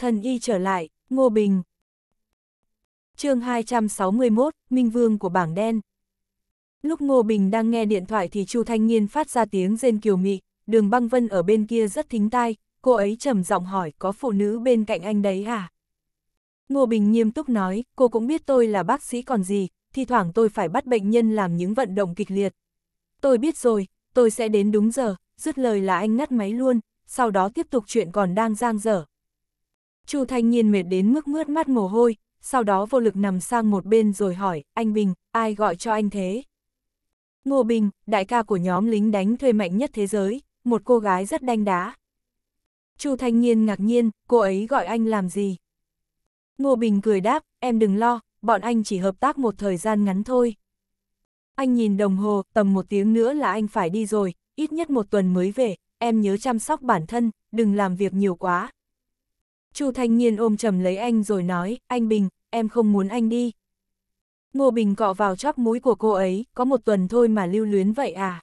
thần y trở lại, Ngô Bình. chương 261, Minh Vương của bảng đen. Lúc Ngô Bình đang nghe điện thoại thì Chu Thanh Nghiên phát ra tiếng rên kiều mị, đường băng vân ở bên kia rất thính tai, cô ấy trầm giọng hỏi có phụ nữ bên cạnh anh đấy à? Ngô Bình nghiêm túc nói, cô cũng biết tôi là bác sĩ còn gì, thi thoảng tôi phải bắt bệnh nhân làm những vận động kịch liệt. Tôi biết rồi, tôi sẽ đến đúng giờ, dứt lời là anh ngắt máy luôn, sau đó tiếp tục chuyện còn đang giang dở, Chu Thanh Nhiên mệt đến mức mướt mắt mồ hôi, sau đó vô lực nằm sang một bên rồi hỏi, anh Bình, ai gọi cho anh thế? Ngô Bình, đại ca của nhóm lính đánh thuê mạnh nhất thế giới, một cô gái rất đanh đá. Chu Thanh Nhiên ngạc nhiên, cô ấy gọi anh làm gì? Ngô Bình cười đáp, em đừng lo, bọn anh chỉ hợp tác một thời gian ngắn thôi. Anh nhìn đồng hồ, tầm một tiếng nữa là anh phải đi rồi, ít nhất một tuần mới về, em nhớ chăm sóc bản thân, đừng làm việc nhiều quá, Chu Thanh Nhiên ôm chầm lấy anh rồi nói, anh Bình, em không muốn anh đi. Ngô Bình cọ vào chóp mũi của cô ấy, có một tuần thôi mà lưu luyến vậy à.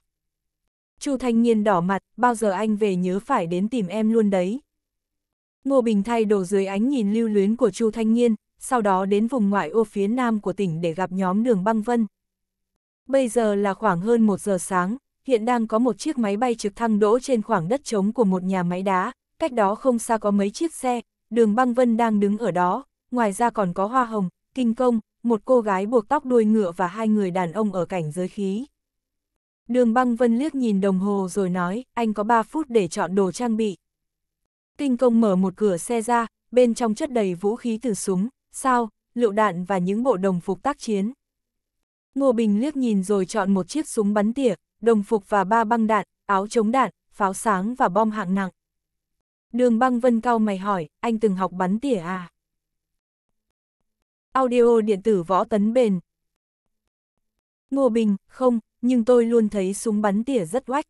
Chu Thanh Nhiên đỏ mặt, bao giờ anh về nhớ phải đến tìm em luôn đấy. Ngô Bình thay đồ dưới ánh nhìn lưu luyến của Chu Thanh Nhiên, sau đó đến vùng ngoại ô phía nam của tỉnh để gặp nhóm đường băng vân. Bây giờ là khoảng hơn một giờ sáng, hiện đang có một chiếc máy bay trực thăng đỗ trên khoảng đất trống của một nhà máy đá, cách đó không xa có mấy chiếc xe, đường băng vân đang đứng ở đó, ngoài ra còn có hoa hồng, kinh công, một cô gái buộc tóc đuôi ngựa và hai người đàn ông ở cảnh giới khí. Đường băng vân liếc nhìn đồng hồ rồi nói, anh có 3 phút để chọn đồ trang bị. Kinh công mở một cửa xe ra, bên trong chất đầy vũ khí từ súng, sao, lựu đạn và những bộ đồng phục tác chiến. Ngô Bình liếc nhìn rồi chọn một chiếc súng bắn tỉa, đồng phục và ba băng đạn, áo chống đạn, pháo sáng và bom hạng nặng. Đường băng vân cao mày hỏi, anh từng học bắn tỉa à? Audio điện tử võ tấn bền. Ngô Bình, không, nhưng tôi luôn thấy súng bắn tỉa rất oách.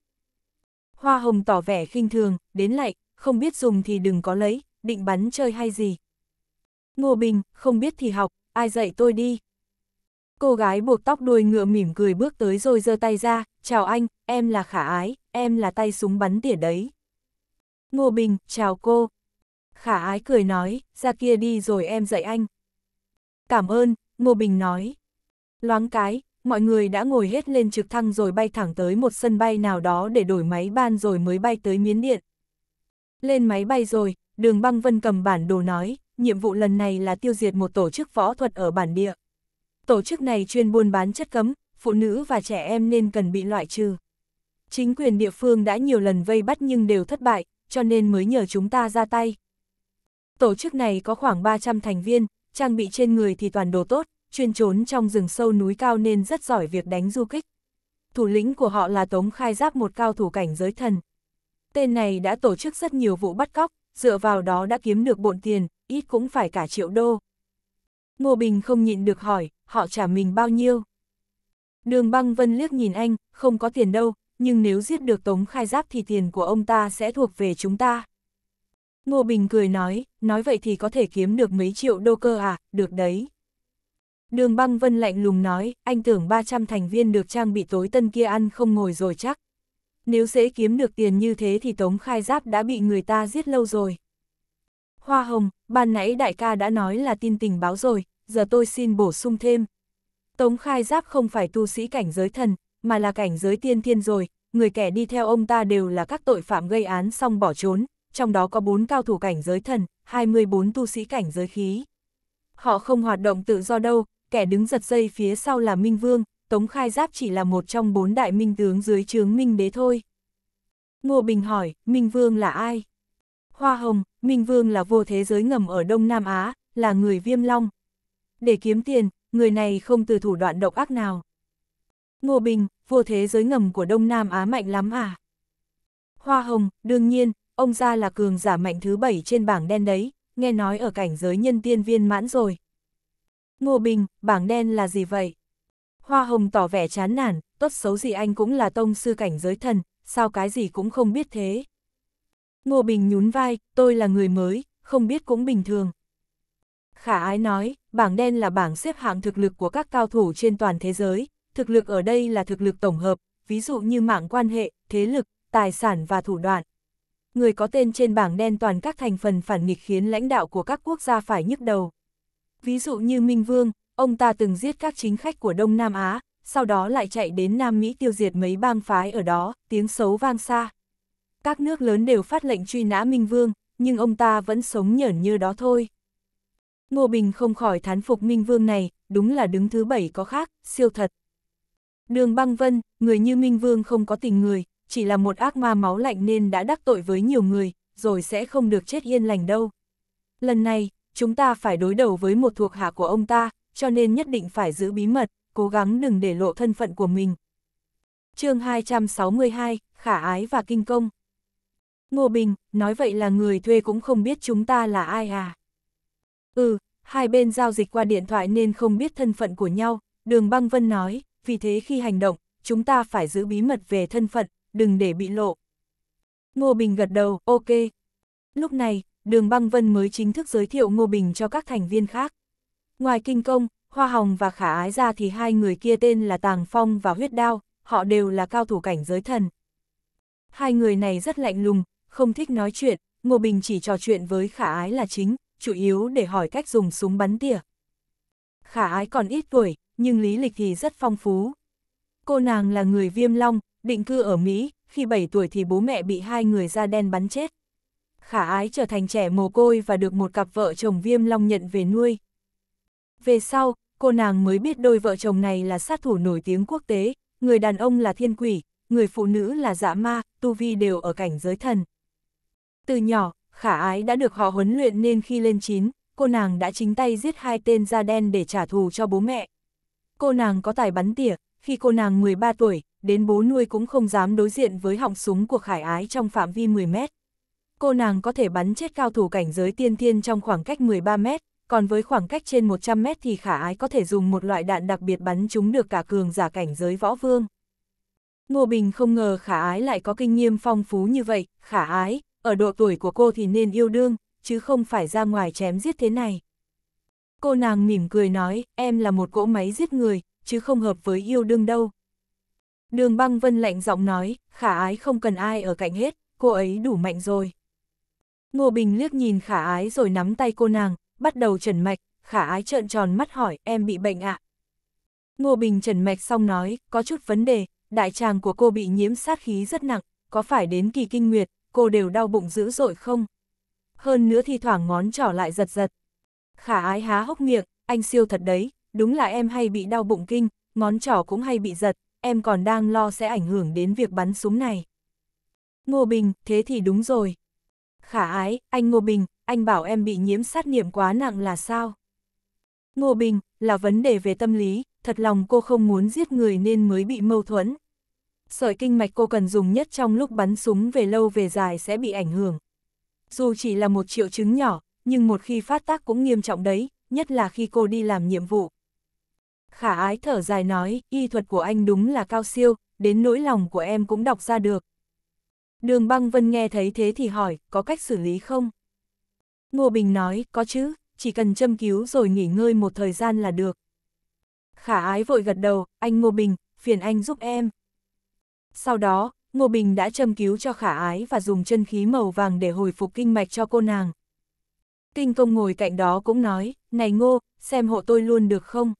Hoa hồng tỏ vẻ khinh thường, đến lại, không biết dùng thì đừng có lấy, định bắn chơi hay gì. Ngô Bình, không biết thì học, ai dạy tôi đi. Cô gái buộc tóc đuôi ngựa mỉm cười bước tới rồi giơ tay ra, chào anh, em là khả ái, em là tay súng bắn tỉa đấy. Ngô Bình, chào cô. Khả ái cười nói, ra kia đi rồi em dạy anh. Cảm ơn, Ngô Bình nói. Loáng cái, mọi người đã ngồi hết lên trực thăng rồi bay thẳng tới một sân bay nào đó để đổi máy ban rồi mới bay tới miến điện. Lên máy bay rồi, đường băng vân cầm bản đồ nói, nhiệm vụ lần này là tiêu diệt một tổ chức võ thuật ở bản địa. Tổ chức này chuyên buôn bán chất cấm, phụ nữ và trẻ em nên cần bị loại trừ. Chính quyền địa phương đã nhiều lần vây bắt nhưng đều thất bại, cho nên mới nhờ chúng ta ra tay. Tổ chức này có khoảng 300 thành viên, trang bị trên người thì toàn đồ tốt, chuyên trốn trong rừng sâu núi cao nên rất giỏi việc đánh du kích. Thủ lĩnh của họ là Tống Khai Giáp một cao thủ cảnh giới thần. Tên này đã tổ chức rất nhiều vụ bắt cóc, dựa vào đó đã kiếm được bộn tiền, ít cũng phải cả triệu đô. Ngô Bình không nhịn được hỏi, họ trả mình bao nhiêu? Đường băng vân liếc nhìn anh, không có tiền đâu, nhưng nếu giết được Tống Khai Giáp thì tiền của ông ta sẽ thuộc về chúng ta. Ngô Bình cười nói, nói vậy thì có thể kiếm được mấy triệu đô cơ à, được đấy. Đường băng vân lạnh lùng nói, anh tưởng 300 thành viên được trang bị tối tân kia ăn không ngồi rồi chắc. Nếu dễ kiếm được tiền như thế thì Tống Khai Giáp đã bị người ta giết lâu rồi. Hoa Hồng, ban nãy đại ca đã nói là tin tình báo rồi, giờ tôi xin bổ sung thêm. Tống Khai Giáp không phải tu sĩ cảnh giới thần, mà là cảnh giới tiên thiên rồi, người kẻ đi theo ông ta đều là các tội phạm gây án xong bỏ trốn, trong đó có 4 cao thủ cảnh giới thần, 24 tu sĩ cảnh giới khí. Họ không hoạt động tự do đâu, kẻ đứng giật dây phía sau là Minh Vương, Tống Khai Giáp chỉ là một trong bốn đại minh tướng dưới chướng Minh Đế thôi. Ngô Bình hỏi, Minh Vương là ai? Hoa Hồng, Minh Vương là vô thế giới ngầm ở Đông Nam Á, là người viêm long. Để kiếm tiền, người này không từ thủ đoạn độc ác nào. Ngô Bình, vua thế giới ngầm của Đông Nam Á mạnh lắm à? Hoa Hồng, đương nhiên, ông ra là cường giả mạnh thứ bảy trên bảng đen đấy, nghe nói ở cảnh giới nhân tiên viên mãn rồi. Ngô Bình, bảng đen là gì vậy? Hoa Hồng tỏ vẻ chán nản, tốt xấu gì anh cũng là tông sư cảnh giới thần, sao cái gì cũng không biết thế. Ngô Bình nhún vai, tôi là người mới, không biết cũng bình thường. Khả ái nói, bảng đen là bảng xếp hạng thực lực của các cao thủ trên toàn thế giới, thực lực ở đây là thực lực tổng hợp, ví dụ như mạng quan hệ, thế lực, tài sản và thủ đoạn. Người có tên trên bảng đen toàn các thành phần phản nghịch khiến lãnh đạo của các quốc gia phải nhức đầu. Ví dụ như Minh Vương, ông ta từng giết các chính khách của Đông Nam Á, sau đó lại chạy đến Nam Mỹ tiêu diệt mấy bang phái ở đó, tiếng xấu vang xa. Các nước lớn đều phát lệnh truy nã Minh Vương, nhưng ông ta vẫn sống nhởn như đó thôi. Ngô Bình không khỏi thán phục Minh Vương này, đúng là đứng thứ bảy có khác, siêu thật. Đường băng vân, người như Minh Vương không có tình người, chỉ là một ác ma máu lạnh nên đã đắc tội với nhiều người, rồi sẽ không được chết yên lành đâu. Lần này, chúng ta phải đối đầu với một thuộc hạ của ông ta, cho nên nhất định phải giữ bí mật, cố gắng đừng để lộ thân phận của mình. chương 262, Khả Ái và Kinh Công Ngô Bình, nói vậy là người thuê cũng không biết chúng ta là ai à? Ừ, hai bên giao dịch qua điện thoại nên không biết thân phận của nhau, đường băng vân nói, vì thế khi hành động, chúng ta phải giữ bí mật về thân phận, đừng để bị lộ. Ngô Bình gật đầu, ok. Lúc này, Đường Băng Vân mới chính thức giới thiệu Ngô Bình cho các thành viên khác. Ngoài Kinh Công, Hoa Hồng và Khả Ái ra thì hai người kia tên là Tàng Phong và Huyết Đao, họ đều là cao thủ cảnh giới thần. Hai người này rất lạnh lùng, không thích nói chuyện, Ngô Bình chỉ trò chuyện với Khả Ái là chính, chủ yếu để hỏi cách dùng súng bắn tỉa khả ái còn ít tuổi, nhưng lý lịch thì rất phong phú. Cô nàng là người viêm long, định cư ở Mỹ, khi 7 tuổi thì bố mẹ bị hai người da đen bắn chết. Khả ái trở thành trẻ mồ côi và được một cặp vợ chồng viêm long nhận về nuôi. Về sau, cô nàng mới biết đôi vợ chồng này là sát thủ nổi tiếng quốc tế, người đàn ông là thiên quỷ, người phụ nữ là dã dạ ma, tu vi đều ở cảnh giới thần. Từ nhỏ, khả ái đã được họ huấn luyện nên khi lên 9, cô nàng đã chính tay giết hai tên da đen để trả thù cho bố mẹ. Cô nàng có tài bắn tỉa, khi cô nàng 13 tuổi, đến bố nuôi cũng không dám đối diện với họng súng của khải ái trong phạm vi 10 mét. Cô nàng có thể bắn chết cao thủ cảnh giới tiên thiên trong khoảng cách 13 mét, còn với khoảng cách trên 100 mét thì khả ái có thể dùng một loại đạn đặc biệt bắn chúng được cả cường giả cảnh giới võ vương. Ngô Bình không ngờ khả ái lại có kinh nghiệm phong phú như vậy, khả ái, ở độ tuổi của cô thì nên yêu đương, chứ không phải ra ngoài chém giết thế này. Cô nàng mỉm cười nói, em là một cỗ máy giết người, chứ không hợp với yêu đương đâu. Đường băng vân lạnh giọng nói, khả ái không cần ai ở cạnh hết, cô ấy đủ mạnh rồi. Ngô Bình liếc nhìn khả ái rồi nắm tay cô nàng, bắt đầu trần mạch, khả ái trợn tròn mắt hỏi, em bị bệnh ạ. Ngô Bình trần mạch xong nói, có chút vấn đề, đại tràng của cô bị nhiễm sát khí rất nặng, có phải đến kỳ kinh nguyệt, cô đều đau bụng dữ dội không? hơn nữa thi thoảng ngón trỏ lại giật giật. Khả ái há hốc miệng, anh siêu thật đấy, đúng là em hay bị đau bụng kinh, ngón trỏ cũng hay bị giật, em còn đang lo sẽ ảnh hưởng đến việc bắn súng này. Ngô Bình, thế thì đúng rồi. Khả ái, anh Ngô Bình, anh bảo em bị nhiễm sát niệm quá nặng là sao? Ngô Bình, là vấn đề về tâm lý, thật lòng cô không muốn giết người nên mới bị mâu thuẫn. Sợi kinh mạch cô cần dùng nhất trong lúc bắn súng về lâu về dài sẽ bị ảnh hưởng, dù chỉ là một triệu chứng nhỏ, nhưng một khi phát tác cũng nghiêm trọng đấy, nhất là khi cô đi làm nhiệm vụ. Khả ái thở dài nói, y thuật của anh đúng là cao siêu, đến nỗi lòng của em cũng đọc ra được. Đường băng vân nghe thấy thế thì hỏi, có cách xử lý không? Ngô Bình nói, có chứ, chỉ cần châm cứu rồi nghỉ ngơi một thời gian là được. Khả ái vội gật đầu, anh Ngô Bình, phiền anh giúp em. Sau đó, Ngô Bình đã châm cứu cho khả ái và dùng chân khí màu vàng để hồi phục kinh mạch cho cô nàng. Kinh công ngồi cạnh đó cũng nói, này Ngô, xem hộ tôi luôn được không?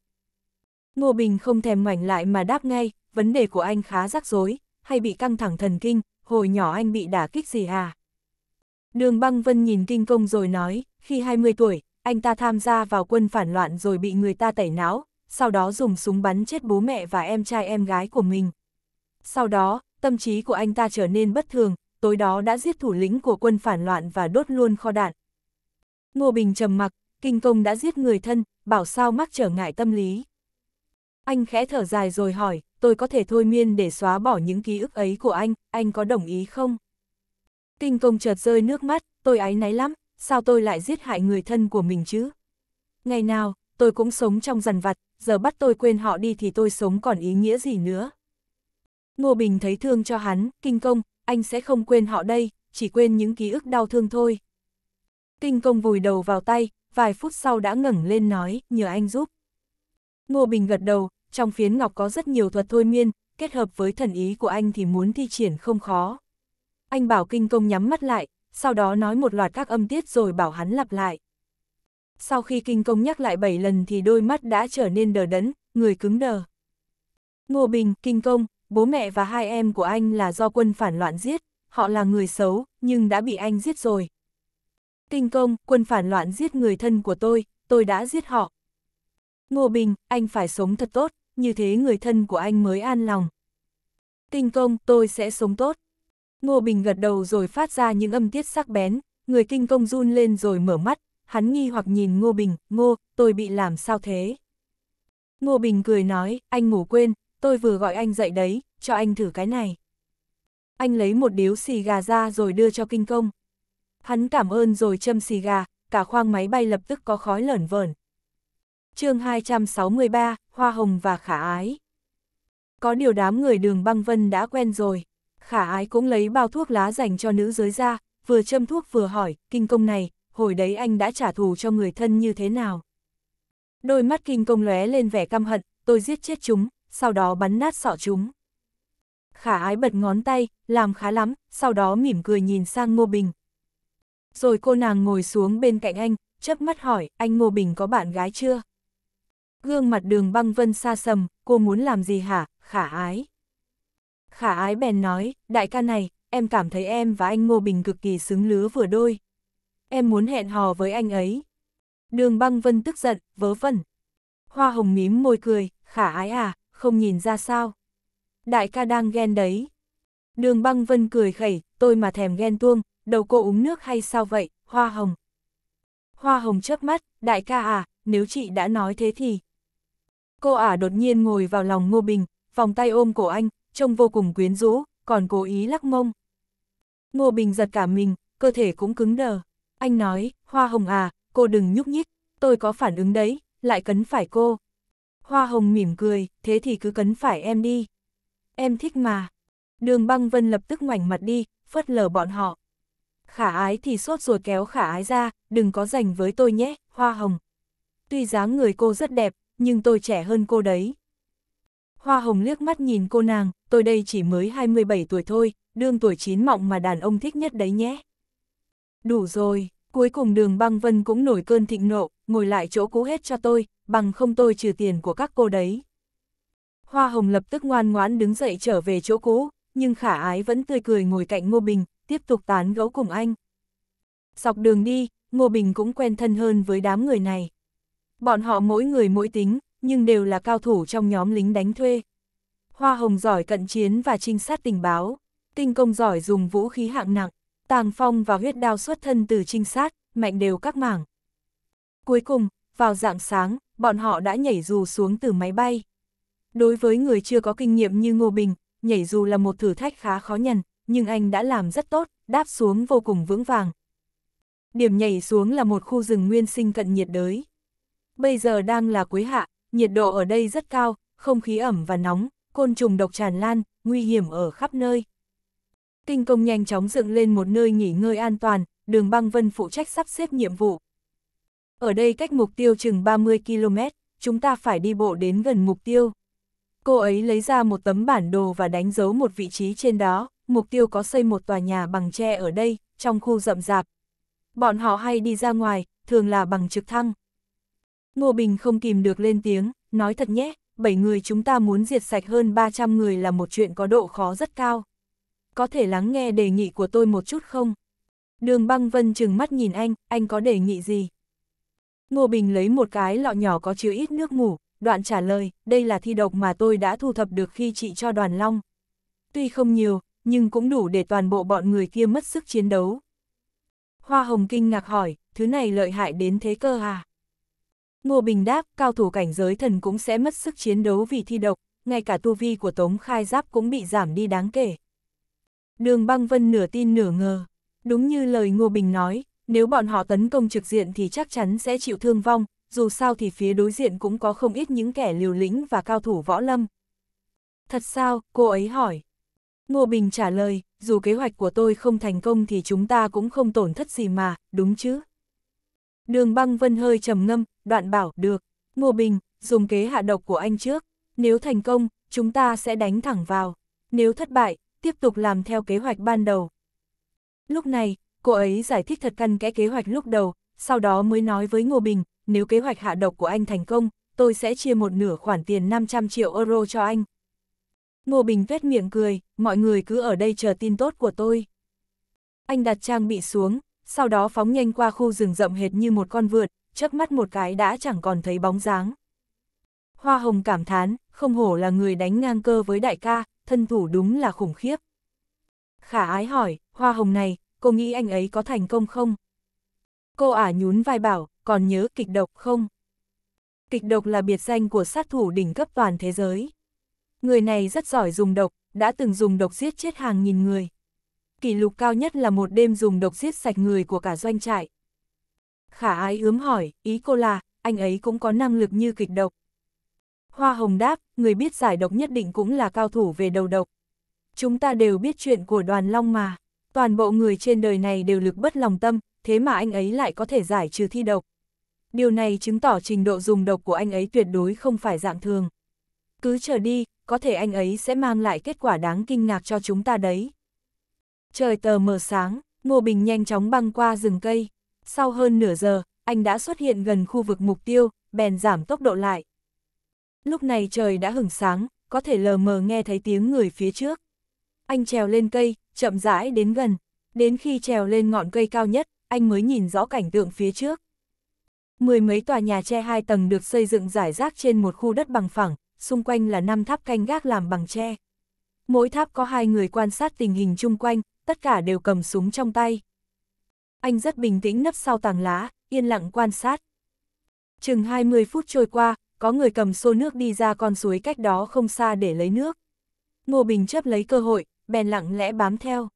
Ngô Bình không thèm ngoảnh lại mà đáp ngay, vấn đề của anh khá rắc rối, hay bị căng thẳng thần kinh, hồi nhỏ anh bị đả kích gì à? Đường băng vân nhìn kinh công rồi nói, khi 20 tuổi, anh ta tham gia vào quân phản loạn rồi bị người ta tẩy não, sau đó dùng súng bắn chết bố mẹ và em trai em gái của mình. Sau đó, tâm trí của anh ta trở nên bất thường, tối đó đã giết thủ lĩnh của quân phản loạn và đốt luôn kho đạn. Ngô Bình trầm mặc, kinh công đã giết người thân, bảo sao mắc trở ngại tâm lý. Anh khẽ thở dài rồi hỏi, tôi có thể thôi miên để xóa bỏ những ký ức ấy của anh, anh có đồng ý không? Kinh công chợt rơi nước mắt, tôi áy náy lắm, sao tôi lại giết hại người thân của mình chứ? Ngày nào, tôi cũng sống trong dần vặt, giờ bắt tôi quên họ đi thì tôi sống còn ý nghĩa gì nữa? Ngô Bình thấy thương cho hắn, kinh công, anh sẽ không quên họ đây, chỉ quên những ký ức đau thương thôi. Kinh công vùi đầu vào tay, vài phút sau đã ngẩng lên nói, nhờ anh giúp. Ngô Bình gật đầu, trong phiến ngọc có rất nhiều thuật thôi miên, kết hợp với thần ý của anh thì muốn thi triển không khó. Anh bảo kinh công nhắm mắt lại, sau đó nói một loạt các âm tiết rồi bảo hắn lặp lại. Sau khi kinh công nhắc lại 7 lần thì đôi mắt đã trở nên đờ đẫn, người cứng đờ. Ngô Bình, kinh công, bố mẹ và hai em của anh là do quân phản loạn giết, họ là người xấu, nhưng đã bị anh giết rồi. Kinh công, quân phản loạn giết người thân của tôi, tôi đã giết họ. Ngô Bình, anh phải sống thật tốt, như thế người thân của anh mới an lòng. Kinh công, tôi sẽ sống tốt. Ngô Bình gật đầu rồi phát ra những âm tiết sắc bén, người kinh công run lên rồi mở mắt, hắn nghi hoặc nhìn Ngô Bình, Ngô, tôi bị làm sao thế? Ngô Bình cười nói, anh ngủ quên, tôi vừa gọi anh dậy đấy, cho anh thử cái này. Anh lấy một điếu xì gà ra rồi đưa cho kinh công. Hắn cảm ơn rồi châm xì gà, cả khoang máy bay lập tức có khói lởn vởn. chương 263, Hoa Hồng và Khả Ái. Có điều đám người đường băng vân đã quen rồi. Khả Ái cũng lấy bao thuốc lá dành cho nữ giới ra, vừa châm thuốc vừa hỏi, kinh công này, hồi đấy anh đã trả thù cho người thân như thế nào? Đôi mắt kinh công lóe lên vẻ căm hận, tôi giết chết chúng, sau đó bắn nát sọ chúng. Khả ái bật ngón tay, làm khá lắm, sau đó mỉm cười nhìn sang Ngô Bình. Rồi cô nàng ngồi xuống bên cạnh anh, chớp mắt hỏi, anh Ngô Bình có bạn gái chưa? Gương mặt đường băng vân xa sầm, cô muốn làm gì hả, khả ái? Khả ái bèn nói, đại ca này, em cảm thấy em và anh Ngô Bình cực kỳ xứng lứa vừa đôi. Em muốn hẹn hò với anh ấy. Đường băng vân tức giận, vớ vẩn. Hoa hồng mím môi cười, khả ái à, không nhìn ra sao. Đại ca đang ghen đấy. Đường băng vân cười khẩy, tôi mà thèm ghen tuông, đầu cô uống nước hay sao vậy, hoa hồng. Hoa hồng chớp mắt, đại ca à, nếu chị đã nói thế thì. Cô ả đột nhiên ngồi vào lòng Ngô Bình, vòng tay ôm cổ anh, trông vô cùng quyến rũ, còn cố ý lắc mông. Ngô Bình giật cả mình, cơ thể cũng cứng đờ. Anh nói, hoa hồng à, cô đừng nhúc nhích, tôi có phản ứng đấy, lại cấn phải cô. Hoa hồng mỉm cười, thế thì cứ cấn phải em đi. Em thích mà. Đường băng vân lập tức ngoảnh mặt đi, phớt lờ bọn họ. Khả ái thì sốt ruột kéo khả ái ra, đừng có giành với tôi nhé, hoa hồng. Tuy dáng người cô rất đẹp, nhưng tôi trẻ hơn cô đấy. Hoa hồng liếc mắt nhìn cô nàng, tôi đây chỉ mới 27 tuổi thôi, đương tuổi chín mộng mà đàn ông thích nhất đấy nhé. Đủ rồi, Cuối cùng đường băng vân cũng nổi cơn thịnh nộ, ngồi lại chỗ cũ hết cho tôi, bằng không tôi trừ tiền của các cô đấy. Hoa hồng lập tức ngoan ngoãn đứng dậy trở về chỗ cũ, nhưng khả ái vẫn tươi cười ngồi cạnh Ngô Bình, tiếp tục tán gẫu cùng anh. Dọc đường đi, Ngô Bình cũng quen thân hơn với đám người này. Bọn họ mỗi người mỗi tính, nhưng đều là cao thủ trong nhóm lính đánh thuê. Hoa Hồng giỏi cận chiến và trinh sát tình báo, tinh công giỏi dùng vũ khí hạng nặng, Tàng Phong và huyết đao xuất thân từ trinh sát, mạnh đều các mảng. Cuối cùng, vào dạng sáng, bọn họ đã nhảy dù xuống từ máy bay. Đối với người chưa có kinh nghiệm như Ngô Bình, nhảy dù là một thử thách khá khó nhằn, nhưng anh đã làm rất tốt, đáp xuống vô cùng vững vàng. Điểm nhảy xuống là một khu rừng nguyên sinh cận nhiệt đới. Bây giờ đang là cuối hạ, nhiệt độ ở đây rất cao, không khí ẩm và nóng, côn trùng độc tràn lan, nguy hiểm ở khắp nơi. Tinh công nhanh chóng dựng lên một nơi nghỉ ngơi an toàn, đường băng vân phụ trách sắp xếp nhiệm vụ. Ở đây cách mục tiêu chừng 30 km, chúng ta phải đi bộ đến gần mục tiêu. Cô ấy lấy ra một tấm bản đồ và đánh dấu một vị trí trên đó, mục tiêu có xây một tòa nhà bằng tre ở đây, trong khu rậm rạp. Bọn họ hay đi ra ngoài, thường là bằng trực thăng. Ngô Bình không kìm được lên tiếng, nói thật nhé, 7 người chúng ta muốn diệt sạch hơn 300 người là một chuyện có độ khó rất cao có thể lắng nghe đề nghị của tôi một chút không? Đường băng vân chừng mắt nhìn anh, anh có đề nghị gì? Ngô Bình lấy một cái lọ nhỏ có chứa ít nước ngủ, đoạn trả lời, đây là thi độc mà tôi đã thu thập được khi trị cho đoàn long. Tuy không nhiều, nhưng cũng đủ để toàn bộ bọn người kia mất sức chiến đấu. Hoa Hồng kinh ngạc hỏi, thứ này lợi hại đến thế cơ à? Ngô Bình đáp, cao thủ cảnh giới thần cũng sẽ mất sức chiến đấu vì thi độc, ngay cả tu vi của Tống Khai Giáp cũng bị giảm đi đáng kể. Đường băng vân nửa tin nửa ngờ. Đúng như lời Ngô Bình nói, nếu bọn họ tấn công trực diện thì chắc chắn sẽ chịu thương vong, dù sao thì phía đối diện cũng có không ít những kẻ liều lĩnh và cao thủ võ lâm. Thật sao, cô ấy hỏi. Ngô Bình trả lời, dù kế hoạch của tôi không thành công thì chúng ta cũng không tổn thất gì mà, đúng chứ? Đường băng vân hơi trầm ngâm, đoạn bảo, được. Ngô Bình, dùng kế hạ độc của anh trước. Nếu thành công, chúng ta sẽ đánh thẳng vào. Nếu thất bại, tiếp tục làm theo kế hoạch ban đầu. Lúc này, cô ấy giải thích thật căn kẽ kế hoạch lúc đầu, sau đó mới nói với Ngô Bình, nếu kế hoạch hạ độc của anh thành công, tôi sẽ chia một nửa khoản tiền 500 triệu euro cho anh. Ngô Bình vết miệng cười, mọi người cứ ở đây chờ tin tốt của tôi. Anh đặt trang bị xuống, sau đó phóng nhanh qua khu rừng rậm hệt như một con vượt, chớp mắt một cái đã chẳng còn thấy bóng dáng. Hoa Hồng cảm thán, không hổ là người đánh ngang cơ với đại ca, thân thủ đúng là khủng khiếp. Khả ái hỏi, hoa hồng này, cô nghĩ anh ấy có thành công không? Cô ả nhún vai bảo, còn nhớ kịch độc không? Kịch độc là biệt danh của sát thủ đỉnh cấp toàn thế giới. Người này rất giỏi dùng độc, đã từng dùng độc giết chết hàng nghìn người. Kỷ lục cao nhất là một đêm dùng độc giết sạch người của cả doanh trại. Khả ái ướm hỏi, ý cô là, anh ấy cũng có năng lực như kịch độc. Hoa Hồng đáp, người biết giải độc nhất định cũng là cao thủ về đầu độc. Chúng ta đều biết chuyện của đoàn long mà, toàn bộ người trên đời này đều lực bất lòng tâm, thế mà anh ấy lại có thể giải trừ thi độc. Điều này chứng tỏ trình độ dùng độc của anh ấy tuyệt đối không phải dạng thường. Cứ chờ đi, có thể anh ấy sẽ mang lại kết quả đáng kinh ngạc cho chúng ta đấy. Trời tờ mờ sáng, Ngô Bình nhanh chóng băng qua rừng cây. Sau hơn nửa giờ, anh đã xuất hiện gần khu vực mục tiêu, bèn giảm tốc độ lại. Lúc này trời đã hửng sáng, có thể lờ mờ nghe thấy tiếng người phía trước. Anh trèo lên cây, chậm rãi đến gần. Đến khi trèo lên ngọn cây cao nhất, anh mới nhìn rõ cảnh tượng phía trước. Mười mấy tòa nhà tre hai tầng được xây dựng rải rác trên một khu đất bằng phẳng, xung quanh là năm tháp canh gác làm bằng tre. Mỗi tháp có hai người quan sát tình hình chung quanh, tất cả đều cầm súng trong tay. Anh rất bình tĩnh nấp sau tàng lá, yên lặng quan sát. Chừng 20 phút trôi qua, có người cầm xô nước đi ra con suối cách đó không xa để lấy nước. Ngô Bình chấp lấy cơ hội, bèn lặng lẽ bám theo.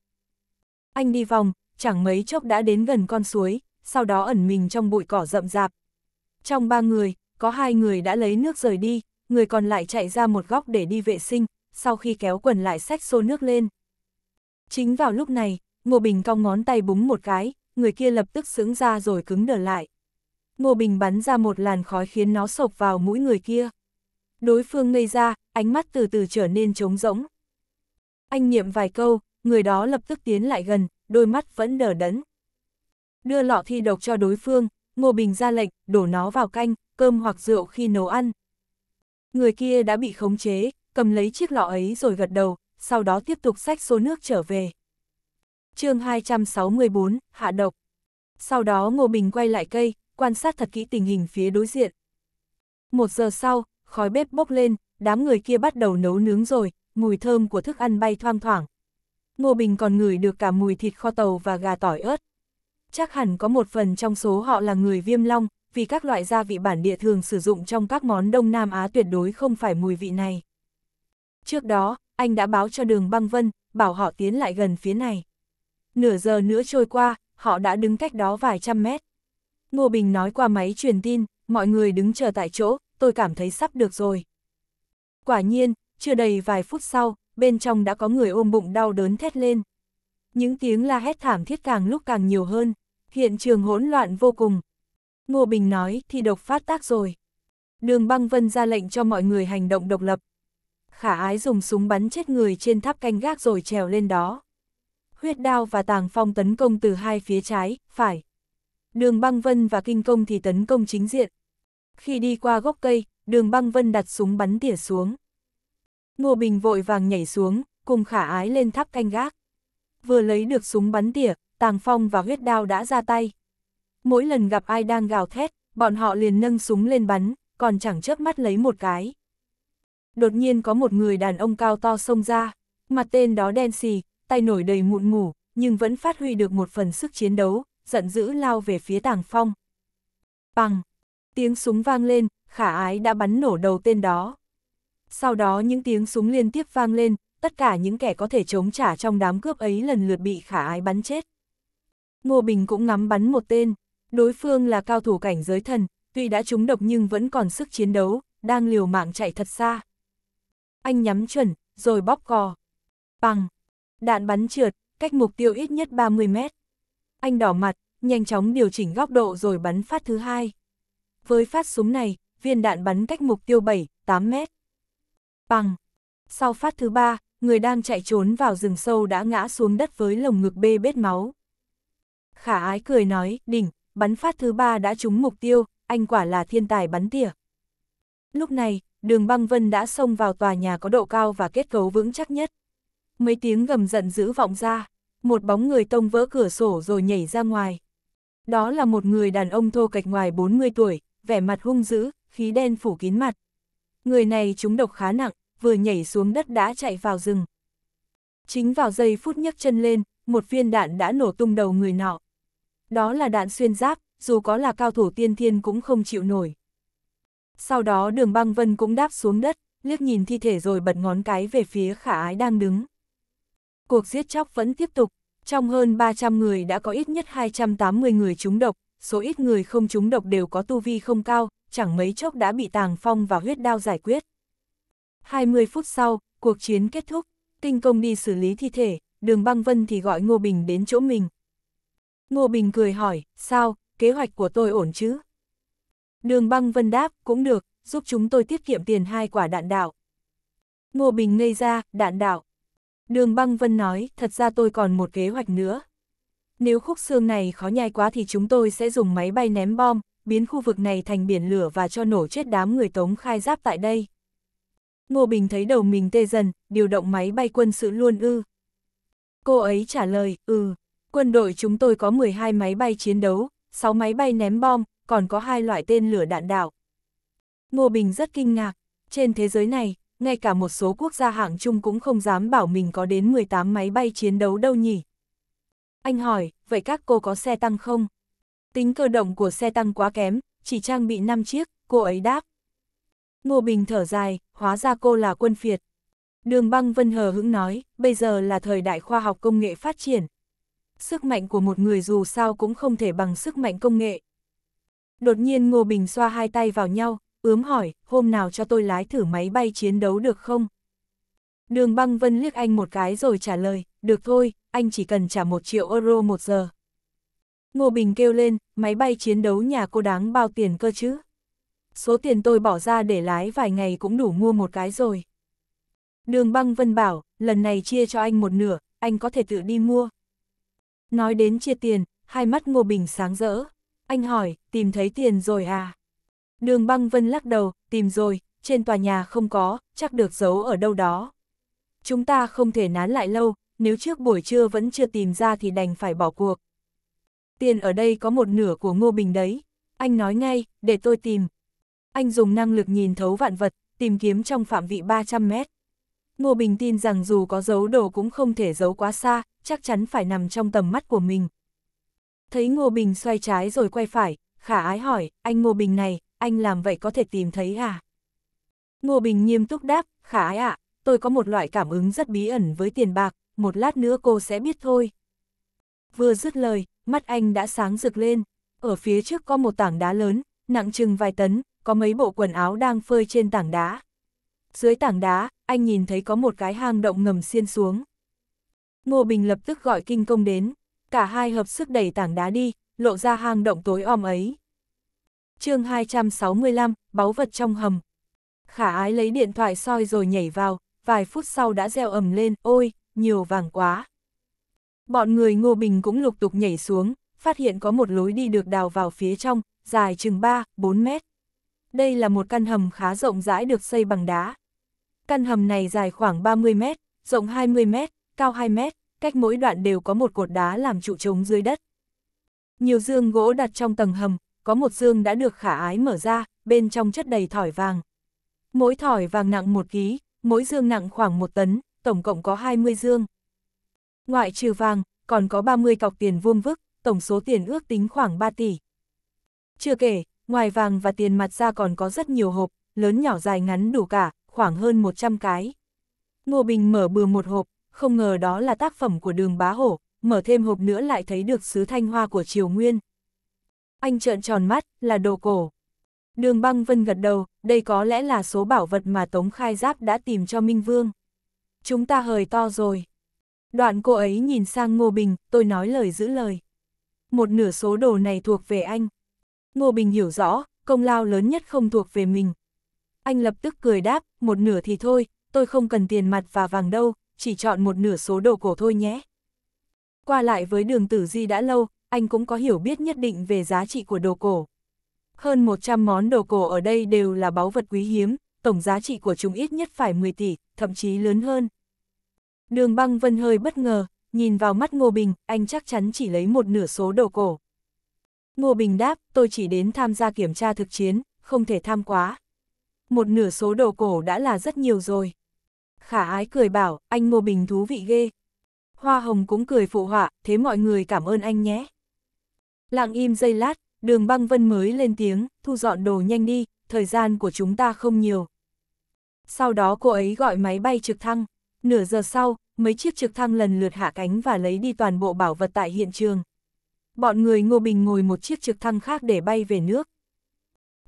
Anh đi vòng, chẳng mấy chốc đã đến gần con suối, sau đó ẩn mình trong bụi cỏ rậm rạp. Trong ba người, có hai người đã lấy nước rời đi, người còn lại chạy ra một góc để đi vệ sinh, sau khi kéo quần lại xách xô nước lên. Chính vào lúc này, Ngô Bình cong ngón tay búng một cái, người kia lập tức sững ra rồi cứng đờ lại. Ngô Bình bắn ra một làn khói khiến nó sộc vào mũi người kia. Đối phương ngây ra, ánh mắt từ từ trở nên trống rỗng. Anh niệm vài câu, người đó lập tức tiến lại gần, đôi mắt vẫn đờ đẫn. Đưa lọ thi độc cho đối phương, Ngô Bình ra lệnh, đổ nó vào canh, cơm hoặc rượu khi nấu ăn. Người kia đã bị khống chế, cầm lấy chiếc lọ ấy rồi gật đầu, sau đó tiếp tục xách số nước trở về. chương 264, hạ độc. Sau đó Ngô Bình quay lại cây, quan sát thật kỹ tình hình phía đối diện. Một giờ sau, khói bếp bốc lên, đám người kia bắt đầu nấu nướng rồi, mùi thơm của thức ăn bay thoang thoảng. Ngô Bình còn ngửi được cả mùi thịt kho tàu và gà tỏi ớt. Chắc hẳn có một phần trong số họ là người viêm long, vì các loại gia vị bản địa thường sử dụng trong các món Đông Nam Á tuyệt đối không phải mùi vị này. Trước đó, anh đã báo cho đường băng vân, bảo họ tiến lại gần phía này. Nửa giờ nữa trôi qua, họ đã đứng cách đó vài trăm mét. Ngô Bình nói qua máy truyền tin, mọi người đứng chờ tại chỗ, tôi cảm thấy sắp được rồi. Quả nhiên, chưa đầy vài phút sau, bên trong đã có người ôm bụng đau đớn thét lên. Những tiếng la hét thảm thiết càng lúc càng nhiều hơn, hiện trường hỗn loạn vô cùng. Ngô Bình nói thì độc phát tác rồi. Đường băng vân ra lệnh cho mọi người hành động độc lập. Khả ái dùng súng bắn chết người trên tháp canh gác rồi trèo lên đó. Huyết đao và tàng phong tấn công từ hai phía trái, phải đường băng vân và kinh công thì tấn công chính diện. Khi đi qua gốc cây, đường băng vân đặt súng bắn tỉa xuống. Ngô Bình vội vàng nhảy xuống, cùng khả ái lên tháp canh gác. Vừa lấy được súng bắn tỉa, Tàng Phong và huyết đao đã ra tay. Mỗi lần gặp ai đang gào thét, bọn họ liền nâng súng lên bắn, còn chẳng chớp mắt lấy một cái. Đột nhiên có một người đàn ông cao to xông ra, mặt tên đó đen xì, tay nổi đầy mụn ngủ, nhưng vẫn phát huy được một phần sức chiến đấu, giận dữ lao về phía tàng phong. Bằng! Tiếng súng vang lên, khả ái đã bắn nổ đầu tên đó. Sau đó những tiếng súng liên tiếp vang lên, tất cả những kẻ có thể chống trả trong đám cướp ấy lần lượt bị khả ái bắn chết. Ngô Bình cũng ngắm bắn một tên, đối phương là cao thủ cảnh giới thần, tuy đã trúng độc nhưng vẫn còn sức chiến đấu, đang liều mạng chạy thật xa. Anh nhắm chuẩn, rồi bóp cò. Bằng! Đạn bắn trượt, cách mục tiêu ít nhất 30 mét anh đỏ mặt, nhanh chóng điều chỉnh góc độ rồi bắn phát thứ hai. Với phát súng này, viên đạn bắn cách mục tiêu 7, 8 mét. Bằng. Sau phát thứ ba, người đang chạy trốn vào rừng sâu đã ngã xuống đất với lồng ngực bê bết máu. Khả ái cười nói, đỉnh, bắn phát thứ ba đã trúng mục tiêu, anh quả là thiên tài bắn tỉa. Lúc này, đường băng vân đã xông vào tòa nhà có độ cao và kết cấu vững chắc nhất. Mấy tiếng gầm giận dữ vọng ra một bóng người tông vỡ cửa sổ rồi nhảy ra ngoài. Đó là một người đàn ông thô cạch ngoài 40 tuổi, vẻ mặt hung dữ, khí đen phủ kín mặt. Người này trúng độc khá nặng, vừa nhảy xuống đất đã chạy vào rừng. Chính vào giây phút nhấc chân lên, một viên đạn đã nổ tung đầu người nọ. Đó là đạn xuyên giáp, dù có là cao thủ tiên thiên cũng không chịu nổi. Sau đó đường băng vân cũng đáp xuống đất, liếc nhìn thi thể rồi bật ngón cái về phía khả ái đang đứng. Cuộc giết chóc vẫn tiếp tục, trong hơn 300 người đã có ít nhất 280 người trúng độc, số ít người không trúng độc đều có tu vi không cao, chẳng mấy chốc đã bị tàng phong và huyết đao giải quyết. 20 phút sau, cuộc chiến kết thúc, kinh công đi xử lý thi thể, đường băng vân thì gọi Ngô Bình đến chỗ mình. Ngô Bình cười hỏi, sao, kế hoạch của tôi ổn chứ? Đường băng vân đáp, cũng được, giúp chúng tôi tiết kiệm tiền hai quả đạn đạo. Ngô Bình ngây ra, đạn đạo. Đường băng vân nói, thật ra tôi còn một kế hoạch nữa. Nếu khúc xương này khó nhai quá thì chúng tôi sẽ dùng máy bay ném bom, biến khu vực này thành biển lửa và cho nổ chết đám người tống khai giáp tại đây. Ngô Bình thấy đầu mình tê dần, điều động máy bay quân sự luôn ư. Cô ấy trả lời, ừ, quân đội chúng tôi có 12 máy bay chiến đấu, 6 máy bay ném bom, còn có hai loại tên lửa đạn đạo. Ngô Bình rất kinh ngạc, trên thế giới này, ngay cả một số quốc gia hạng chung cũng không dám bảo mình có đến 18 máy bay chiến đấu đâu nhỉ. Anh hỏi, vậy các cô có xe tăng không? Tính cơ động của xe tăng quá kém, chỉ trang bị 5 chiếc, cô ấy đáp. Ngô Bình thở dài, hóa ra cô là quân phiệt. Đường băng Vân Hờ hững nói, bây giờ là thời đại khoa học công nghệ phát triển. Sức mạnh của một người dù sao cũng không thể bằng sức mạnh công nghệ. Đột nhiên Ngô Bình xoa hai tay vào nhau, ướm hỏi, hôm nào cho tôi lái thử máy bay chiến đấu được không? Đường băng vân liếc anh một cái rồi trả lời, được thôi, anh chỉ cần trả một triệu euro một giờ. Ngô Bình kêu lên, máy bay chiến đấu nhà cô đáng bao tiền cơ chứ? Số tiền tôi bỏ ra để lái vài ngày cũng đủ mua một cái rồi. Đường băng vân bảo, lần này chia cho anh một nửa, anh có thể tự đi mua. Nói đến chia tiền, hai mắt Ngô Bình sáng rỡ. Anh hỏi, tìm thấy tiền rồi à? Đường băng vân lắc đầu, tìm rồi, trên tòa nhà không có, chắc được giấu ở đâu đó. Chúng ta không thể nán lại lâu, nếu trước buổi trưa vẫn chưa tìm ra thì đành phải bỏ cuộc. Tiền ở đây có một nửa của Ngô Bình đấy. Anh nói ngay, để tôi tìm. Anh dùng năng lực nhìn thấu vạn vật, tìm kiếm trong phạm vị 300 mét. Ngô Bình tin rằng dù có giấu đồ cũng không thể giấu quá xa, chắc chắn phải nằm trong tầm mắt của mình. Thấy Ngô Bình xoay trái rồi quay phải, khả ái hỏi, anh Ngô Bình này, anh làm vậy có thể tìm thấy à? Ngô Bình nghiêm túc đáp, khá ạ, à, tôi có một loại cảm ứng rất bí ẩn với tiền bạc, một lát nữa cô sẽ biết thôi. Vừa dứt lời, mắt anh đã sáng rực lên, ở phía trước có một tảng đá lớn, nặng chừng vài tấn, có mấy bộ quần áo đang phơi trên tảng đá. Dưới tảng đá, anh nhìn thấy có một cái hang động ngầm xiên xuống. Ngô Bình lập tức gọi kinh công đến, cả hai hợp sức đẩy tảng đá đi, lộ ra hang động tối om ấy chương 265, báu vật trong hầm. Khả ái lấy điện thoại soi rồi nhảy vào, vài phút sau đã reo ầm lên, ôi, nhiều vàng quá. Bọn người Ngô Bình cũng lục tục nhảy xuống, phát hiện có một lối đi được đào vào phía trong, dài chừng 3, 4 mét. Đây là một căn hầm khá rộng rãi được xây bằng đá. Căn hầm này dài khoảng 30 mét, rộng 20 mét, cao 2 mét, cách mỗi đoạn đều có một cột đá làm trụ trống dưới đất. Nhiều dương gỗ đặt trong tầng hầm, có một dương đã được khả ái mở ra, bên trong chất đầy thỏi vàng. Mỗi thỏi vàng nặng một ký, mỗi dương nặng khoảng một tấn, tổng cộng có 20 dương. Ngoại trừ vàng, còn có 30 cọc tiền vuông vức, tổng số tiền ước tính khoảng 3 tỷ. Chưa kể, ngoài vàng và tiền mặt ra còn có rất nhiều hộp, lớn nhỏ dài ngắn đủ cả, khoảng hơn 100 cái. Ngô Bình mở bừa một hộp, không ngờ đó là tác phẩm của đường bá hổ, mở thêm hộp nữa lại thấy được sứ thanh hoa của triều nguyên. Anh trợn tròn mắt, là đồ cổ. Đường băng vân gật đầu, đây có lẽ là số bảo vật mà Tống Khai Giáp đã tìm cho Minh Vương. Chúng ta hời to rồi. Đoạn cô ấy nhìn sang Ngô Bình, tôi nói lời giữ lời. Một nửa số đồ này thuộc về anh. Ngô Bình hiểu rõ, công lao lớn nhất không thuộc về mình. Anh lập tức cười đáp, một nửa thì thôi, tôi không cần tiền mặt và vàng đâu, chỉ chọn một nửa số đồ cổ thôi nhé. Qua lại với đường tử di đã lâu, anh cũng có hiểu biết nhất định về giá trị của đồ cổ. Hơn 100 món đồ cổ ở đây đều là báu vật quý hiếm, tổng giá trị của chúng ít nhất phải 10 tỷ, thậm chí lớn hơn. Đường băng vân hơi bất ngờ, nhìn vào mắt Ngô Bình, anh chắc chắn chỉ lấy một nửa số đồ cổ. Ngô Bình đáp, tôi chỉ đến tham gia kiểm tra thực chiến, không thể tham quá. Một nửa số đồ cổ đã là rất nhiều rồi. Khả ái cười bảo, anh Ngô Bình thú vị ghê. Hoa Hồng cũng cười phụ họa, thế mọi người cảm ơn anh nhé. Lặng im giây lát, đường băng vân mới lên tiếng, thu dọn đồ nhanh đi, thời gian của chúng ta không nhiều. Sau đó cô ấy gọi máy bay trực thăng. Nửa giờ sau, mấy chiếc trực thăng lần lượt hạ cánh và lấy đi toàn bộ bảo vật tại hiện trường. Bọn người Ngô Bình ngồi một chiếc trực thăng khác để bay về nước.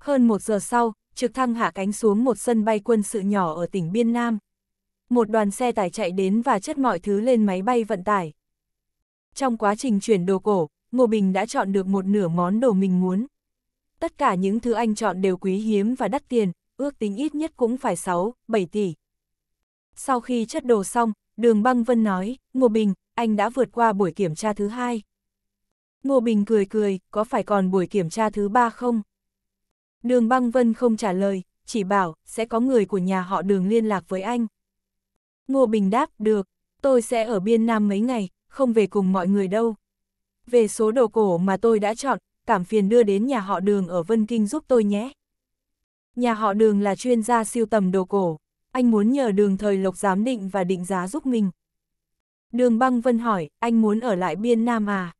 Hơn một giờ sau, trực thăng hạ cánh xuống một sân bay quân sự nhỏ ở tỉnh Biên Nam. Một đoàn xe tải chạy đến và chất mọi thứ lên máy bay vận tải. Trong quá trình chuyển đồ cổ, Ngô Bình đã chọn được một nửa món đồ mình muốn. Tất cả những thứ anh chọn đều quý hiếm và đắt tiền, ước tính ít nhất cũng phải 6, 7 tỷ. Sau khi chất đồ xong, đường băng vân nói, Ngô Bình, anh đã vượt qua buổi kiểm tra thứ hai. Ngô Bình cười cười, có phải còn buổi kiểm tra thứ ba không? Đường băng vân không trả lời, chỉ bảo, sẽ có người của nhà họ đường liên lạc với anh. Ngô Bình đáp, được, tôi sẽ ở biên Nam mấy ngày, không về cùng mọi người đâu về số đồ cổ mà tôi đã chọn, cảm phiền đưa đến nhà họ đường ở Vân Kinh giúp tôi nhé. Nhà họ đường là chuyên gia siêu tầm đồ cổ, anh muốn nhờ đường thời lộc giám định và định giá giúp mình. Đường băng vân hỏi, anh muốn ở lại biên nam à?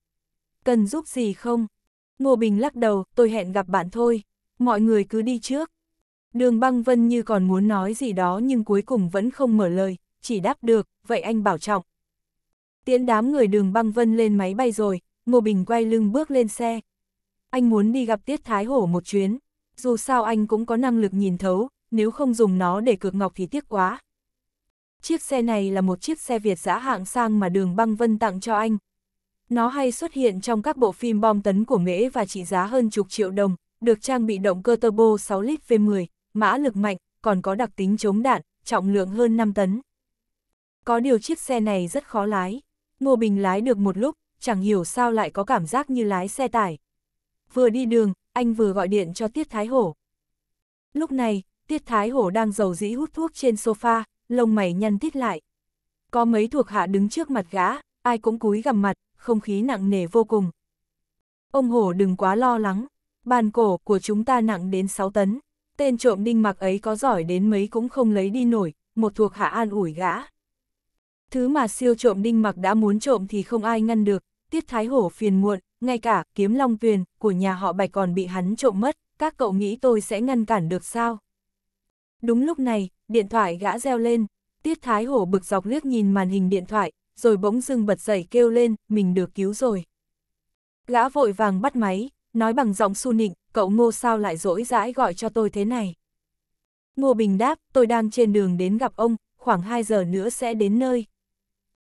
Cần giúp gì không? Ngô Bình lắc đầu, tôi hẹn gặp bạn thôi, mọi người cứ đi trước. Đường băng vân như còn muốn nói gì đó nhưng cuối cùng vẫn không mở lời, chỉ đáp được, vậy anh bảo trọng. Tiễn đám người đường băng vân lên máy bay rồi, Ngô Bình quay lưng bước lên xe. Anh muốn đi gặp Tiết Thái Hổ một chuyến, dù sao anh cũng có năng lực nhìn thấu, nếu không dùng nó để cược ngọc thì tiếc quá. Chiếc xe này là một chiếc xe Việt giã hạng sang mà đường băng vân tặng cho anh. Nó hay xuất hiện trong các bộ phim bom tấn của Mễ và trị giá hơn chục triệu đồng, được trang bị động cơ turbo 6 lít V10, mã lực mạnh, còn có đặc tính chống đạn, trọng lượng hơn 5 tấn. Có điều chiếc xe này rất khó lái. Ngô Bình lái được một lúc, chẳng hiểu sao lại có cảm giác như lái xe tải. Vừa đi đường, anh vừa gọi điện cho Tiết Thái Hổ. Lúc này, Tiết Thái Hổ đang dầu dĩ hút thuốc trên sofa, lông mày nhăn tít lại. Có mấy thuộc hạ đứng trước mặt gã, ai cũng cúi gằm mặt, không khí nặng nề vô cùng. Ông Hổ đừng quá lo lắng, bàn cổ của chúng ta nặng đến 6 tấn. Tên trộm đinh mặc ấy có giỏi đến mấy cũng không lấy đi nổi, một thuộc hạ an ủi gã. Thứ mà siêu trộm đinh mặc đã muốn trộm thì không ai ngăn được, tiết thái hổ phiền muộn, ngay cả kiếm long tuyền của nhà họ bạch còn bị hắn trộm mất, các cậu nghĩ tôi sẽ ngăn cản được sao? Đúng lúc này, điện thoại gã reo lên, tiết thái hổ bực dọc liếc nhìn màn hình điện thoại, rồi bỗng dưng bật dậy kêu lên, mình được cứu rồi. Gã vội vàng bắt máy, nói bằng giọng su nịnh, cậu ngô sao lại dỗi dãi gọi cho tôi thế này. Ngô Bình đáp, tôi đang trên đường đến gặp ông, khoảng 2 giờ nữa sẽ đến nơi.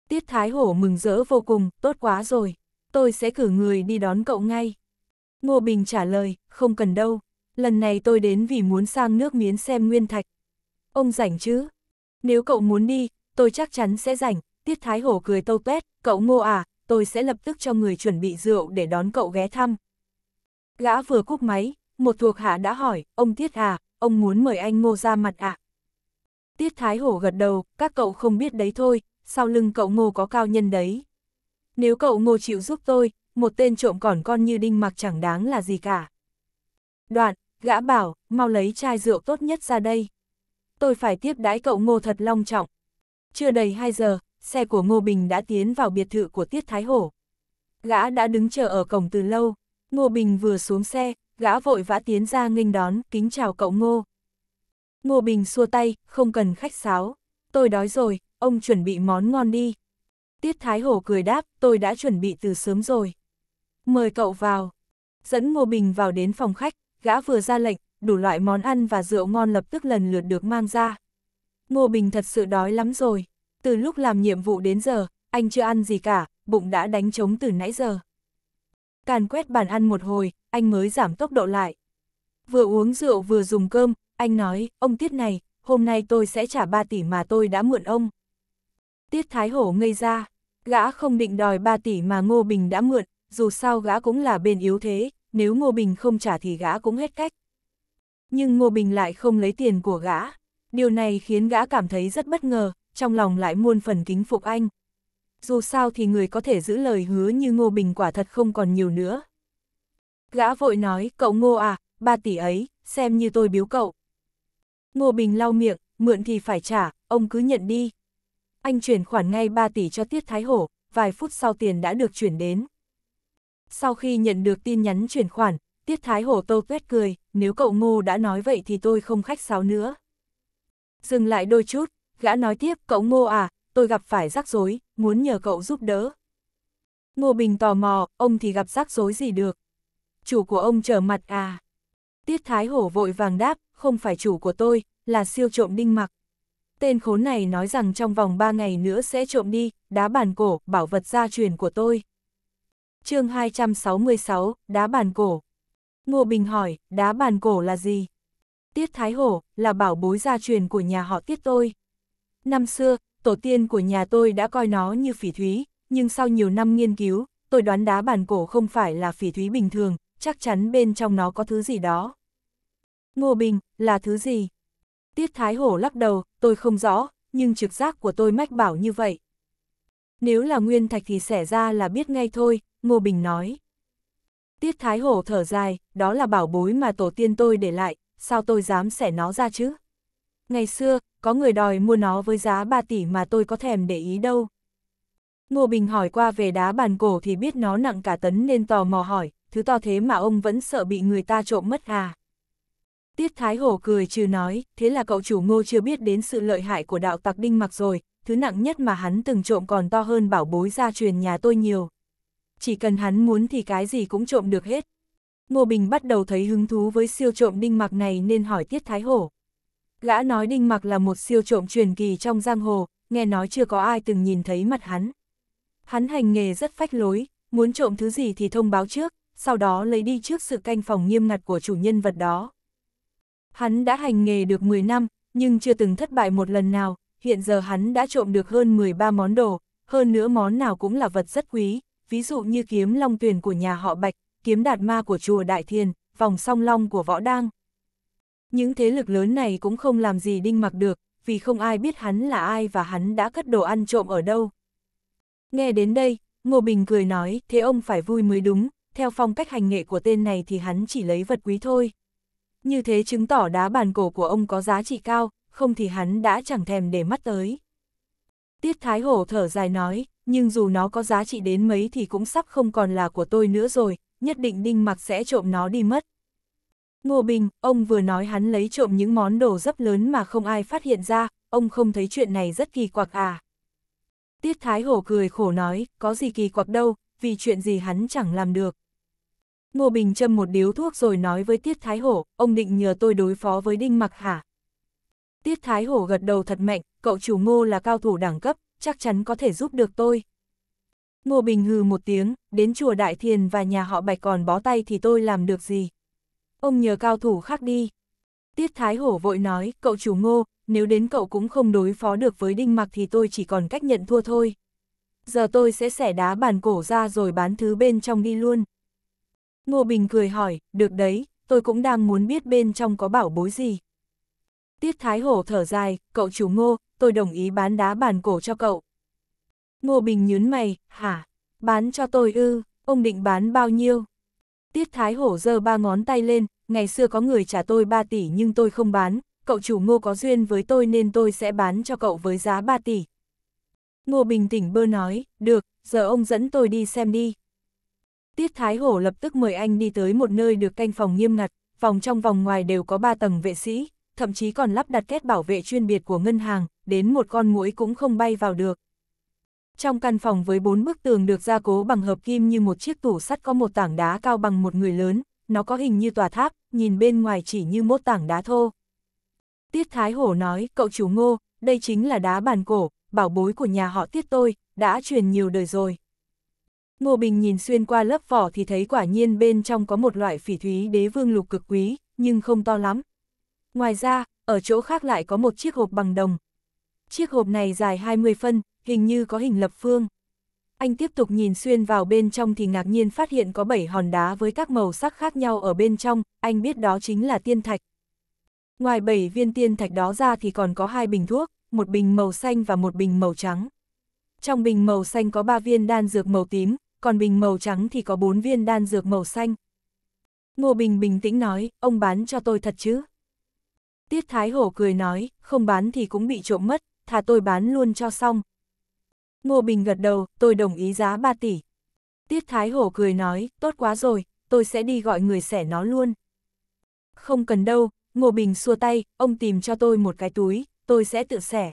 Tiết Thái Hổ mừng rỡ vô cùng, tốt quá rồi, tôi sẽ cử người đi đón cậu ngay. Ngô Bình trả lời, không cần đâu, lần này tôi đến vì muốn sang nước miến xem nguyên thạch. Ông rảnh chứ? Nếu cậu muốn đi, tôi chắc chắn sẽ rảnh. Tiết Thái Hổ cười tâu tuét, cậu ngô à, tôi sẽ lập tức cho người chuẩn bị rượu để đón cậu ghé thăm. Gã vừa cúp máy, một thuộc hạ đã hỏi, ông Tiết à, ông muốn mời anh ngô ra mặt ạ. À? Tiết Thái Hổ gật đầu, các cậu không biết đấy thôi, sau lưng cậu ngô có cao nhân đấy. Nếu cậu ngô chịu giúp tôi, một tên trộm còn con như đinh mặc chẳng đáng là gì cả. Đoạn, gã bảo, mau lấy chai rượu tốt nhất ra đây. Tôi phải tiếp đái cậu ngô thật long trọng. Chưa đầy 2 giờ, xe của Ngô Bình đã tiến vào biệt thự của Tiết Thái Hổ. Gã đã đứng chờ ở cổng từ lâu, Ngô Bình vừa xuống xe, gã vội vã tiến ra nghênh đón, kính chào cậu Ngô. Ngô Bình xua tay, không cần khách sáo, tôi đói rồi, ông chuẩn bị món ngon đi. Tiết Thái Hổ cười đáp, tôi đã chuẩn bị từ sớm rồi. Mời cậu vào. Dẫn Ngô Bình vào đến phòng khách, gã vừa ra lệnh, đủ loại món ăn và rượu ngon lập tức lần lượt được mang ra. Ngô Bình thật sự đói lắm rồi. Từ lúc làm nhiệm vụ đến giờ, anh chưa ăn gì cả, bụng đã đánh trống từ nãy giờ. Càn quét bàn ăn một hồi, anh mới giảm tốc độ lại. Vừa uống rượu vừa dùng cơm, anh nói, ông Tiết này, hôm nay tôi sẽ trả 3 tỷ mà tôi đã mượn ông. Tiết Thái Hổ ngây ra, gã không định đòi 3 tỷ mà Ngô Bình đã mượn, dù sao gã cũng là bên yếu thế, nếu Ngô Bình không trả thì gã cũng hết cách. Nhưng Ngô Bình lại không lấy tiền của gã, điều này khiến gã cảm thấy rất bất ngờ, trong lòng lại muôn phần kính phục anh. Dù sao thì người có thể giữ lời hứa như Ngô Bình quả thật không còn nhiều nữa. Gã vội nói, cậu Ngô à, 3 tỷ ấy, xem như tôi biếu cậu. Ngô Bình lau miệng, mượn thì phải trả, ông cứ nhận đi anh chuyển khoản ngay 3 tỷ cho Tiết Thái Hổ, vài phút sau tiền đã được chuyển đến. Sau khi nhận được tin nhắn chuyển khoản, Tiết Thái Hổ tô tuét cười, nếu cậu ngô đã nói vậy thì tôi không khách sáo nữa. Dừng lại đôi chút, gã nói tiếp, cậu ngô à, tôi gặp phải rắc rối, muốn nhờ cậu giúp đỡ. Ngô Bình tò mò, ông thì gặp rắc rối gì được? Chủ của ông trở mặt à? Tiết Thái Hổ vội vàng đáp, không phải chủ của tôi, là siêu trộm đinh mặc. Tên khốn này nói rằng trong vòng 3 ngày nữa sẽ trộm đi, đá bàn cổ, bảo vật gia truyền của tôi. chương 266, đá bàn cổ. Ngô Bình hỏi, đá bàn cổ là gì? Tiết Thái Hổ, là bảo bối gia truyền của nhà họ Tiết tôi. Năm xưa, tổ tiên của nhà tôi đã coi nó như phỉ thúy, nhưng sau nhiều năm nghiên cứu, tôi đoán đá bàn cổ không phải là phỉ thúy bình thường, chắc chắn bên trong nó có thứ gì đó. Ngô Bình, là thứ gì? Tiết Thái Hổ lắc đầu, tôi không rõ, nhưng trực giác của tôi mách bảo như vậy. Nếu là nguyên thạch thì xẻ ra là biết ngay thôi, Ngô Bình nói. Tiết Thái Hổ thở dài, đó là bảo bối mà tổ tiên tôi để lại, sao tôi dám xẻ nó ra chứ? Ngày xưa, có người đòi mua nó với giá 3 tỷ mà tôi có thèm để ý đâu. Ngô Bình hỏi qua về đá bàn cổ thì biết nó nặng cả tấn nên tò mò hỏi, thứ to thế mà ông vẫn sợ bị người ta trộm mất à? Tiết Thái Hổ cười trừ nói, thế là cậu chủ ngô chưa biết đến sự lợi hại của đạo tặc đinh mặc rồi, thứ nặng nhất mà hắn từng trộm còn to hơn bảo bối gia truyền nhà tôi nhiều. Chỉ cần hắn muốn thì cái gì cũng trộm được hết. Ngô Bình bắt đầu thấy hứng thú với siêu trộm đinh mặc này nên hỏi Tiết Thái Hổ. Gã nói đinh mặc là một siêu trộm truyền kỳ trong giang hồ, nghe nói chưa có ai từng nhìn thấy mặt hắn. Hắn hành nghề rất phách lối, muốn trộm thứ gì thì thông báo trước, sau đó lấy đi trước sự canh phòng nghiêm ngặt của chủ nhân vật đó. Hắn đã hành nghề được 10 năm, nhưng chưa từng thất bại một lần nào, hiện giờ hắn đã trộm được hơn 13 món đồ, hơn nữa món nào cũng là vật rất quý, ví dụ như kiếm long tuyển của nhà họ Bạch, kiếm đạt ma của chùa Đại Thiền, vòng song long của võ đang. Những thế lực lớn này cũng không làm gì đinh mặc được, vì không ai biết hắn là ai và hắn đã cất đồ ăn trộm ở đâu. Nghe đến đây, Ngô Bình cười nói, thế ông phải vui mới đúng, theo phong cách hành nghệ của tên này thì hắn chỉ lấy vật quý thôi như thế chứng tỏ đá bàn cổ của ông có giá trị cao, không thì hắn đã chẳng thèm để mắt tới. Tiết Thái Hổ thở dài nói, nhưng dù nó có giá trị đến mấy thì cũng sắp không còn là của tôi nữa rồi, nhất định Đinh Mặc sẽ trộm nó đi mất. Ngô Bình, ông vừa nói hắn lấy trộm những món đồ rất lớn mà không ai phát hiện ra, ông không thấy chuyện này rất kỳ quặc à. Tiết Thái Hổ cười khổ nói, có gì kỳ quặc đâu, vì chuyện gì hắn chẳng làm được. Ngô Bình châm một điếu thuốc rồi nói với Tiết Thái Hổ, ông định nhờ tôi đối phó với Đinh Mặc hả? Tiết Thái Hổ gật đầu thật mạnh, cậu chủ ngô là cao thủ đẳng cấp, chắc chắn có thể giúp được tôi. Ngô Bình hừ một tiếng, đến chùa Đại Thiền và nhà họ Bạch còn bó tay thì tôi làm được gì? Ông nhờ cao thủ khác đi. Tiết Thái Hổ vội nói, cậu chủ ngô, nếu đến cậu cũng không đối phó được với Đinh Mặc thì tôi chỉ còn cách nhận thua thôi. Giờ tôi sẽ xẻ đá bàn cổ ra rồi bán thứ bên trong đi luôn. Ngô Bình cười hỏi, được đấy, tôi cũng đang muốn biết bên trong có bảo bối gì. Tiết Thái Hổ thở dài, cậu chủ ngô, tôi đồng ý bán đá bàn cổ cho cậu. Ngô Bình nhún mày, hả, bán cho tôi ư, ông định bán bao nhiêu? Tiết Thái Hổ giơ ba ngón tay lên, ngày xưa có người trả tôi 3 tỷ nhưng tôi không bán, cậu chủ ngô có duyên với tôi nên tôi sẽ bán cho cậu với giá 3 tỷ. Ngô Bình tỉnh bơ nói, được, giờ ông dẫn tôi đi xem đi. Tiết Thái Hổ lập tức mời anh đi tới một nơi được canh phòng nghiêm ngặt, phòng trong vòng ngoài đều có ba tầng vệ sĩ, thậm chí còn lắp đặt kết bảo vệ chuyên biệt của ngân hàng, đến một con muỗi cũng không bay vào được. Trong căn phòng với bốn bức tường được gia cố bằng hợp kim như một chiếc tủ sắt có một tảng đá cao bằng một người lớn, nó có hình như tòa tháp, nhìn bên ngoài chỉ như một tảng đá thô. Tiết Thái Hổ nói, cậu chủ ngô, đây chính là đá bàn cổ, bảo bối của nhà họ Tiết tôi, đã truyền nhiều đời rồi. Ngô Bình nhìn xuyên qua lớp vỏ thì thấy quả nhiên bên trong có một loại phỉ thúy đế vương lục cực quý, nhưng không to lắm. Ngoài ra, ở chỗ khác lại có một chiếc hộp bằng đồng. Chiếc hộp này dài 20 phân, hình như có hình lập phương. Anh tiếp tục nhìn xuyên vào bên trong thì ngạc nhiên phát hiện có 7 hòn đá với các màu sắc khác nhau ở bên trong, anh biết đó chính là tiên thạch. Ngoài 7 viên tiên thạch đó ra thì còn có hai bình thuốc, một bình màu xanh và một bình màu trắng. Trong bình màu xanh có 3 viên đan dược màu tím, còn bình màu trắng thì có bốn viên đan dược màu xanh. Ngô Bình bình tĩnh nói, ông bán cho tôi thật chứ? Tiết Thái Hổ cười nói, không bán thì cũng bị trộm mất, thà tôi bán luôn cho xong. Ngô Bình gật đầu, tôi đồng ý giá 3 tỷ. Tiết Thái Hổ cười nói, tốt quá rồi, tôi sẽ đi gọi người xẻ nó luôn. Không cần đâu, Ngô Bình xua tay, ông tìm cho tôi một cái túi, tôi sẽ tự xẻ.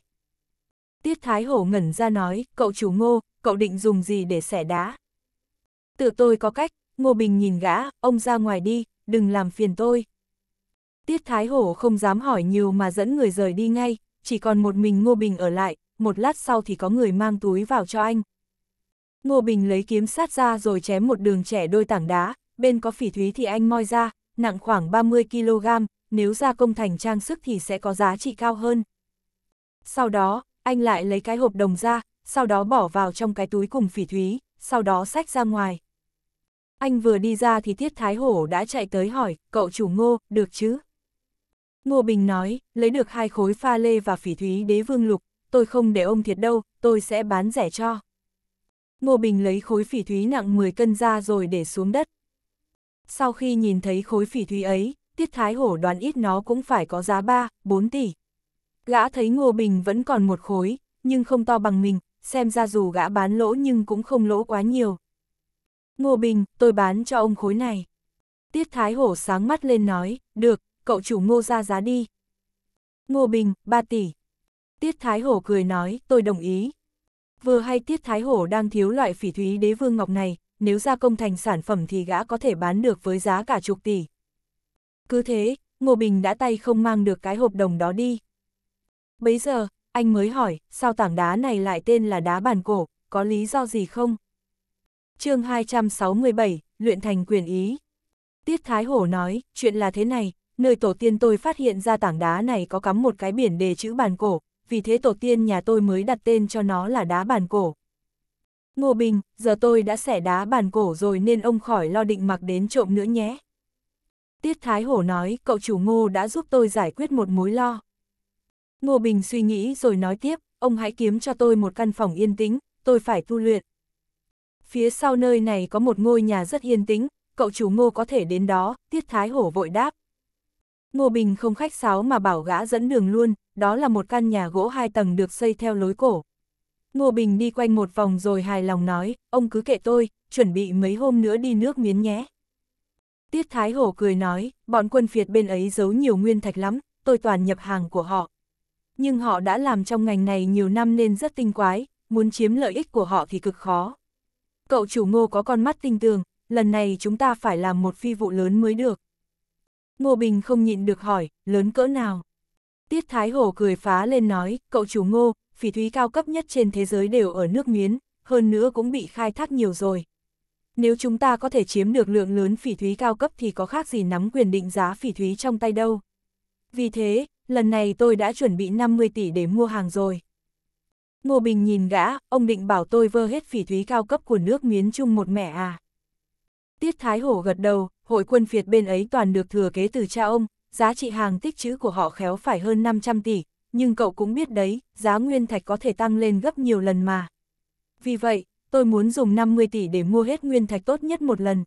Tiết Thái Hổ ngẩn ra nói, cậu chủ Ngô, cậu định dùng gì để xẻ đá? Tự tôi có cách, Ngô Bình nhìn gã, ông ra ngoài đi, đừng làm phiền tôi. Tiết Thái Hổ không dám hỏi nhiều mà dẫn người rời đi ngay, chỉ còn một mình Ngô Bình ở lại, một lát sau thì có người mang túi vào cho anh. Ngô Bình lấy kiếm sát ra rồi chém một đường trẻ đôi tảng đá, bên có phỉ thúy thì anh moi ra, nặng khoảng 30kg, nếu ra công thành trang sức thì sẽ có giá trị cao hơn. Sau đó, anh lại lấy cái hộp đồng ra, sau đó bỏ vào trong cái túi cùng phỉ thúy, sau đó xách ra ngoài. Anh vừa đi ra thì Tiết Thái Hổ đã chạy tới hỏi, cậu chủ ngô, được chứ? Ngô Bình nói, lấy được hai khối pha lê và phỉ thúy đế vương lục, tôi không để ông thiệt đâu, tôi sẽ bán rẻ cho. Ngô Bình lấy khối phỉ thúy nặng 10 cân ra rồi để xuống đất. Sau khi nhìn thấy khối phỉ thúy ấy, Tiết Thái Hổ đoán ít nó cũng phải có giá 3, 4 tỷ. Gã thấy Ngô Bình vẫn còn một khối, nhưng không to bằng mình, xem ra dù gã bán lỗ nhưng cũng không lỗ quá nhiều. Ngô Bình, tôi bán cho ông khối này. Tiết Thái Hổ sáng mắt lên nói, được, cậu chủ ngô ra giá đi. Ngô Bình, 3 tỷ. Tiết Thái Hổ cười nói, tôi đồng ý. Vừa hay Tiết Thái Hổ đang thiếu loại phỉ thúy đế vương ngọc này, nếu gia công thành sản phẩm thì gã có thể bán được với giá cả chục tỷ. Cứ thế, Ngô Bình đã tay không mang được cái hộp đồng đó đi. bây giờ, anh mới hỏi, sao tảng đá này lại tên là đá bàn cổ, có lý do gì không? chương 267, Luyện thành quyền ý. Tiết Thái Hổ nói, chuyện là thế này, nơi tổ tiên tôi phát hiện ra tảng đá này có cắm một cái biển đề chữ bàn cổ, vì thế tổ tiên nhà tôi mới đặt tên cho nó là đá bàn cổ. Ngô Bình, giờ tôi đã xẻ đá bàn cổ rồi nên ông khỏi lo định mặc đến trộm nữa nhé. Tiết Thái Hổ nói, cậu chủ ngô đã giúp tôi giải quyết một mối lo. Ngô Bình suy nghĩ rồi nói tiếp, ông hãy kiếm cho tôi một căn phòng yên tĩnh, tôi phải tu luyện. Phía sau nơi này có một ngôi nhà rất yên tĩnh, cậu chủ ngô có thể đến đó, Tiết Thái Hổ vội đáp. Ngô Bình không khách sáo mà bảo gã dẫn đường luôn, đó là một căn nhà gỗ hai tầng được xây theo lối cổ. Ngô Bình đi quanh một vòng rồi hài lòng nói, ông cứ kệ tôi, chuẩn bị mấy hôm nữa đi nước miến nhé. Tiết Thái Hổ cười nói, bọn quân phiệt bên ấy giấu nhiều nguyên thạch lắm, tôi toàn nhập hàng của họ nhưng họ đã làm trong ngành này nhiều năm nên rất tinh quái, muốn chiếm lợi ích của họ thì cực khó. Cậu chủ ngô có con mắt tinh tường, lần này chúng ta phải làm một phi vụ lớn mới được. Ngô Bình không nhịn được hỏi, lớn cỡ nào? Tiết Thái Hổ cười phá lên nói, cậu chủ ngô, phỉ thúy cao cấp nhất trên thế giới đều ở nước miến, hơn nữa cũng bị khai thác nhiều rồi. Nếu chúng ta có thể chiếm được lượng lớn phỉ thúy cao cấp thì có khác gì nắm quyền định giá phỉ thúy trong tay đâu. Vì thế, lần này tôi đã chuẩn bị 50 tỷ để mua hàng rồi. Ngô Bình nhìn gã, ông định bảo tôi vơ hết phỉ thúy cao cấp của nước miến chung một mẹ à. Tiết Thái Hổ gật đầu, hội quân Việt bên ấy toàn được thừa kế từ cha ông, giá trị hàng tích trữ của họ khéo phải hơn 500 tỷ, nhưng cậu cũng biết đấy, giá nguyên thạch có thể tăng lên gấp nhiều lần mà. Vì vậy, tôi muốn dùng 50 tỷ để mua hết nguyên thạch tốt nhất một lần.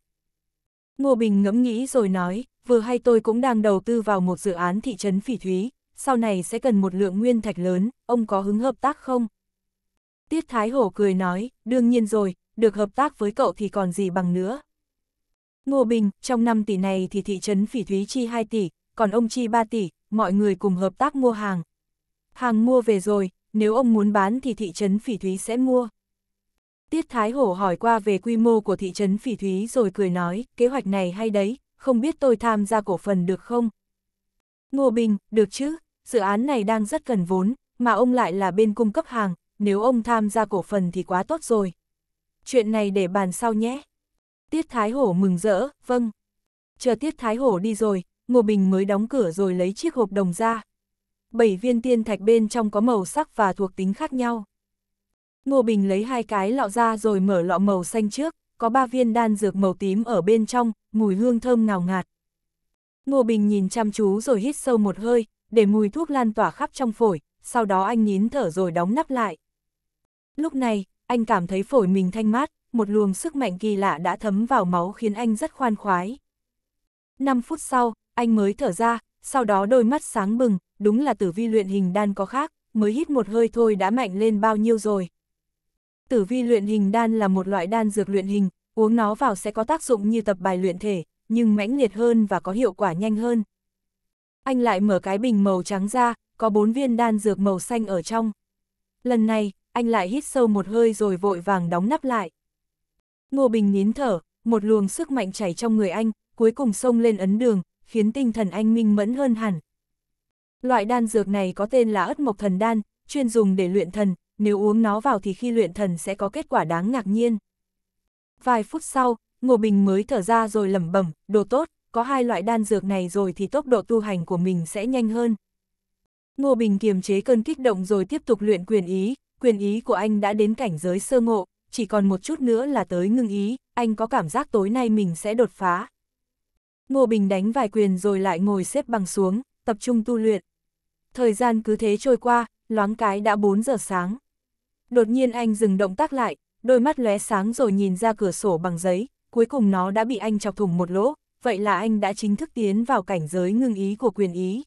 Ngô Bình ngẫm nghĩ rồi nói, vừa hay tôi cũng đang đầu tư vào một dự án thị trấn phỉ thúy, sau này sẽ cần một lượng nguyên thạch lớn, ông có hứng hợp tác không? Tiết Thái Hổ cười nói, đương nhiên rồi, được hợp tác với cậu thì còn gì bằng nữa. Ngô Bình, trong 5 tỷ này thì thị trấn phỉ thúy chi 2 tỷ, còn ông chi 3 tỷ, mọi người cùng hợp tác mua hàng. Hàng mua về rồi, nếu ông muốn bán thì thị trấn phỉ thúy sẽ mua. Tiết Thái Hổ hỏi qua về quy mô của thị trấn phỉ thúy rồi cười nói, kế hoạch này hay đấy, không biết tôi tham gia cổ phần được không? Ngô Bình, được chứ, dự án này đang rất cần vốn, mà ông lại là bên cung cấp hàng, nếu ông tham gia cổ phần thì quá tốt rồi. Chuyện này để bàn sau nhé. Tiết Thái Hổ mừng rỡ, vâng. Chờ Tiết Thái Hổ đi rồi, Ngô Bình mới đóng cửa rồi lấy chiếc hộp đồng ra. Bảy viên tiên thạch bên trong có màu sắc và thuộc tính khác nhau. Ngô Bình lấy hai cái lọ ra rồi mở lọ màu xanh trước, có ba viên đan dược màu tím ở bên trong, mùi hương thơm ngào ngạt. Ngô Bình nhìn chăm chú rồi hít sâu một hơi, để mùi thuốc lan tỏa khắp trong phổi, sau đó anh nín thở rồi đóng nắp lại. Lúc này, anh cảm thấy phổi mình thanh mát, một luồng sức mạnh kỳ lạ đã thấm vào máu khiến anh rất khoan khoái. Năm phút sau, anh mới thở ra, sau đó đôi mắt sáng bừng, đúng là tử vi luyện hình đan có khác, mới hít một hơi thôi đã mạnh lên bao nhiêu rồi. Tử vi luyện hình đan là một loại đan dược luyện hình, uống nó vào sẽ có tác dụng như tập bài luyện thể, nhưng mãnh liệt hơn và có hiệu quả nhanh hơn. Anh lại mở cái bình màu trắng ra, có bốn viên đan dược màu xanh ở trong. Lần này, anh lại hít sâu một hơi rồi vội vàng đóng nắp lại. Ngô Bình nín thở, một luồng sức mạnh chảy trong người anh, cuối cùng xông lên ấn đường, khiến tinh thần anh minh mẫn hơn hẳn. Loại đan dược này có tên là ất mộc thần đan, chuyên dùng để luyện thần, nếu uống nó vào thì khi luyện thần sẽ có kết quả đáng ngạc nhiên. Vài phút sau, Ngô Bình mới thở ra rồi lẩm bẩm, đồ tốt, có hai loại đan dược này rồi thì tốc độ tu hành của mình sẽ nhanh hơn. Ngô Bình kiềm chế cơn kích động rồi tiếp tục luyện quyền ý, quyền ý của anh đã đến cảnh giới sơ ngộ, chỉ còn một chút nữa là tới ngưng ý, anh có cảm giác tối nay mình sẽ đột phá. Ngô Bình đánh vài quyền rồi lại ngồi xếp bằng xuống, tập trung tu luyện. Thời gian cứ thế trôi qua, loáng cái đã 4 giờ sáng. Đột nhiên anh dừng động tác lại, đôi mắt lóe sáng rồi nhìn ra cửa sổ bằng giấy, cuối cùng nó đã bị anh chọc thủng một lỗ, vậy là anh đã chính thức tiến vào cảnh giới ngưng ý của quyền ý.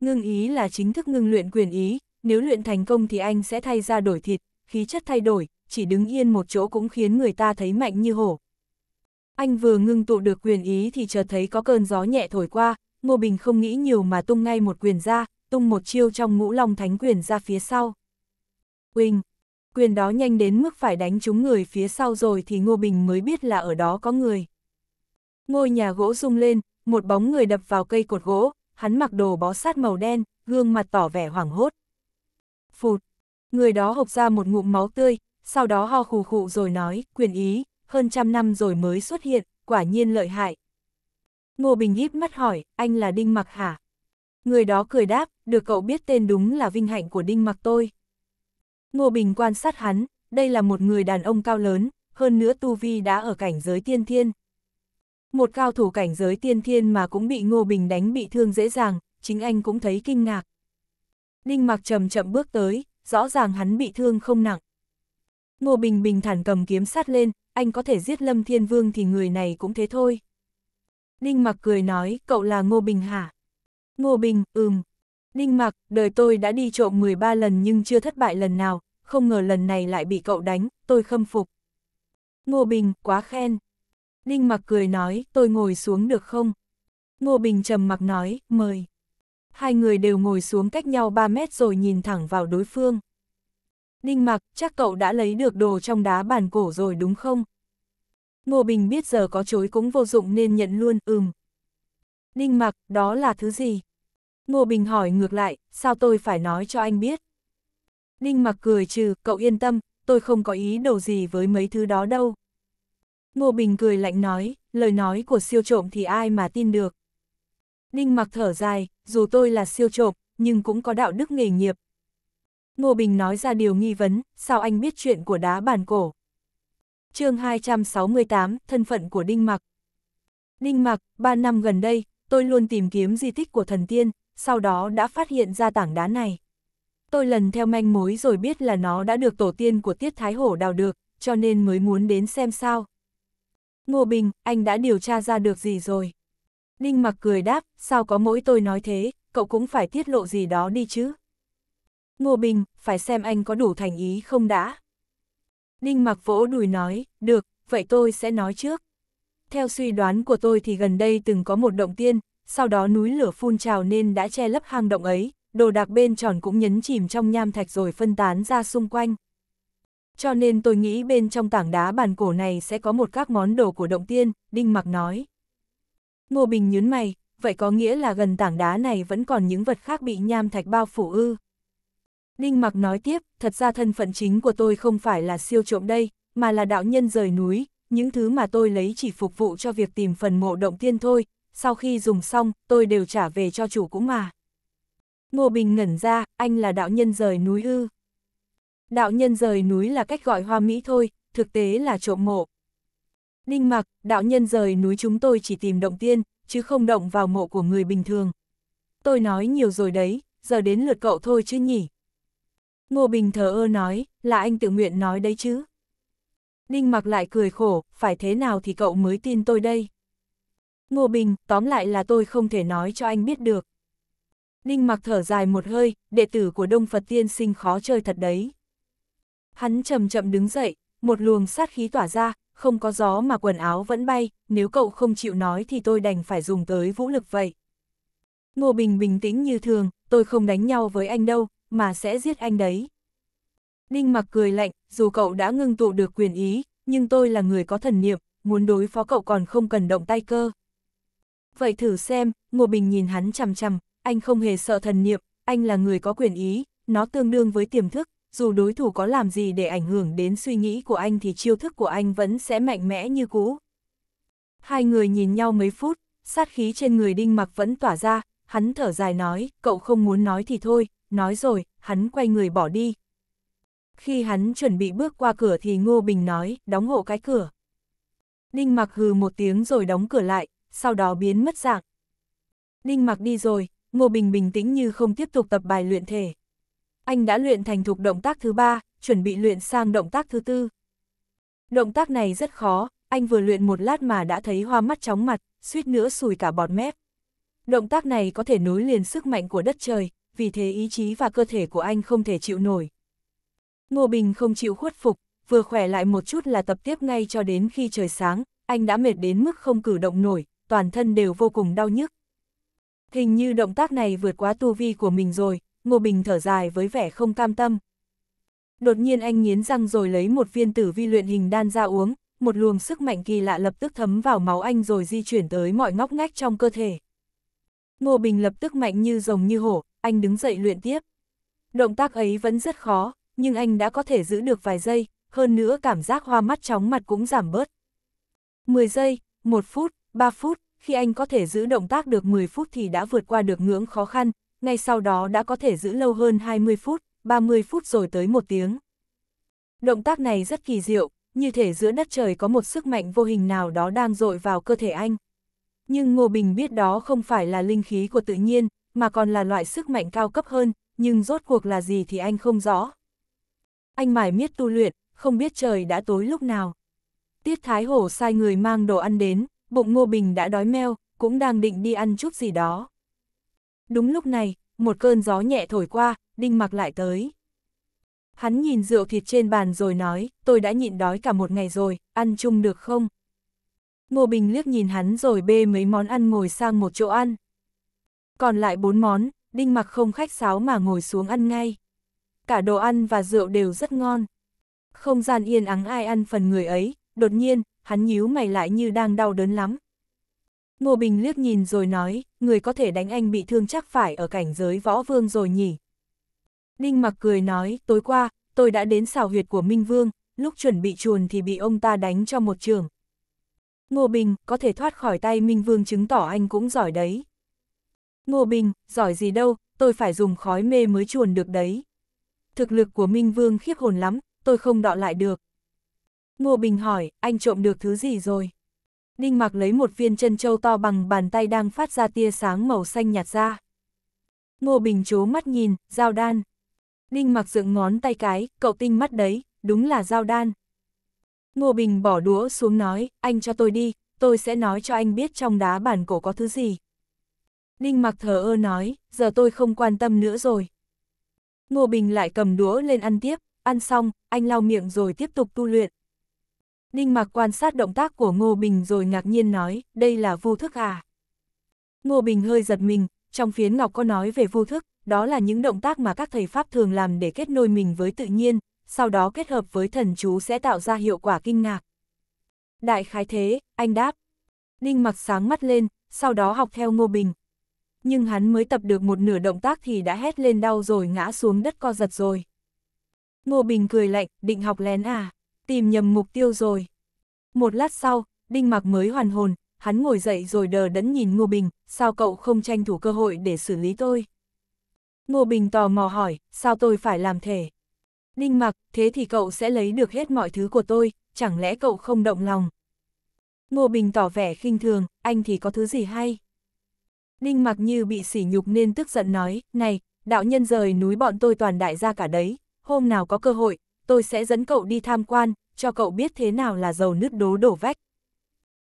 Ngưng ý là chính thức ngưng luyện quyền ý, nếu luyện thành công thì anh sẽ thay ra đổi thịt, khí chất thay đổi, chỉ đứng yên một chỗ cũng khiến người ta thấy mạnh như hổ. Anh vừa ngưng tụ được quyền ý thì chợt thấy có cơn gió nhẹ thổi qua, Ngô Bình không nghĩ nhiều mà tung ngay một quyền ra, tung một chiêu trong ngũ long thánh quyền ra phía sau. Quỳnh, quyền đó nhanh đến mức phải đánh trúng người phía sau rồi thì Ngô Bình mới biết là ở đó có người. Ngôi nhà gỗ rung lên, một bóng người đập vào cây cột gỗ, hắn mặc đồ bó sát màu đen, gương mặt tỏ vẻ hoảng hốt. Phụt, người đó hộc ra một ngụm máu tươi, sau đó ho khù khụ rồi nói, quyền ý, hơn trăm năm rồi mới xuất hiện, quả nhiên lợi hại. Ngô Bình híp mắt hỏi, anh là Đinh Mặc hả? Người đó cười đáp, được cậu biết tên đúng là vinh hạnh của Đinh Mặc tôi. Ngô Bình quan sát hắn, đây là một người đàn ông cao lớn, hơn nữa Tu Vi đã ở cảnh giới tiên thiên. Một cao thủ cảnh giới tiên thiên mà cũng bị Ngô Bình đánh bị thương dễ dàng, chính anh cũng thấy kinh ngạc. Đinh mặc chậm chậm bước tới, rõ ràng hắn bị thương không nặng. Ngô Bình bình thản cầm kiếm sát lên, anh có thể giết Lâm Thiên Vương thì người này cũng thế thôi. Đinh mặc cười nói, cậu là Ngô Bình hả? Ngô Bình, ừm, Ninh mặc, đời tôi đã đi trộm 13 lần nhưng chưa thất bại lần nào, không ngờ lần này lại bị cậu đánh, tôi khâm phục. Ngô Bình, quá khen. Ninh mặc cười nói, tôi ngồi xuống được không? Ngô Bình trầm mặc nói, mời. Hai người đều ngồi xuống cách nhau 3 mét rồi nhìn thẳng vào đối phương. Ninh mặc, chắc cậu đã lấy được đồ trong đá bàn cổ rồi đúng không? Ngô Bình biết giờ có chối cũng vô dụng nên nhận luôn, ừm. Ninh mặc, đó là thứ gì? Ngô Bình hỏi ngược lại, sao tôi phải nói cho anh biết? Đinh mặc cười trừ, cậu yên tâm, tôi không có ý đồ gì với mấy thứ đó đâu. Ngô Bình cười lạnh nói, lời nói của siêu trộm thì ai mà tin được. Đinh mặc thở dài, dù tôi là siêu trộm, nhưng cũng có đạo đức nghề nghiệp. Ngô Bình nói ra điều nghi vấn, sao anh biết chuyện của đá bàn cổ? chương 268, thân phận của Đinh mặc Đinh mặc 3 năm gần đây, tôi luôn tìm kiếm di tích của thần tiên, sau đó đã phát hiện ra tảng đá này. Tôi lần theo manh mối rồi biết là nó đã được tổ tiên của Tiết Thái Hổ đào được, cho nên mới muốn đến xem sao. Ngô Bình, anh đã điều tra ra được gì rồi? Đinh mặc cười đáp, sao có mỗi tôi nói thế, cậu cũng phải tiết lộ gì đó đi chứ. Ngô Bình, phải xem anh có đủ thành ý không đã. Đinh mặc vỗ đùi nói, được, vậy tôi sẽ nói trước. Theo suy đoán của tôi thì gần đây từng có một động tiên, sau đó núi lửa phun trào nên đã che lấp hang động ấy, đồ đạc bên tròn cũng nhấn chìm trong nham thạch rồi phân tán ra xung quanh. Cho nên tôi nghĩ bên trong tảng đá bàn cổ này sẽ có một các món đồ của động tiên, Đinh Mặc nói. Ngô Bình nhớn mày, vậy có nghĩa là gần tảng đá này vẫn còn những vật khác bị nham thạch bao phủ ư. Đinh Mặc nói tiếp, thật ra thân phận chính của tôi không phải là siêu trộm đây, mà là đạo nhân rời núi, những thứ mà tôi lấy chỉ phục vụ cho việc tìm phần mộ động tiên thôi, sau khi dùng xong, tôi đều trả về cho chủ cũ mà. Ngô Bình ngẩn ra, anh là đạo nhân rời núi ư. Đạo nhân rời núi là cách gọi hoa Mỹ thôi, thực tế là trộm mộ. Đinh mặc, đạo nhân rời núi chúng tôi chỉ tìm động tiên, chứ không động vào mộ của người bình thường. Tôi nói nhiều rồi đấy, giờ đến lượt cậu thôi chứ nhỉ. Ngô Bình thờ ơ nói, là anh tự nguyện nói đấy chứ. Đinh mặc lại cười khổ, phải thế nào thì cậu mới tin tôi đây. Ngô Bình, tóm lại là tôi không thể nói cho anh biết được. Ninh mặc thở dài một hơi, đệ tử của Đông Phật Tiên sinh khó chơi thật đấy. Hắn chậm chậm đứng dậy, một luồng sát khí tỏa ra, không có gió mà quần áo vẫn bay, nếu cậu không chịu nói thì tôi đành phải dùng tới vũ lực vậy. Ngô Bình bình tĩnh như thường, tôi không đánh nhau với anh đâu, mà sẽ giết anh đấy. Ninh mặc cười lạnh, dù cậu đã ngưng tụ được quyền ý, nhưng tôi là người có thần niệm, muốn đối phó cậu còn không cần động tay cơ vậy thử xem, Ngô Bình nhìn hắn chằm chằm, anh không hề sợ thần niệm, anh là người có quyền ý, nó tương đương với tiềm thức, dù đối thủ có làm gì để ảnh hưởng đến suy nghĩ của anh thì chiêu thức của anh vẫn sẽ mạnh mẽ như cũ. Hai người nhìn nhau mấy phút, sát khí trên người Đinh Mặc vẫn tỏa ra, hắn thở dài nói, cậu không muốn nói thì thôi, nói rồi, hắn quay người bỏ đi. Khi hắn chuẩn bị bước qua cửa thì Ngô Bình nói, đóng hộ cái cửa. Đinh Mặc hừ một tiếng rồi đóng cửa lại, sau đó biến mất dạng. Đinh mặc đi rồi, Ngô Bình bình tĩnh như không tiếp tục tập bài luyện thể. Anh đã luyện thành thục động tác thứ ba, chuẩn bị luyện sang động tác thứ tư. Động tác này rất khó, anh vừa luyện một lát mà đã thấy hoa mắt chóng mặt, suýt nữa sùi cả bọt mép. Động tác này có thể nối liền sức mạnh của đất trời, vì thế ý chí và cơ thể của anh không thể chịu nổi. Ngô Bình không chịu khuất phục, vừa khỏe lại một chút là tập tiếp ngay cho đến khi trời sáng, anh đã mệt đến mức không cử động nổi, toàn thân đều vô cùng đau nhức. Hình như động tác này vượt quá tu vi của mình rồi, Ngô Bình thở dài với vẻ không cam tâm. Đột nhiên anh nghiến răng rồi lấy một viên tử vi luyện hình đan ra uống, một luồng sức mạnh kỳ lạ lập tức thấm vào máu anh rồi di chuyển tới mọi ngóc ngách trong cơ thể. Ngô Bình lập tức mạnh như rồng như hổ, anh đứng dậy luyện tiếp. Động tác ấy vẫn rất khó, nhưng anh đã có thể giữ được vài giây, hơn nữa cảm giác hoa mắt chóng mặt cũng giảm bớt. 10 giây, 1 phút, 3 phút, khi anh có thể giữ động tác được 10 phút thì đã vượt qua được ngưỡng khó khăn, ngay sau đó đã có thể giữ lâu hơn 20 phút, 30 phút rồi tới một tiếng. Động tác này rất kỳ diệu, như thể giữa đất trời có một sức mạnh vô hình nào đó đang dội vào cơ thể anh. Nhưng Ngô Bình biết đó không phải là linh khí của tự nhiên, mà còn là loại sức mạnh cao cấp hơn, nhưng rốt cuộc là gì thì anh không rõ. Anh mải miết tu luyện, không biết trời đã tối lúc nào. Tiết Thái Hổ sai người mang đồ ăn đến, bụng Ngô Bình đã đói meo, cũng đang định đi ăn chút gì đó. Đúng lúc này, một cơn gió nhẹ thổi qua, Đinh Mặc lại tới. Hắn nhìn rượu thịt trên bàn rồi nói, tôi đã nhịn đói cả một ngày rồi, ăn chung được không? Ngô Bình liếc nhìn hắn rồi bê mấy món ăn ngồi sang một chỗ ăn. Còn lại bốn món, Đinh Mặc không khách sáo mà ngồi xuống ăn ngay. Cả đồ ăn và rượu đều rất ngon. Không gian yên ắng ai ăn phần người ấy, đột nhiên, hắn nhíu mày lại như đang đau đớn lắm. Ngô Bình liếc nhìn rồi nói, người có thể đánh anh bị thương chắc phải ở cảnh giới võ vương rồi nhỉ. Đinh mặc cười nói, tối qua, tôi đã đến xào huyệt của Minh Vương, lúc chuẩn bị chuồn thì bị ông ta đánh cho một trường. Ngô Bình, có thể thoát khỏi tay Minh Vương chứng tỏ anh cũng giỏi đấy. Ngô Bình, giỏi gì đâu, tôi phải dùng khói mê mới chuồn được đấy. Thực lực của Minh Vương khiếp hồn lắm, tôi không đọ lại được. Ngô Bình hỏi, anh trộm được thứ gì rồi? Đinh Mặc lấy một viên chân châu to bằng bàn tay đang phát ra tia sáng màu xanh nhạt ra. Ngô Bình chố mắt nhìn, giao đan. Đinh Mặc dựng ngón tay cái, cậu tinh mắt đấy, đúng là giao đan. Ngô Bình bỏ đũa xuống nói, anh cho tôi đi, tôi sẽ nói cho anh biết trong đá bản cổ có thứ gì. Đinh Mặc thờ ơ nói, giờ tôi không quan tâm nữa rồi. Ngô Bình lại cầm đũa lên ăn tiếp, ăn xong, anh lau miệng rồi tiếp tục tu luyện. Ninh Mặc quan sát động tác của Ngô Bình rồi ngạc nhiên nói, đây là vu thức à? Ngô Bình hơi giật mình, trong phiến ngọc có nói về vu thức, đó là những động tác mà các thầy Pháp thường làm để kết nối mình với tự nhiên, sau đó kết hợp với thần chú sẽ tạo ra hiệu quả kinh ngạc. Đại khái thế, anh đáp. Ninh Mặc sáng mắt lên, sau đó học theo Ngô Bình. Nhưng hắn mới tập được một nửa động tác thì đã hét lên đau rồi ngã xuống đất co giật rồi. Ngô Bình cười lạnh, định học lén à? tìm nhầm mục tiêu rồi. Một lát sau, Đinh Mạc mới hoàn hồn, hắn ngồi dậy rồi đờ đẫn nhìn Ngô Bình, sao cậu không tranh thủ cơ hội để xử lý tôi? Ngô Bình tò mò hỏi, sao tôi phải làm thể? Đinh Mạc, thế thì cậu sẽ lấy được hết mọi thứ của tôi, chẳng lẽ cậu không động lòng? Ngô Bình tỏ vẻ khinh thường, anh thì có thứ gì hay? Đinh Mạc như bị sỉ nhục nên tức giận nói, này, đạo nhân rời núi bọn tôi toàn đại gia cả đấy, hôm nào có cơ hội, tôi sẽ dẫn cậu đi tham quan, cho cậu biết thế nào là dầu nứt đố đổ vách.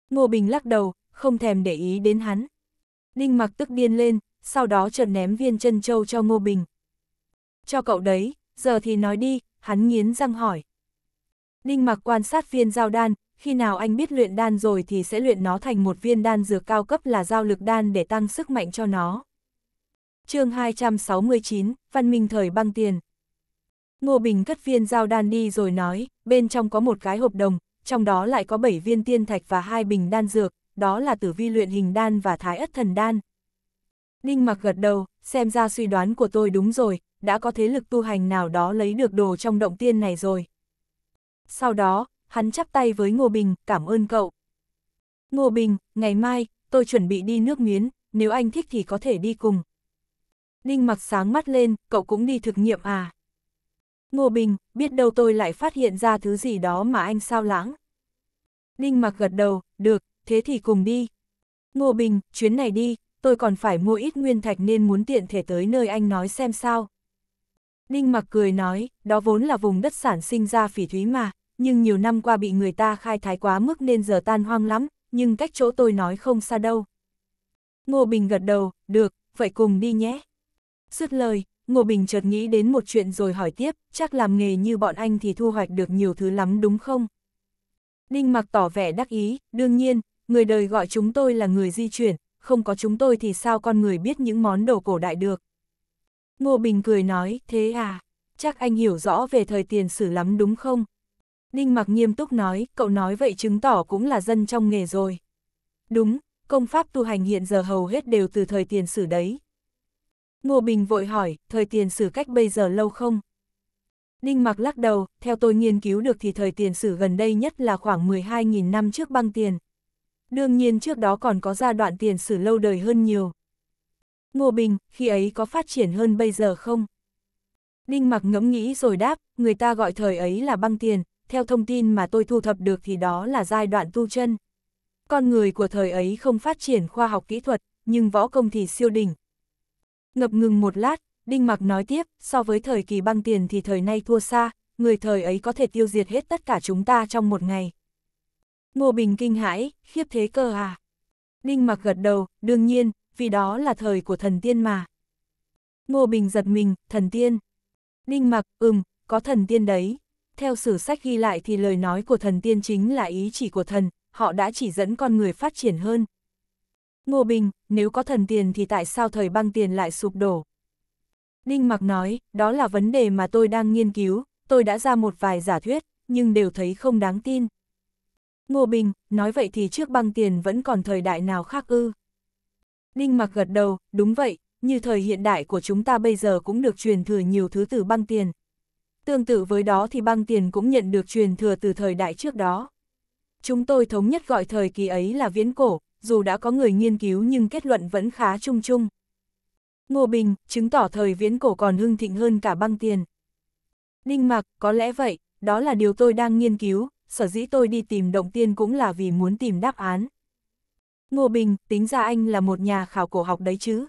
Ngô Bình lắc đầu, không thèm để ý đến hắn. Đinh mặc tức điên lên, sau đó chợt ném viên chân châu cho Ngô Bình. Cho cậu đấy, giờ thì nói đi, hắn nghiến răng hỏi. Đinh mặc quan sát viên giao đan, khi nào anh biết luyện đan rồi thì sẽ luyện nó thành một viên đan dược cao cấp là giao lực đan để tăng sức mạnh cho nó. chương 269, Văn minh thời băng tiền Ngô Bình cất viên dao đan đi rồi nói, bên trong có một cái hộp đồng, trong đó lại có 7 viên tiên thạch và hai bình đan dược, đó là tử vi luyện hình đan và thái ất thần đan. Đinh mặc gật đầu, xem ra suy đoán của tôi đúng rồi, đã có thế lực tu hành nào đó lấy được đồ trong động tiên này rồi. Sau đó, hắn chắp tay với Ngô Bình, cảm ơn cậu. Ngô Bình, ngày mai, tôi chuẩn bị đi nước miến, nếu anh thích thì có thể đi cùng. Đinh mặc sáng mắt lên, cậu cũng đi thực nghiệm à? Ngô Bình, biết đâu tôi lại phát hiện ra thứ gì đó mà anh sao lãng. Đinh mặc gật đầu, được, thế thì cùng đi. Ngô Bình, chuyến này đi, tôi còn phải mua ít nguyên thạch nên muốn tiện thể tới nơi anh nói xem sao. Đinh mặc cười nói, đó vốn là vùng đất sản sinh ra phỉ thúy mà, nhưng nhiều năm qua bị người ta khai thái quá mức nên giờ tan hoang lắm, nhưng cách chỗ tôi nói không xa đâu. Ngô Bình gật đầu, được, vậy cùng đi nhé. Dứt lời, Ngô Bình chợt nghĩ đến một chuyện rồi hỏi tiếp, chắc làm nghề như bọn anh thì thu hoạch được nhiều thứ lắm đúng không? Đinh Mặc tỏ vẻ đắc ý, đương nhiên, người đời gọi chúng tôi là người di chuyển, không có chúng tôi thì sao con người biết những món đồ cổ đại được? Ngô Bình cười nói, thế à, chắc anh hiểu rõ về thời tiền sử lắm đúng không? Đinh Mặc nghiêm túc nói, cậu nói vậy chứng tỏ cũng là dân trong nghề rồi. Đúng, công pháp tu hành hiện giờ hầu hết đều từ thời tiền sử đấy. Ngô Bình vội hỏi, thời tiền sử cách bây giờ lâu không? Đinh Mặc lắc đầu, theo tôi nghiên cứu được thì thời tiền sử gần đây nhất là khoảng 12.000 năm trước băng tiền. Đương nhiên trước đó còn có giai đoạn tiền sử lâu đời hơn nhiều. Ngô Bình, khi ấy có phát triển hơn bây giờ không? Đinh Mặc ngẫm nghĩ rồi đáp, người ta gọi thời ấy là băng tiền, theo thông tin mà tôi thu thập được thì đó là giai đoạn tu chân. Con người của thời ấy không phát triển khoa học kỹ thuật, nhưng võ công thì siêu đỉnh, Ngập ngừng một lát, Đinh Mặc nói tiếp, so với thời kỳ băng tiền thì thời nay thua xa, người thời ấy có thể tiêu diệt hết tất cả chúng ta trong một ngày. Ngô Bình kinh hãi, khiếp thế cơ à. Đinh Mặc gật đầu, đương nhiên, vì đó là thời của thần tiên mà. Ngô Bình giật mình, thần tiên. Đinh Mặc, ừm, có thần tiên đấy. Theo sử sách ghi lại thì lời nói của thần tiên chính là ý chỉ của thần, họ đã chỉ dẫn con người phát triển hơn, Ngô Bình, nếu có thần tiền thì tại sao thời băng tiền lại sụp đổ? Đinh Mặc nói, đó là vấn đề mà tôi đang nghiên cứu, tôi đã ra một vài giả thuyết, nhưng đều thấy không đáng tin. Ngô Bình, nói vậy thì trước băng tiền vẫn còn thời đại nào khác ư? Đinh Mặc gật đầu, đúng vậy, như thời hiện đại của chúng ta bây giờ cũng được truyền thừa nhiều thứ từ băng tiền. Tương tự với đó thì băng tiền cũng nhận được truyền thừa từ thời đại trước đó. Chúng tôi thống nhất gọi thời kỳ ấy là viễn cổ, dù đã có người nghiên cứu nhưng kết luận vẫn khá chung chung. Ngô Bình, chứng tỏ thời viễn cổ còn hưng thịnh hơn cả băng tiền. Đinh Mạc, có lẽ vậy, đó là điều tôi đang nghiên cứu, sở dĩ tôi đi tìm động tiên cũng là vì muốn tìm đáp án. Ngô Bình, tính ra anh là một nhà khảo cổ học đấy chứ.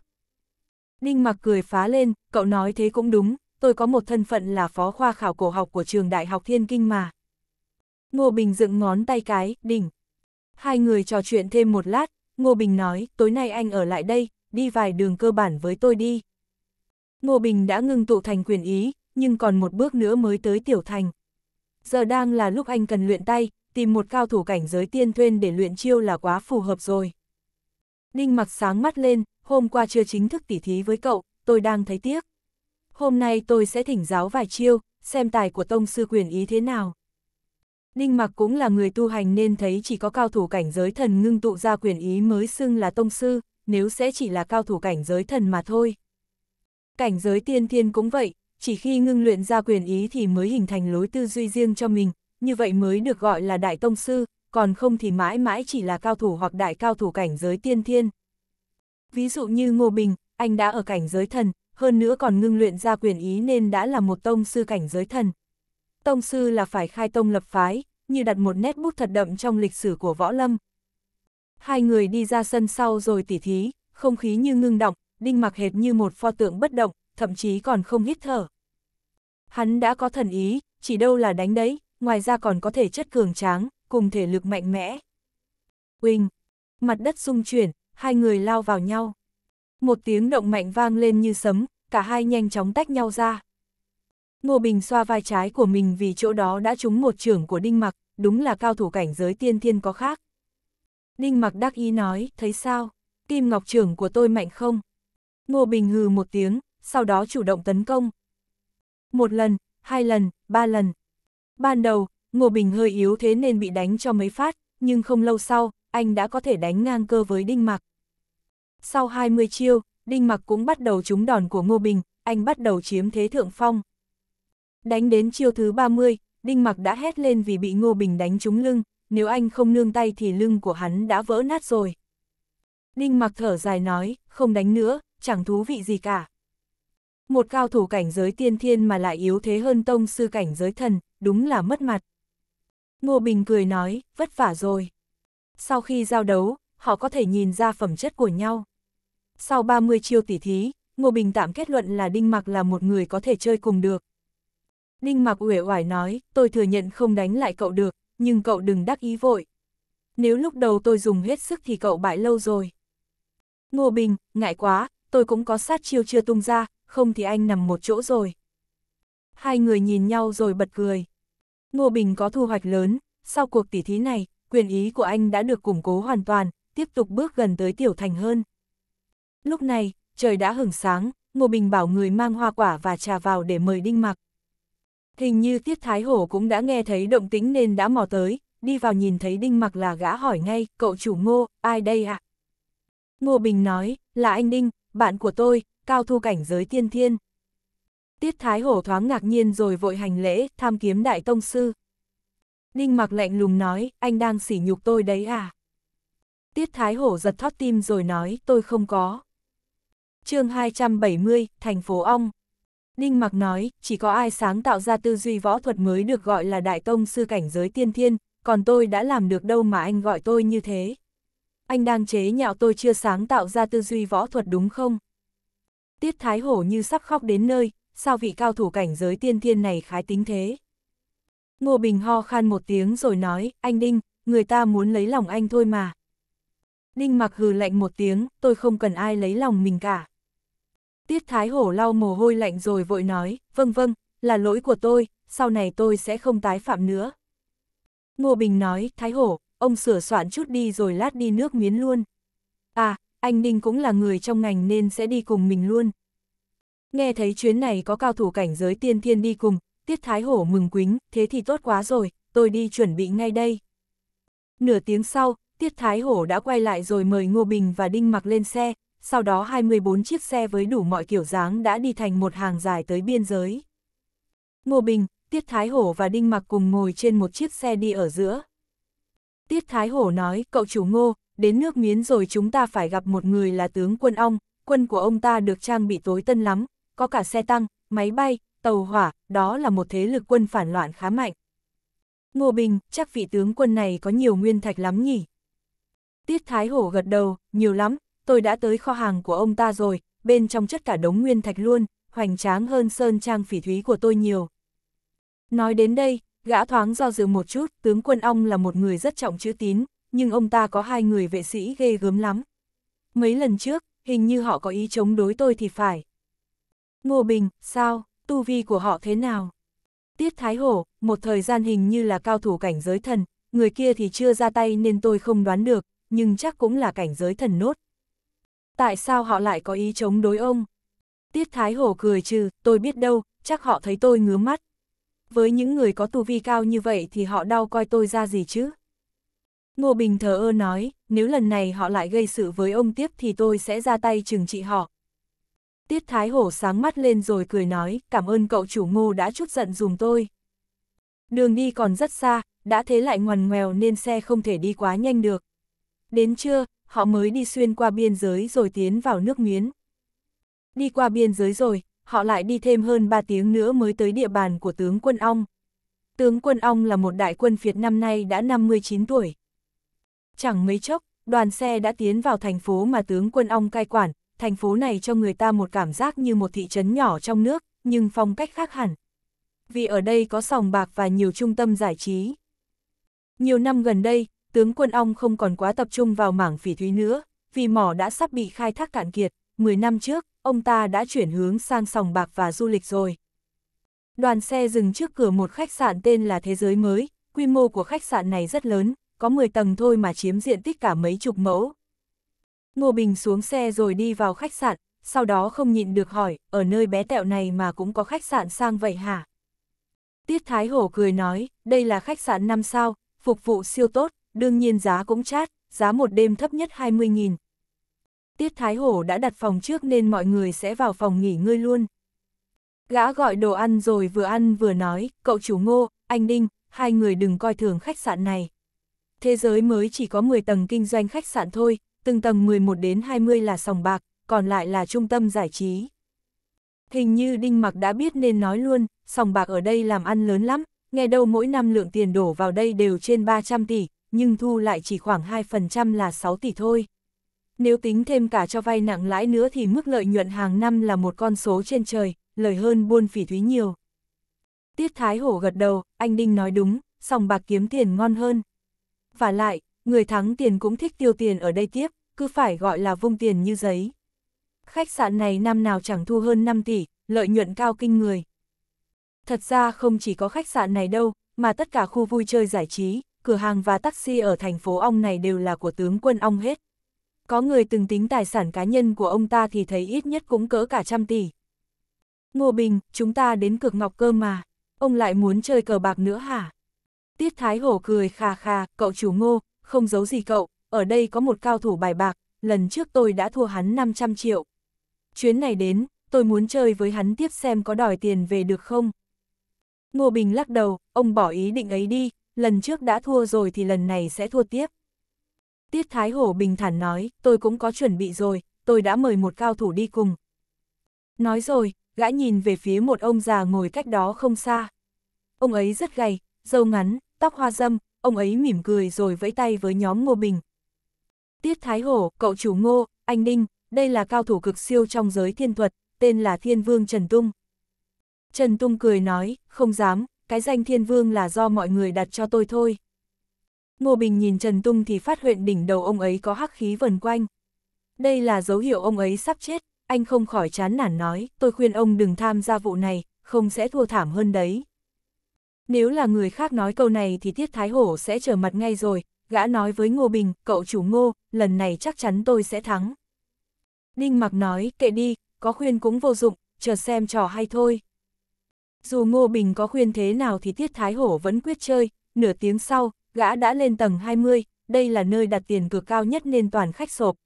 Đinh Mạc cười phá lên, cậu nói thế cũng đúng, tôi có một thân phận là phó khoa khảo cổ học của trường Đại học Thiên Kinh mà. Ngô Bình dựng ngón tay cái, đỉnh, Hai người trò chuyện thêm một lát, Ngô Bình nói, tối nay anh ở lại đây, đi vài đường cơ bản với tôi đi. Ngô Bình đã ngưng tụ thành quyền ý, nhưng còn một bước nữa mới tới tiểu thành. Giờ đang là lúc anh cần luyện tay, tìm một cao thủ cảnh giới tiên thuyên để luyện chiêu là quá phù hợp rồi. Ninh mặc sáng mắt lên, hôm qua chưa chính thức tỉ thí với cậu, tôi đang thấy tiếc. Hôm nay tôi sẽ thỉnh giáo vài chiêu, xem tài của tông sư quyền ý thế nào. Ninh Mặc cũng là người tu hành nên thấy chỉ có cao thủ cảnh giới thần ngưng tụ ra quyền ý mới xưng là tông sư, nếu sẽ chỉ là cao thủ cảnh giới thần mà thôi. Cảnh giới tiên thiên cũng vậy, chỉ khi ngưng luyện ra quyền ý thì mới hình thành lối tư duy riêng cho mình, như vậy mới được gọi là đại tông sư, còn không thì mãi mãi chỉ là cao thủ hoặc đại cao thủ cảnh giới tiên thiên. Ví dụ như Ngô Bình, anh đã ở cảnh giới thần, hơn nữa còn ngưng luyện ra quyền ý nên đã là một tông sư cảnh giới thần tông sư là phải khai tông lập phái, như đặt một nét bút thật đậm trong lịch sử của võ lâm. Hai người đi ra sân sau rồi tỉ thí, không khí như ngưng động, đinh mặc hệt như một pho tượng bất động, thậm chí còn không hít thở. Hắn đã có thần ý, chỉ đâu là đánh đấy, ngoài ra còn có thể chất cường tráng, cùng thể lực mạnh mẽ. quỳnh Mặt đất rung chuyển, hai người lao vào nhau. Một tiếng động mạnh vang lên như sấm, cả hai nhanh chóng tách nhau ra. Ngô Bình xoa vai trái của mình vì chỗ đó đã trúng một trưởng của Đinh Mặc, đúng là cao thủ cảnh giới tiên thiên có khác. Đinh Mặc đắc ý nói, thấy sao, kim ngọc trưởng của tôi mạnh không? Ngô Bình hừ một tiếng, sau đó chủ động tấn công. Một lần, hai lần, ba lần. Ban đầu, Ngô Bình hơi yếu thế nên bị đánh cho mấy phát, nhưng không lâu sau, anh đã có thể đánh ngang cơ với Đinh Mặc. Sau 20 chiêu, Đinh Mặc cũng bắt đầu trúng đòn của Ngô Bình, anh bắt đầu chiếm thế thượng phong. Đánh đến chiêu thứ 30, Đinh Mặc đã hét lên vì bị Ngô Bình đánh trúng lưng, nếu anh không nương tay thì lưng của hắn đã vỡ nát rồi. Đinh Mặc thở dài nói, không đánh nữa, chẳng thú vị gì cả. Một cao thủ cảnh giới tiên thiên mà lại yếu thế hơn tông sư cảnh giới thần, đúng là mất mặt. Ngô Bình cười nói, vất vả rồi. Sau khi giao đấu, họ có thể nhìn ra phẩm chất của nhau. Sau 30 chiêu tỉ thí, Ngô Bình tạm kết luận là Đinh Mặc là một người có thể chơi cùng được, Đinh Mạc uể oải nói, tôi thừa nhận không đánh lại cậu được, nhưng cậu đừng đắc ý vội. Nếu lúc đầu tôi dùng hết sức thì cậu bại lâu rồi. Ngô Bình, ngại quá, tôi cũng có sát chiêu chưa tung ra, không thì anh nằm một chỗ rồi. Hai người nhìn nhau rồi bật cười. Ngô Bình có thu hoạch lớn, sau cuộc tỉ thí này, quyền ý của anh đã được củng cố hoàn toàn, tiếp tục bước gần tới tiểu thành hơn. Lúc này, trời đã hửng sáng, Ngô Bình bảo người mang hoa quả và trà vào để mời Đinh Mặc. Hình như Tiết Thái Hổ cũng đã nghe thấy động tính nên đã mò tới, đi vào nhìn thấy Đinh Mặc là gã hỏi ngay, cậu chủ Ngô, ai đây ạ? Ngô Bình nói, là anh Đinh, bạn của tôi, cao thu cảnh giới tiên thiên. Tiết Thái Hổ thoáng ngạc nhiên rồi vội hành lễ, tham kiếm Đại Tông Sư. Đinh Mặc lạnh lùng nói, anh đang sỉ nhục tôi đấy à? Tiết Thái Hổ giật thót tim rồi nói, tôi không có. chương 270, thành phố Ong Ninh Mặc nói, chỉ có ai sáng tạo ra tư duy võ thuật mới được gọi là đại tông sư cảnh giới tiên thiên, còn tôi đã làm được đâu mà anh gọi tôi như thế. Anh đang chế nhạo tôi chưa sáng tạo ra tư duy võ thuật đúng không? Tiết Thái Hổ như sắp khóc đến nơi, sao vị cao thủ cảnh giới tiên thiên này khái tính thế? Ngô Bình ho khan một tiếng rồi nói, anh Đinh, người ta muốn lấy lòng anh thôi mà. Đinh mặc hừ lạnh một tiếng, tôi không cần ai lấy lòng mình cả. Tiết Thái Hổ lau mồ hôi lạnh rồi vội nói, vâng vâng, là lỗi của tôi, sau này tôi sẽ không tái phạm nữa. Ngô Bình nói, Thái Hổ, ông sửa soạn chút đi rồi lát đi nước miến luôn. À, anh Ninh cũng là người trong ngành nên sẽ đi cùng mình luôn. Nghe thấy chuyến này có cao thủ cảnh giới tiên thiên đi cùng, Tiết Thái Hổ mừng quính, thế thì tốt quá rồi, tôi đi chuẩn bị ngay đây. Nửa tiếng sau, Tiết Thái Hổ đã quay lại rồi mời Ngô Bình và Đinh Mặc lên xe, sau đó 24 chiếc xe với đủ mọi kiểu dáng đã đi thành một hàng dài tới biên giới. Ngô Bình, Tiết Thái Hổ và Đinh Mặc cùng ngồi trên một chiếc xe đi ở giữa. Tiết Thái Hổ nói, cậu chủ ngô, đến nước miến rồi chúng ta phải gặp một người là tướng quân ông. quân của ông ta được trang bị tối tân lắm, có cả xe tăng, máy bay, tàu hỏa, đó là một thế lực quân phản loạn khá mạnh. Ngô Bình, chắc vị tướng quân này có nhiều nguyên thạch lắm nhỉ? Tiết Thái Hổ gật đầu, nhiều lắm, tôi đã tới kho hàng của ông ta rồi, bên trong chất cả đống nguyên thạch luôn, hoành tráng hơn sơn trang phỉ thúy của tôi nhiều. Nói đến đây, gã thoáng do dự một chút, tướng quân ông là một người rất trọng chữ tín, nhưng ông ta có hai người vệ sĩ ghê gớm lắm. Mấy lần trước, hình như họ có ý chống đối tôi thì phải. Ngô Bình, sao, tu vi của họ thế nào? Tiết Thái Hổ, một thời gian hình như là cao thủ cảnh giới thần, người kia thì chưa ra tay nên tôi không đoán được, nhưng chắc cũng là cảnh giới thần nốt tại sao họ lại có ý chống đối ông? Tiết Thái Hổ cười trừ, tôi biết đâu, chắc họ thấy tôi ngứa mắt. Với những người có tu vi cao như vậy thì họ đau coi tôi ra gì chứ? Ngô Bình thờ ơ nói, nếu lần này họ lại gây sự với ông tiếp thì tôi sẽ ra tay trừng trị họ. Tiết Thái Hổ sáng mắt lên rồi cười nói, cảm ơn cậu chủ ngô đã chút giận dùm tôi. Đường đi còn rất xa, đã thế lại ngoằn ngoèo nên xe không thể đi quá nhanh được. Đến trưa, họ mới đi xuyên qua biên giới rồi tiến vào nước miến. Đi qua biên giới rồi, họ lại đi thêm hơn 3 tiếng nữa mới tới địa bàn của tướng quân ong. Tướng quân ong là một đại quân Việt năm nay đã 59 tuổi. Chẳng mấy chốc, đoàn xe đã tiến vào thành phố mà tướng quân ong cai quản, thành phố này cho người ta một cảm giác như một thị trấn nhỏ trong nước, nhưng phong cách khác hẳn. Vì ở đây có sòng bạc và nhiều trung tâm giải trí. Nhiều năm gần đây, tướng quân ong không còn quá tập trung vào mảng phỉ thúy nữa, vì mỏ đã sắp bị khai thác cạn kiệt, 10 năm trước, ông ta đã chuyển hướng sang sòng bạc và du lịch rồi. Đoàn xe dừng trước cửa một khách sạn tên là Thế Giới Mới, quy mô của khách sạn này rất lớn, có 10 tầng thôi mà chiếm diện tích cả mấy chục mẫu. Ngô Bình xuống xe rồi đi vào khách sạn, sau đó không nhịn được hỏi, ở nơi bé tẹo này mà cũng có khách sạn sang vậy hả? Tiết Thái Hổ cười nói, đây là khách sạn 5 sao, phục vụ siêu tốt, đương nhiên giá cũng chát, giá một đêm thấp nhất 20.000. Tiết Thái Hổ đã đặt phòng trước nên mọi người sẽ vào phòng nghỉ ngơi luôn. Gã gọi đồ ăn rồi vừa ăn vừa nói, cậu chủ ngô, anh Đinh, hai người đừng coi thường khách sạn này. Thế giới mới chỉ có 10 tầng kinh doanh khách sạn thôi, từng tầng 11 đến 20 là sòng bạc, còn lại là trung tâm giải trí. Hình như Đinh Mặc đã biết nên nói luôn, sòng bạc ở đây làm ăn lớn lắm, nghe đâu mỗi năm lượng tiền đổ vào đây đều trên 300 tỷ, nhưng thu lại chỉ khoảng 2% là 6 tỷ thôi. Nếu tính thêm cả cho vay nặng lãi nữa thì mức lợi nhuận hàng năm là một con số trên trời, lời hơn buôn phỉ thúy nhiều. Tiết Thái Hổ gật đầu, anh Đinh nói đúng, sòng bạc kiếm tiền ngon hơn. Và lại, người thắng tiền cũng thích tiêu tiền ở đây tiếp, cứ phải gọi là vung tiền như giấy. Khách sạn này năm nào chẳng thu hơn 5 tỷ, lợi nhuận cao kinh người. Thật ra không chỉ có khách sạn này đâu, mà tất cả khu vui chơi giải trí, cửa hàng và taxi ở thành phố ong này đều là của tướng quân ong hết. Có người từng tính tài sản cá nhân của ông ta thì thấy ít nhất cũng cỡ cả trăm tỷ. Ngô Bình, chúng ta đến cược ngọc cơ mà, ông lại muốn chơi cờ bạc nữa hả? Tiết Thái Hổ cười khà khà, cậu chủ ngô, không giấu gì cậu, ở đây có một cao thủ bài bạc, lần trước tôi đã thua hắn 500 triệu. Chuyến này đến, tôi muốn chơi với hắn tiếp xem có đòi tiền về được không? Ngô Bình lắc đầu, ông bỏ ý định ấy đi, lần trước đã thua rồi thì lần này sẽ thua tiếp. Tiết Thái Hổ bình thản nói, tôi cũng có chuẩn bị rồi, tôi đã mời một cao thủ đi cùng. Nói rồi, gã nhìn về phía một ông già ngồi cách đó không xa. Ông ấy rất gầy, râu ngắn, tóc hoa dâm, ông ấy mỉm cười rồi vẫy tay với nhóm Ngô Bình. Tiết Thái Hổ, cậu chủ Ngô, anh Ninh, đây là cao thủ cực siêu trong giới thiên thuật, tên là Thiên Vương Trần Tung. Trần Tung cười nói, không dám, cái danh thiên vương là do mọi người đặt cho tôi thôi. Ngô Bình nhìn Trần Tung thì phát huyện đỉnh đầu ông ấy có hắc khí vần quanh. Đây là dấu hiệu ông ấy sắp chết, anh không khỏi chán nản nói, tôi khuyên ông đừng tham gia vụ này, không sẽ thua thảm hơn đấy. Nếu là người khác nói câu này thì Tiết Thái Hổ sẽ trở mặt ngay rồi, gã nói với Ngô Bình, cậu chủ Ngô, lần này chắc chắn tôi sẽ thắng. Đinh Mặc nói, kệ đi, có khuyên cũng vô dụng, chờ xem trò hay thôi. Dù Ngô Bình có khuyên thế nào thì Tiết Thái Hổ vẫn quyết chơi, nửa tiếng sau, gã đã lên tầng 20, đây là nơi đặt tiền cược cao nhất nên toàn khách sộp.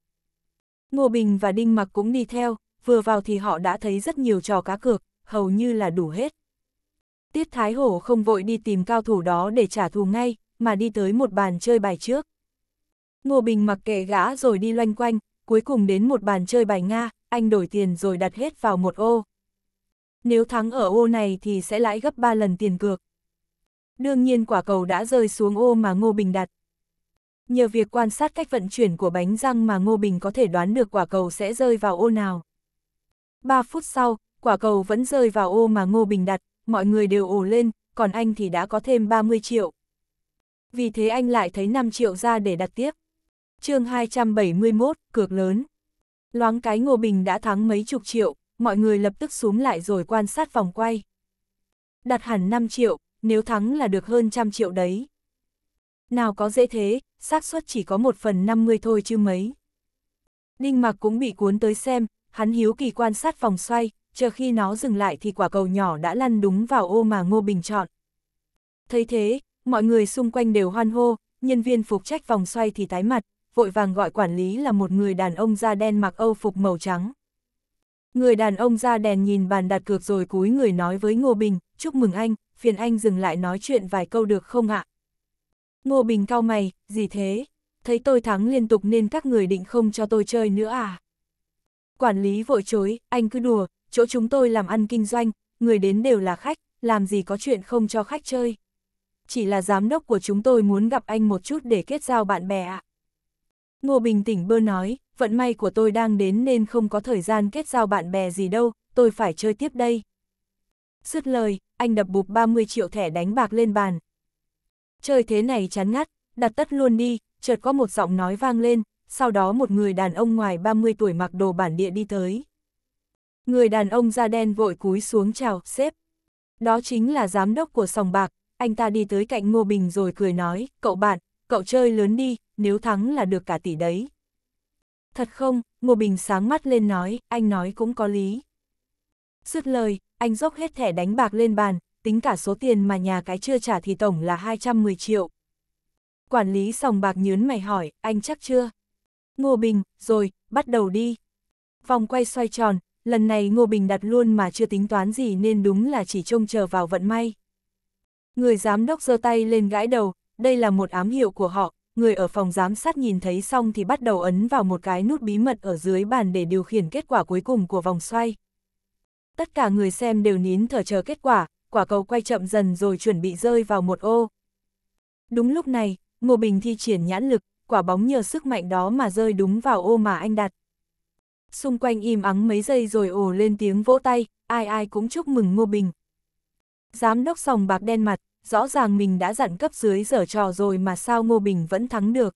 Ngô Bình và Đinh Mặc cũng đi theo, vừa vào thì họ đã thấy rất nhiều trò cá cược, hầu như là đủ hết. Tiết Thái Hổ không vội đi tìm cao thủ đó để trả thù ngay, mà đi tới một bàn chơi bài trước. Ngô Bình mặc kệ gã rồi đi loanh quanh, cuối cùng đến một bàn chơi bài Nga, anh đổi tiền rồi đặt hết vào một ô. Nếu thắng ở ô này thì sẽ lãi gấp 3 lần tiền cược. Đương nhiên quả cầu đã rơi xuống ô mà Ngô Bình đặt. Nhờ việc quan sát cách vận chuyển của bánh răng mà Ngô Bình có thể đoán được quả cầu sẽ rơi vào ô nào. 3 phút sau, quả cầu vẫn rơi vào ô mà Ngô Bình đặt, mọi người đều ồ lên, còn anh thì đã có thêm 30 triệu. Vì thế anh lại thấy 5 triệu ra để đặt tiếp. chương 271, cược lớn. Loáng cái Ngô Bình đã thắng mấy chục triệu, mọi người lập tức xuống lại rồi quan sát vòng quay. Đặt hẳn 5 triệu, nếu thắng là được hơn trăm triệu đấy. Nào có dễ thế, xác suất chỉ có 1 phần 50 thôi chứ mấy. Đinh Mặc cũng bị cuốn tới xem, hắn hiếu kỳ quan sát vòng xoay, chờ khi nó dừng lại thì quả cầu nhỏ đã lăn đúng vào ô mà Ngô Bình chọn. Thấy thế, mọi người xung quanh đều hoan hô, nhân viên phục trách vòng xoay thì tái mặt, vội vàng gọi quản lý là một người đàn ông da đen mặc âu phục màu trắng. Người đàn ông ra đèn nhìn bàn đặt cược rồi cúi người nói với Ngô Bình, chúc mừng anh, phiền anh dừng lại nói chuyện vài câu được không ạ? Ngô Bình cao mày, gì thế? Thấy tôi thắng liên tục nên các người định không cho tôi chơi nữa à? Quản lý vội chối, anh cứ đùa, chỗ chúng tôi làm ăn kinh doanh, người đến đều là khách, làm gì có chuyện không cho khách chơi. Chỉ là giám đốc của chúng tôi muốn gặp anh một chút để kết giao bạn bè ạ. Ngô Bình tỉnh bơ nói, vận may của tôi đang đến nên không có thời gian kết giao bạn bè gì đâu, tôi phải chơi tiếp đây. Sứt lời, anh đập bụp 30 triệu thẻ đánh bạc lên bàn. Chơi thế này chán ngắt, đặt tất luôn đi, chợt có một giọng nói vang lên, sau đó một người đàn ông ngoài 30 tuổi mặc đồ bản địa đi tới. Người đàn ông da đen vội cúi xuống chào, xếp. Đó chính là giám đốc của sòng bạc, anh ta đi tới cạnh Ngô Bình rồi cười nói, cậu bạn, cậu chơi lớn đi, nếu thắng là được cả tỷ đấy. Thật không, Ngô Bình sáng mắt lên nói, anh nói cũng có lý. Dứt lời, anh dốc hết thẻ đánh bạc lên bàn, tính cả số tiền mà nhà cái chưa trả thì tổng là 210 triệu. Quản lý sòng bạc nhớn mày hỏi, anh chắc chưa? Ngô Bình, rồi, bắt đầu đi. Vòng quay xoay tròn, lần này Ngô Bình đặt luôn mà chưa tính toán gì nên đúng là chỉ trông chờ vào vận may. Người giám đốc giơ tay lên gãi đầu, đây là một ám hiệu của họ, người ở phòng giám sát nhìn thấy xong thì bắt đầu ấn vào một cái nút bí mật ở dưới bàn để điều khiển kết quả cuối cùng của vòng xoay. Tất cả người xem đều nín thở chờ kết quả, quả cầu quay chậm dần rồi chuẩn bị rơi vào một ô. Đúng lúc này, Ngô Bình thi triển nhãn lực, quả bóng nhờ sức mạnh đó mà rơi đúng vào ô mà anh đặt. Xung quanh im ắng mấy giây rồi ồ lên tiếng vỗ tay, ai ai cũng chúc mừng Ngô Bình. Giám đốc sòng bạc đen mặt, rõ ràng mình đã dặn cấp dưới dở trò rồi mà sao Ngô Bình vẫn thắng được.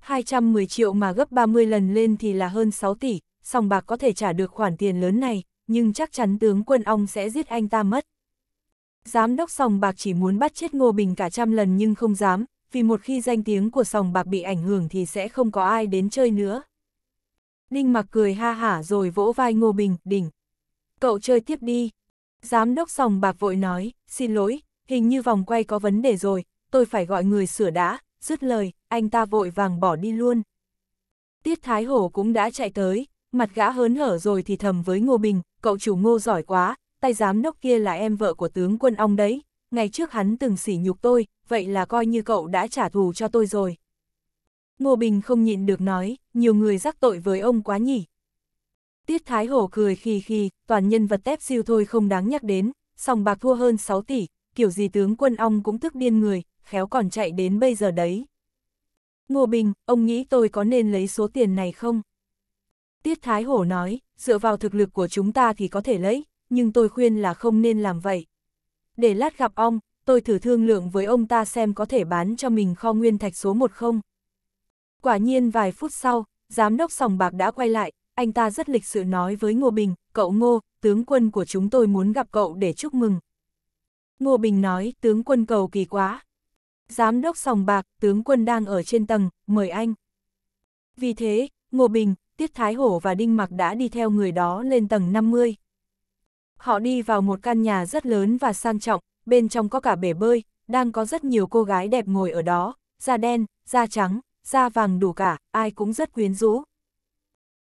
210 triệu mà gấp 30 lần lên thì là hơn 6 tỷ, sòng bạc có thể trả được khoản tiền lớn này, nhưng chắc chắn tướng quân ông sẽ giết anh ta mất. Giám đốc sòng bạc chỉ muốn bắt chết Ngô Bình cả trăm lần nhưng không dám, vì một khi danh tiếng của sòng bạc bị ảnh hưởng thì sẽ không có ai đến chơi nữa. Ninh mặc cười ha hả rồi vỗ vai Ngô Bình, đỉnh. Cậu chơi tiếp đi. Giám đốc sòng bạc vội nói, xin lỗi, hình như vòng quay có vấn đề rồi, tôi phải gọi người sửa đã, dứt lời, anh ta vội vàng bỏ đi luôn. Tiết Thái Hổ cũng đã chạy tới, mặt gã hớn hở rồi thì thầm với Ngô Bình, cậu chủ Ngô giỏi quá, tay giám đốc kia là em vợ của tướng quân ông đấy, ngày trước hắn từng sỉ nhục tôi, vậy là coi như cậu đã trả thù cho tôi rồi. Ngô Bình không nhịn được nói, nhiều người rắc tội với ông quá nhỉ. Tiết Thái Hổ cười khì khì, toàn nhân vật tép siêu thôi không đáng nhắc đến, sòng bạc thua hơn 6 tỷ, kiểu gì tướng quân ong cũng tức điên người, khéo còn chạy đến bây giờ đấy. Ngô Bình, ông nghĩ tôi có nên lấy số tiền này không? Tiết Thái Hổ nói, dựa vào thực lực của chúng ta thì có thể lấy, nhưng tôi khuyên là không nên làm vậy. Để lát gặp ông, tôi thử thương lượng với ông ta xem có thể bán cho mình kho nguyên thạch số 1 không. Quả nhiên vài phút sau, giám đốc sòng bạc đã quay lại, anh ta rất lịch sự nói với Ngô Bình, cậu Ngô, tướng quân của chúng tôi muốn gặp cậu để chúc mừng. Ngô Bình nói, tướng quân cầu kỳ quá. Giám đốc sòng bạc, tướng quân đang ở trên tầng, mời anh. Vì thế, Ngô Bình, Tiết Thái Hổ và Đinh Mặc đã đi theo người đó lên tầng 50. Họ đi vào một căn nhà rất lớn và sang trọng, bên trong có cả bể bơi, đang có rất nhiều cô gái đẹp ngồi ở đó, da đen, da trắng, da vàng đủ cả, ai cũng rất quyến rũ.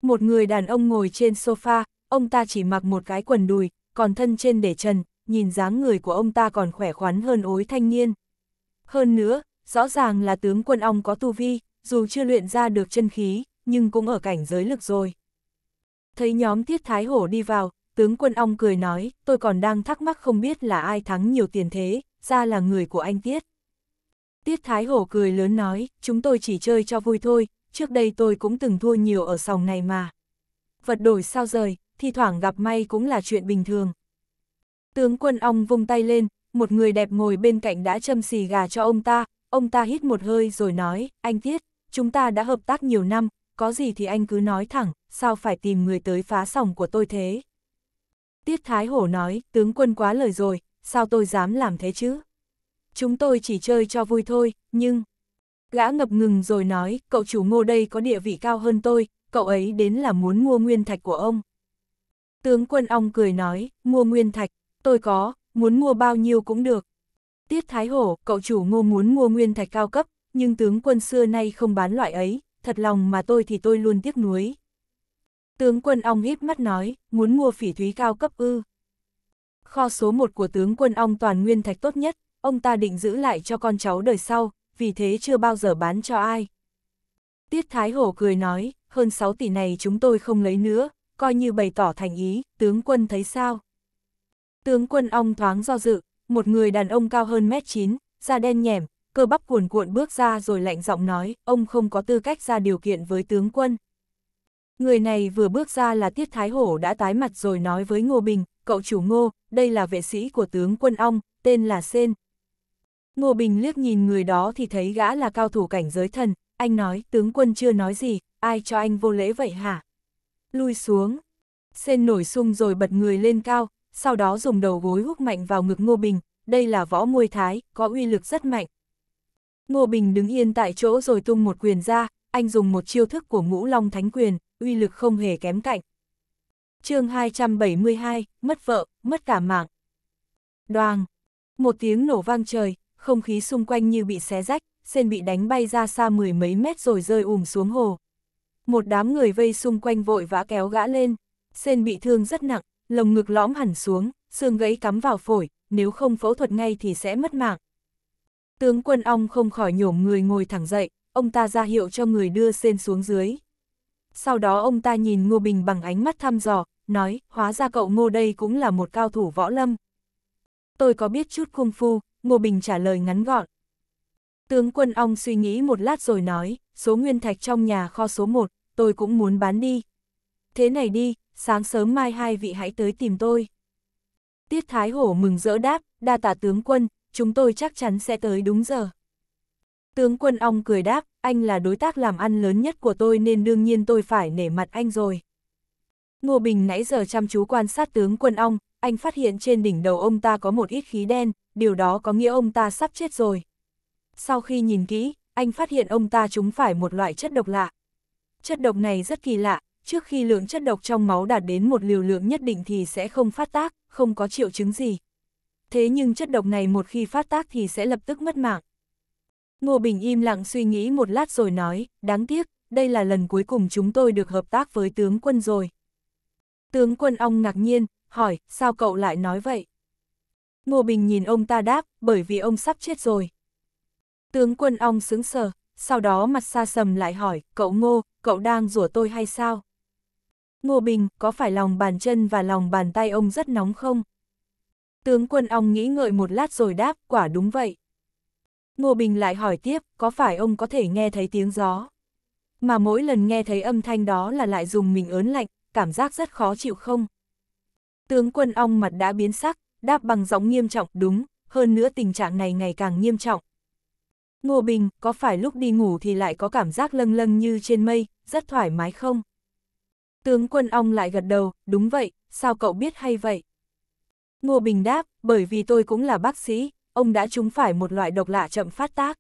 Một người đàn ông ngồi trên sofa, ông ta chỉ mặc một cái quần đùi, còn thân trên để trần, nhìn dáng người của ông ta còn khỏe khoắn hơn ối thanh niên. Hơn nữa, rõ ràng là tướng quân ong có tu vi, dù chưa luyện ra được chân khí, nhưng cũng ở cảnh giới lực rồi. Thấy nhóm thiết thái hổ đi vào, tướng quân ong cười nói, tôi còn đang thắc mắc không biết là ai thắng nhiều tiền thế, ra là người của anh Tiết. Tiết Thái Hổ cười lớn nói, chúng tôi chỉ chơi cho vui thôi, trước đây tôi cũng từng thua nhiều ở sòng này mà. Vật đổi sao rời, thi thoảng gặp may cũng là chuyện bình thường. Tướng quân ong vung tay lên, một người đẹp ngồi bên cạnh đã châm xì gà cho ông ta, ông ta hít một hơi rồi nói, anh Tiết, chúng ta đã hợp tác nhiều năm, có gì thì anh cứ nói thẳng, sao phải tìm người tới phá sòng của tôi thế? Tiết Thái Hổ nói, tướng quân quá lời rồi, sao tôi dám làm thế chứ? Chúng tôi chỉ chơi cho vui thôi, nhưng... Gã ngập ngừng rồi nói, cậu chủ ngô đây có địa vị cao hơn tôi, cậu ấy đến là muốn mua nguyên thạch của ông. Tướng quân ong cười nói, mua nguyên thạch, tôi có, muốn mua bao nhiêu cũng được. Tiết Thái Hổ, cậu chủ ngô muốn mua nguyên thạch cao cấp, nhưng tướng quân xưa nay không bán loại ấy, thật lòng mà tôi thì tôi luôn tiếc nuối. Tướng quân ong híp mắt nói, muốn mua phỉ thúy cao cấp ư. Kho số 1 của tướng quân ong toàn nguyên thạch tốt nhất, ông ta định giữ lại cho con cháu đời sau, vì thế chưa bao giờ bán cho ai. Tiết Thái Hổ cười nói, hơn 6 tỷ này chúng tôi không lấy nữa, coi như bày tỏ thành ý, tướng quân thấy sao? Tướng quân ong thoáng do dự, một người đàn ông cao hơn mét 9, da đen nhẻm, cơ bắp cuồn cuộn bước ra rồi lạnh giọng nói, ông không có tư cách ra điều kiện với tướng quân. Người này vừa bước ra là Tiết Thái Hổ đã tái mặt rồi nói với Ngô Bình, cậu chủ Ngô, đây là vệ sĩ của tướng quân ong, tên là Sen. Ngô Bình liếc nhìn người đó thì thấy gã là cao thủ cảnh giới thần, anh nói, tướng quân chưa nói gì, ai cho anh vô lễ vậy hả? Lui xuống. Sen nổi sung rồi bật người lên cao, sau đó dùng đầu gối húc mạnh vào ngực Ngô Bình, đây là võ muôi thái, có uy lực rất mạnh. Ngô Bình đứng yên tại chỗ rồi tung một quyền ra, anh dùng một chiêu thức của ngũ long thánh quyền, uy lực không hề kém cạnh. chương 272, mất vợ, mất cả mạng. Đoàng! Một tiếng nổ vang trời, không khí xung quanh như bị xé rách, sen bị đánh bay ra xa mười mấy mét rồi rơi ùm xuống hồ. Một đám người vây xung quanh vội vã kéo gã lên, sen bị thương rất nặng, lồng ngực lõm hẳn xuống, xương gãy cắm vào phổi, nếu không phẫu thuật ngay thì sẽ mất mạng. Tướng quân ong không khỏi nhổm người ngồi thẳng dậy, ông ta ra hiệu cho người đưa sen xuống dưới. Sau đó ông ta nhìn Ngô Bình bằng ánh mắt thăm dò, nói, hóa ra cậu Ngô đây cũng là một cao thủ võ lâm. Tôi có biết chút cung phu, Ngô Bình trả lời ngắn gọn. Tướng quân ong suy nghĩ một lát rồi nói, số nguyên thạch trong nhà kho số 1, tôi cũng muốn bán đi. Thế này đi, sáng sớm mai hai vị hãy tới tìm tôi. Tiết Thái Hổ mừng rỡ đáp, đa tả tướng quân, chúng tôi chắc chắn sẽ tới đúng giờ. Tướng quân ong cười đáp, anh là đối tác làm ăn lớn nhất của tôi nên đương nhiên tôi phải nể mặt anh rồi. Ngô Bình nãy giờ chăm chú quan sát tướng quân ong, anh phát hiện trên đỉnh đầu ông ta có một ít khí đen, điều đó có nghĩa ông ta sắp chết rồi. Sau khi nhìn kỹ, anh phát hiện ông ta chúng phải một loại chất độc lạ. Chất độc này rất kỳ lạ, trước khi lượng chất độc trong máu đạt đến một liều lượng nhất định thì sẽ không phát tác, không có triệu chứng gì. Thế nhưng chất độc này một khi phát tác thì sẽ lập tức mất mạng. Ngô Bình im lặng suy nghĩ một lát rồi nói, đáng tiếc, đây là lần cuối cùng chúng tôi được hợp tác với tướng quân rồi. Tướng quân ong ngạc nhiên, hỏi, sao cậu lại nói vậy? Ngô Bình nhìn ông ta đáp, bởi vì ông sắp chết rồi. Tướng quân ong sững sờ, sau đó mặt xa sầm lại hỏi, cậu Ngô, cậu đang rủa tôi hay sao? Ngô Bình, có phải lòng bàn chân và lòng bàn tay ông rất nóng không? Tướng quân ông nghĩ ngợi một lát rồi đáp, quả đúng vậy. Ngô Bình lại hỏi tiếp, có phải ông có thể nghe thấy tiếng gió? Mà mỗi lần nghe thấy âm thanh đó là lại dùng mình ớn lạnh, cảm giác rất khó chịu không? Tướng quân ông mặt đã biến sắc, đáp bằng giọng nghiêm trọng, đúng, hơn nữa tình trạng này ngày càng nghiêm trọng. Ngô Bình, có phải lúc đi ngủ thì lại có cảm giác lâng lâng như trên mây, rất thoải mái không? Tướng quân ong lại gật đầu, đúng vậy, sao cậu biết hay vậy? Ngô Bình đáp, bởi vì tôi cũng là bác sĩ, ông đã trúng phải một loại độc lạ chậm phát tác.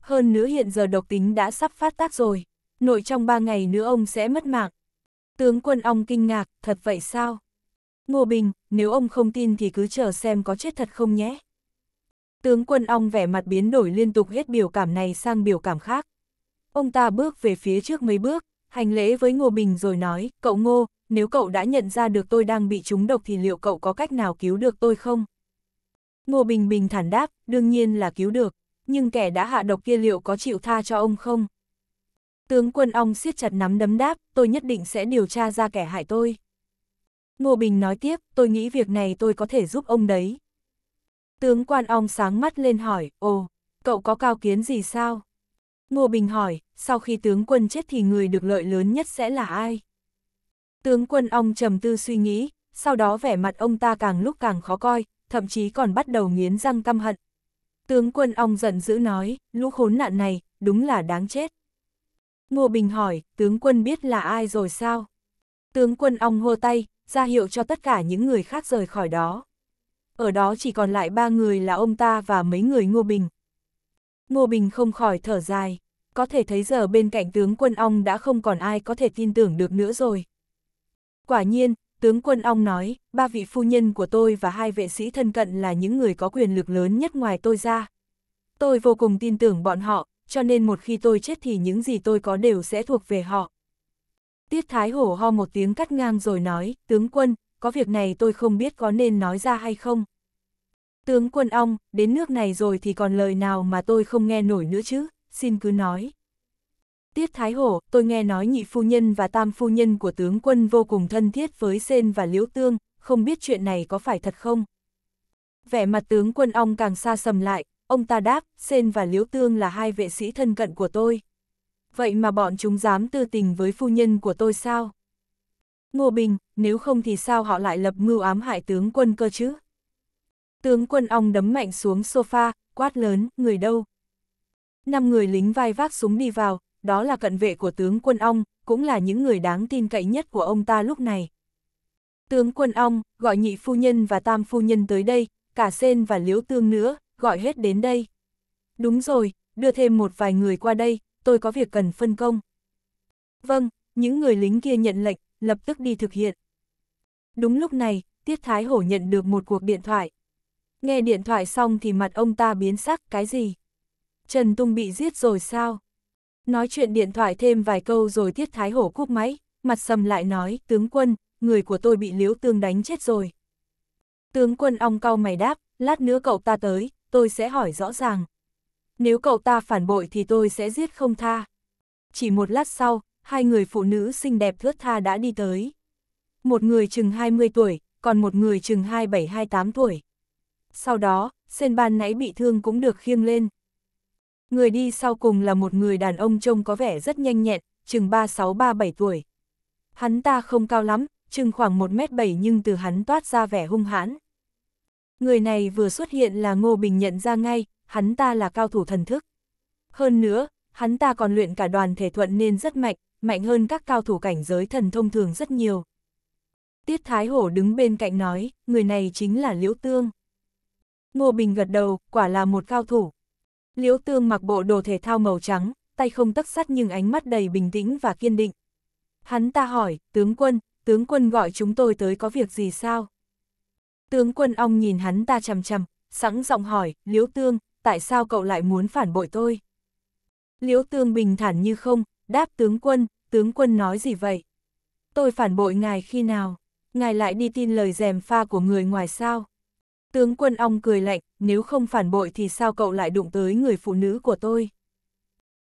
Hơn nữa hiện giờ độc tính đã sắp phát tác rồi, nội trong ba ngày nữa ông sẽ mất mạng. Tướng quân ong kinh ngạc, thật vậy sao? Ngô Bình, nếu ông không tin thì cứ chờ xem có chết thật không nhé. Tướng quân ong vẻ mặt biến đổi liên tục hết biểu cảm này sang biểu cảm khác. Ông ta bước về phía trước mấy bước, hành lễ với Ngô Bình rồi nói, cậu Ngô, nếu cậu đã nhận ra được tôi đang bị trúng độc thì liệu cậu có cách nào cứu được tôi không? Ngô Bình bình thản đáp, đương nhiên là cứu được, nhưng kẻ đã hạ độc kia liệu có chịu tha cho ông không? Tướng quân ông siết chặt nắm đấm đáp, tôi nhất định sẽ điều tra ra kẻ hại tôi. Ngô Bình nói tiếp, tôi nghĩ việc này tôi có thể giúp ông đấy. Tướng quan ông sáng mắt lên hỏi, ồ, cậu có cao kiến gì sao? Ngô Bình hỏi, sau khi tướng quân chết thì người được lợi lớn nhất sẽ là ai? Tướng quân ông trầm tư suy nghĩ, sau đó vẻ mặt ông ta càng lúc càng khó coi, thậm chí còn bắt đầu nghiến răng căm hận. Tướng quân ông giận dữ nói, lũ khốn nạn này, đúng là đáng chết. Ngô Bình hỏi, tướng quân biết là ai rồi sao? Tướng quân ông hô tay, ra hiệu cho tất cả những người khác rời khỏi đó. Ở đó chỉ còn lại ba người là ông ta và mấy người Ngô Bình, Ngô Bình không khỏi thở dài, có thể thấy giờ bên cạnh tướng quân ong đã không còn ai có thể tin tưởng được nữa rồi. Quả nhiên, tướng quân ong nói, ba vị phu nhân của tôi và hai vệ sĩ thân cận là những người có quyền lực lớn nhất ngoài tôi ra. Tôi vô cùng tin tưởng bọn họ, cho nên một khi tôi chết thì những gì tôi có đều sẽ thuộc về họ. Tiết Thái Hổ ho một tiếng cắt ngang rồi nói, tướng quân, có việc này tôi không biết có nên nói ra hay không. Tướng quân ông đến nước này rồi thì còn lời nào mà tôi không nghe nổi nữa chứ, xin cứ nói. Tiết Thái Hổ, tôi nghe nói nhị phu nhân và tam phu nhân của tướng quân vô cùng thân thiết với Sên và Liễu Tương, không biết chuyện này có phải thật không? Vẻ mặt tướng quân ông càng xa sầm lại, ông ta đáp, Sên và Liễu Tương là hai vệ sĩ thân cận của tôi. Vậy mà bọn chúng dám tư tình với phu nhân của tôi sao? Ngô Bình, nếu không thì sao họ lại lập mưu ám hại tướng quân cơ chứ? Tướng quân ong đấm mạnh xuống sofa, quát lớn, người đâu? Năm người lính vai vác súng đi vào, đó là cận vệ của tướng quân ong, cũng là những người đáng tin cậy nhất của ông ta lúc này. Tướng quân ong, gọi nhị phu nhân và tam phu nhân tới đây, cả sen và liếu tương nữa, gọi hết đến đây. Đúng rồi, đưa thêm một vài người qua đây, tôi có việc cần phân công. Vâng, những người lính kia nhận lệnh, lập tức đi thực hiện. Đúng lúc này, Tiết Thái Hổ nhận được một cuộc điện thoại. Nghe điện thoại xong thì mặt ông ta biến sắc, cái gì? Trần Tung bị giết rồi sao? Nói chuyện điện thoại thêm vài câu rồi Tiết Thái Hổ cúp máy, mặt sầm lại nói, tướng quân, người của tôi bị liễu tương đánh chết rồi. Tướng quân ong cau mày đáp, lát nữa cậu ta tới, tôi sẽ hỏi rõ ràng. Nếu cậu ta phản bội thì tôi sẽ giết không tha. Chỉ một lát sau, hai người phụ nữ xinh đẹp thướt tha đã đi tới. Một người chừng 20 tuổi, còn một người chừng 27-28 tuổi sau đó, sen ban nãy bị thương cũng được khiêng lên. Người đi sau cùng là một người đàn ông trông có vẻ rất nhanh nhẹn, chừng 36-37 tuổi. Hắn ta không cao lắm, chừng khoảng 1m7 nhưng từ hắn toát ra vẻ hung hãn. Người này vừa xuất hiện là Ngô Bình nhận ra ngay, hắn ta là cao thủ thần thức. Hơn nữa, hắn ta còn luyện cả đoàn thể thuận nên rất mạnh, mạnh hơn các cao thủ cảnh giới thần thông thường rất nhiều. Tiết Thái Hổ đứng bên cạnh nói, người này chính là Liễu Tương. Ngô Bình gật đầu, quả là một cao thủ. Liễu Tương mặc bộ đồ thể thao màu trắng, tay không tấc sắt nhưng ánh mắt đầy bình tĩnh và kiên định. Hắn ta hỏi, tướng quân, tướng quân gọi chúng tôi tới có việc gì sao? Tướng quân ong nhìn hắn ta chầm chầm, sẵn giọng hỏi, Liễu Tương, tại sao cậu lại muốn phản bội tôi? Liễu Tương bình thản như không, đáp tướng quân, tướng quân nói gì vậy? Tôi phản bội ngài khi nào? Ngài lại đi tin lời dèm pha của người ngoài sao? Tướng quân ong cười lạnh, nếu không phản bội thì sao cậu lại đụng tới người phụ nữ của tôi?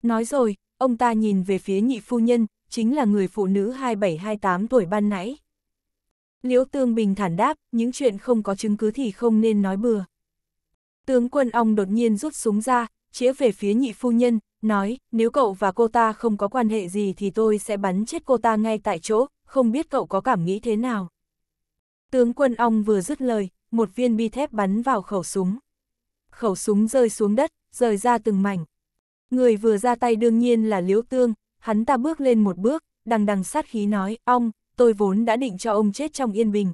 Nói rồi, ông ta nhìn về phía nhị phu nhân, chính là người phụ nữ 27-28 tuổi ban nãy. Liễu Tương Bình thản đáp, những chuyện không có chứng cứ thì không nên nói bừa. Tướng quân ong đột nhiên rút súng ra, chĩa về phía nhị phu nhân, nói, nếu cậu và cô ta không có quan hệ gì thì tôi sẽ bắn chết cô ta ngay tại chỗ, không biết cậu có cảm nghĩ thế nào. Tướng quân ong vừa dứt lời, một viên bi thép bắn vào khẩu súng. Khẩu súng rơi xuống đất, rời ra từng mảnh. Người vừa ra tay đương nhiên là Liễu Tương, hắn ta bước lên một bước, đằng đằng sát khí nói, ông, tôi vốn đã định cho ông chết trong yên bình.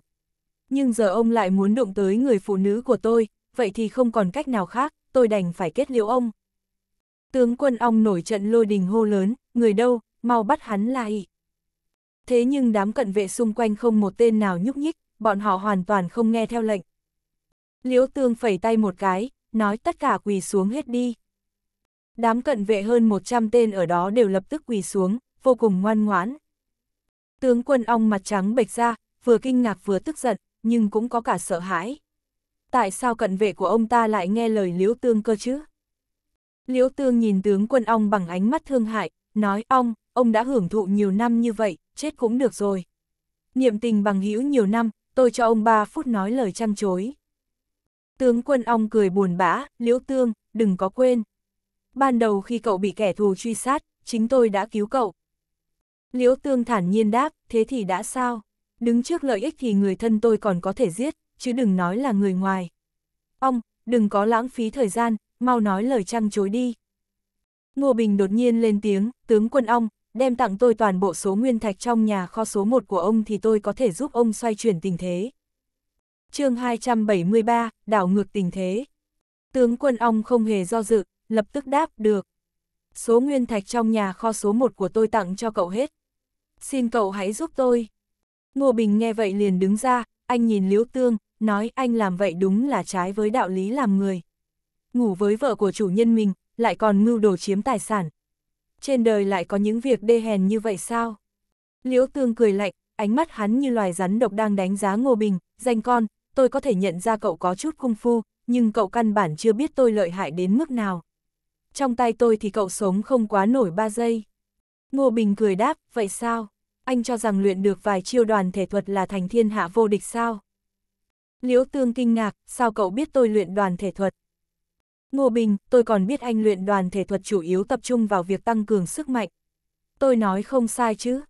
Nhưng giờ ông lại muốn đụng tới người phụ nữ của tôi, vậy thì không còn cách nào khác, tôi đành phải kết liễu ông. Tướng quân ông nổi trận lôi đình hô lớn, người đâu, mau bắt hắn lại. Thế nhưng đám cận vệ xung quanh không một tên nào nhúc nhích, bọn họ hoàn toàn không nghe theo lệnh. Liễu Tương phẩy tay một cái, nói tất cả quỳ xuống hết đi. Đám cận vệ hơn 100 tên ở đó đều lập tức quỳ xuống, vô cùng ngoan ngoãn. Tướng quân ong mặt trắng bệch ra, vừa kinh ngạc vừa tức giận, nhưng cũng có cả sợ hãi. Tại sao cận vệ của ông ta lại nghe lời Liễu Tương cơ chứ? Liễu Tương nhìn tướng quân ong bằng ánh mắt thương hại, nói ong, ông đã hưởng thụ nhiều năm như vậy, chết cũng được rồi. Niệm tình bằng hữu nhiều năm, tôi cho ông ba phút nói lời chăn chối. Tướng quân ong cười buồn bã, liễu tương, đừng có quên. Ban đầu khi cậu bị kẻ thù truy sát, chính tôi đã cứu cậu. Liễu tương thản nhiên đáp, thế thì đã sao? Đứng trước lợi ích thì người thân tôi còn có thể giết, chứ đừng nói là người ngoài. Ông, đừng có lãng phí thời gian, mau nói lời trăng chối đi. Ngô Bình đột nhiên lên tiếng, tướng quân ong, đem tặng tôi toàn bộ số nguyên thạch trong nhà kho số 1 của ông thì tôi có thể giúp ông xoay chuyển tình thế. chương 273, đảo ngược tình thế. Tướng quân ong không hề do dự, lập tức đáp được. Số nguyên thạch trong nhà kho số 1 của tôi tặng cho cậu hết. Xin cậu hãy giúp tôi. Ngô Bình nghe vậy liền đứng ra, anh nhìn Liễu Tương, nói anh làm vậy đúng là trái với đạo lý làm người. Ngủ với vợ của chủ nhân mình, lại còn mưu đồ chiếm tài sản, trên đời lại có những việc đê hèn như vậy sao? Liễu Tương cười lạnh, ánh mắt hắn như loài rắn độc đang đánh giá Ngô Bình, danh con, tôi có thể nhận ra cậu có chút cung phu, nhưng cậu căn bản chưa biết tôi lợi hại đến mức nào. Trong tay tôi thì cậu sống không quá nổi ba giây. Ngô Bình cười đáp, vậy sao? Anh cho rằng luyện được vài chiêu đoàn thể thuật là thành thiên hạ vô địch sao? Liễu Tương kinh ngạc, sao cậu biết tôi luyện đoàn thể thuật? Ngô Bình, tôi còn biết anh luyện đoàn thể thuật chủ yếu tập trung vào việc tăng cường sức mạnh. Tôi nói không sai chứ.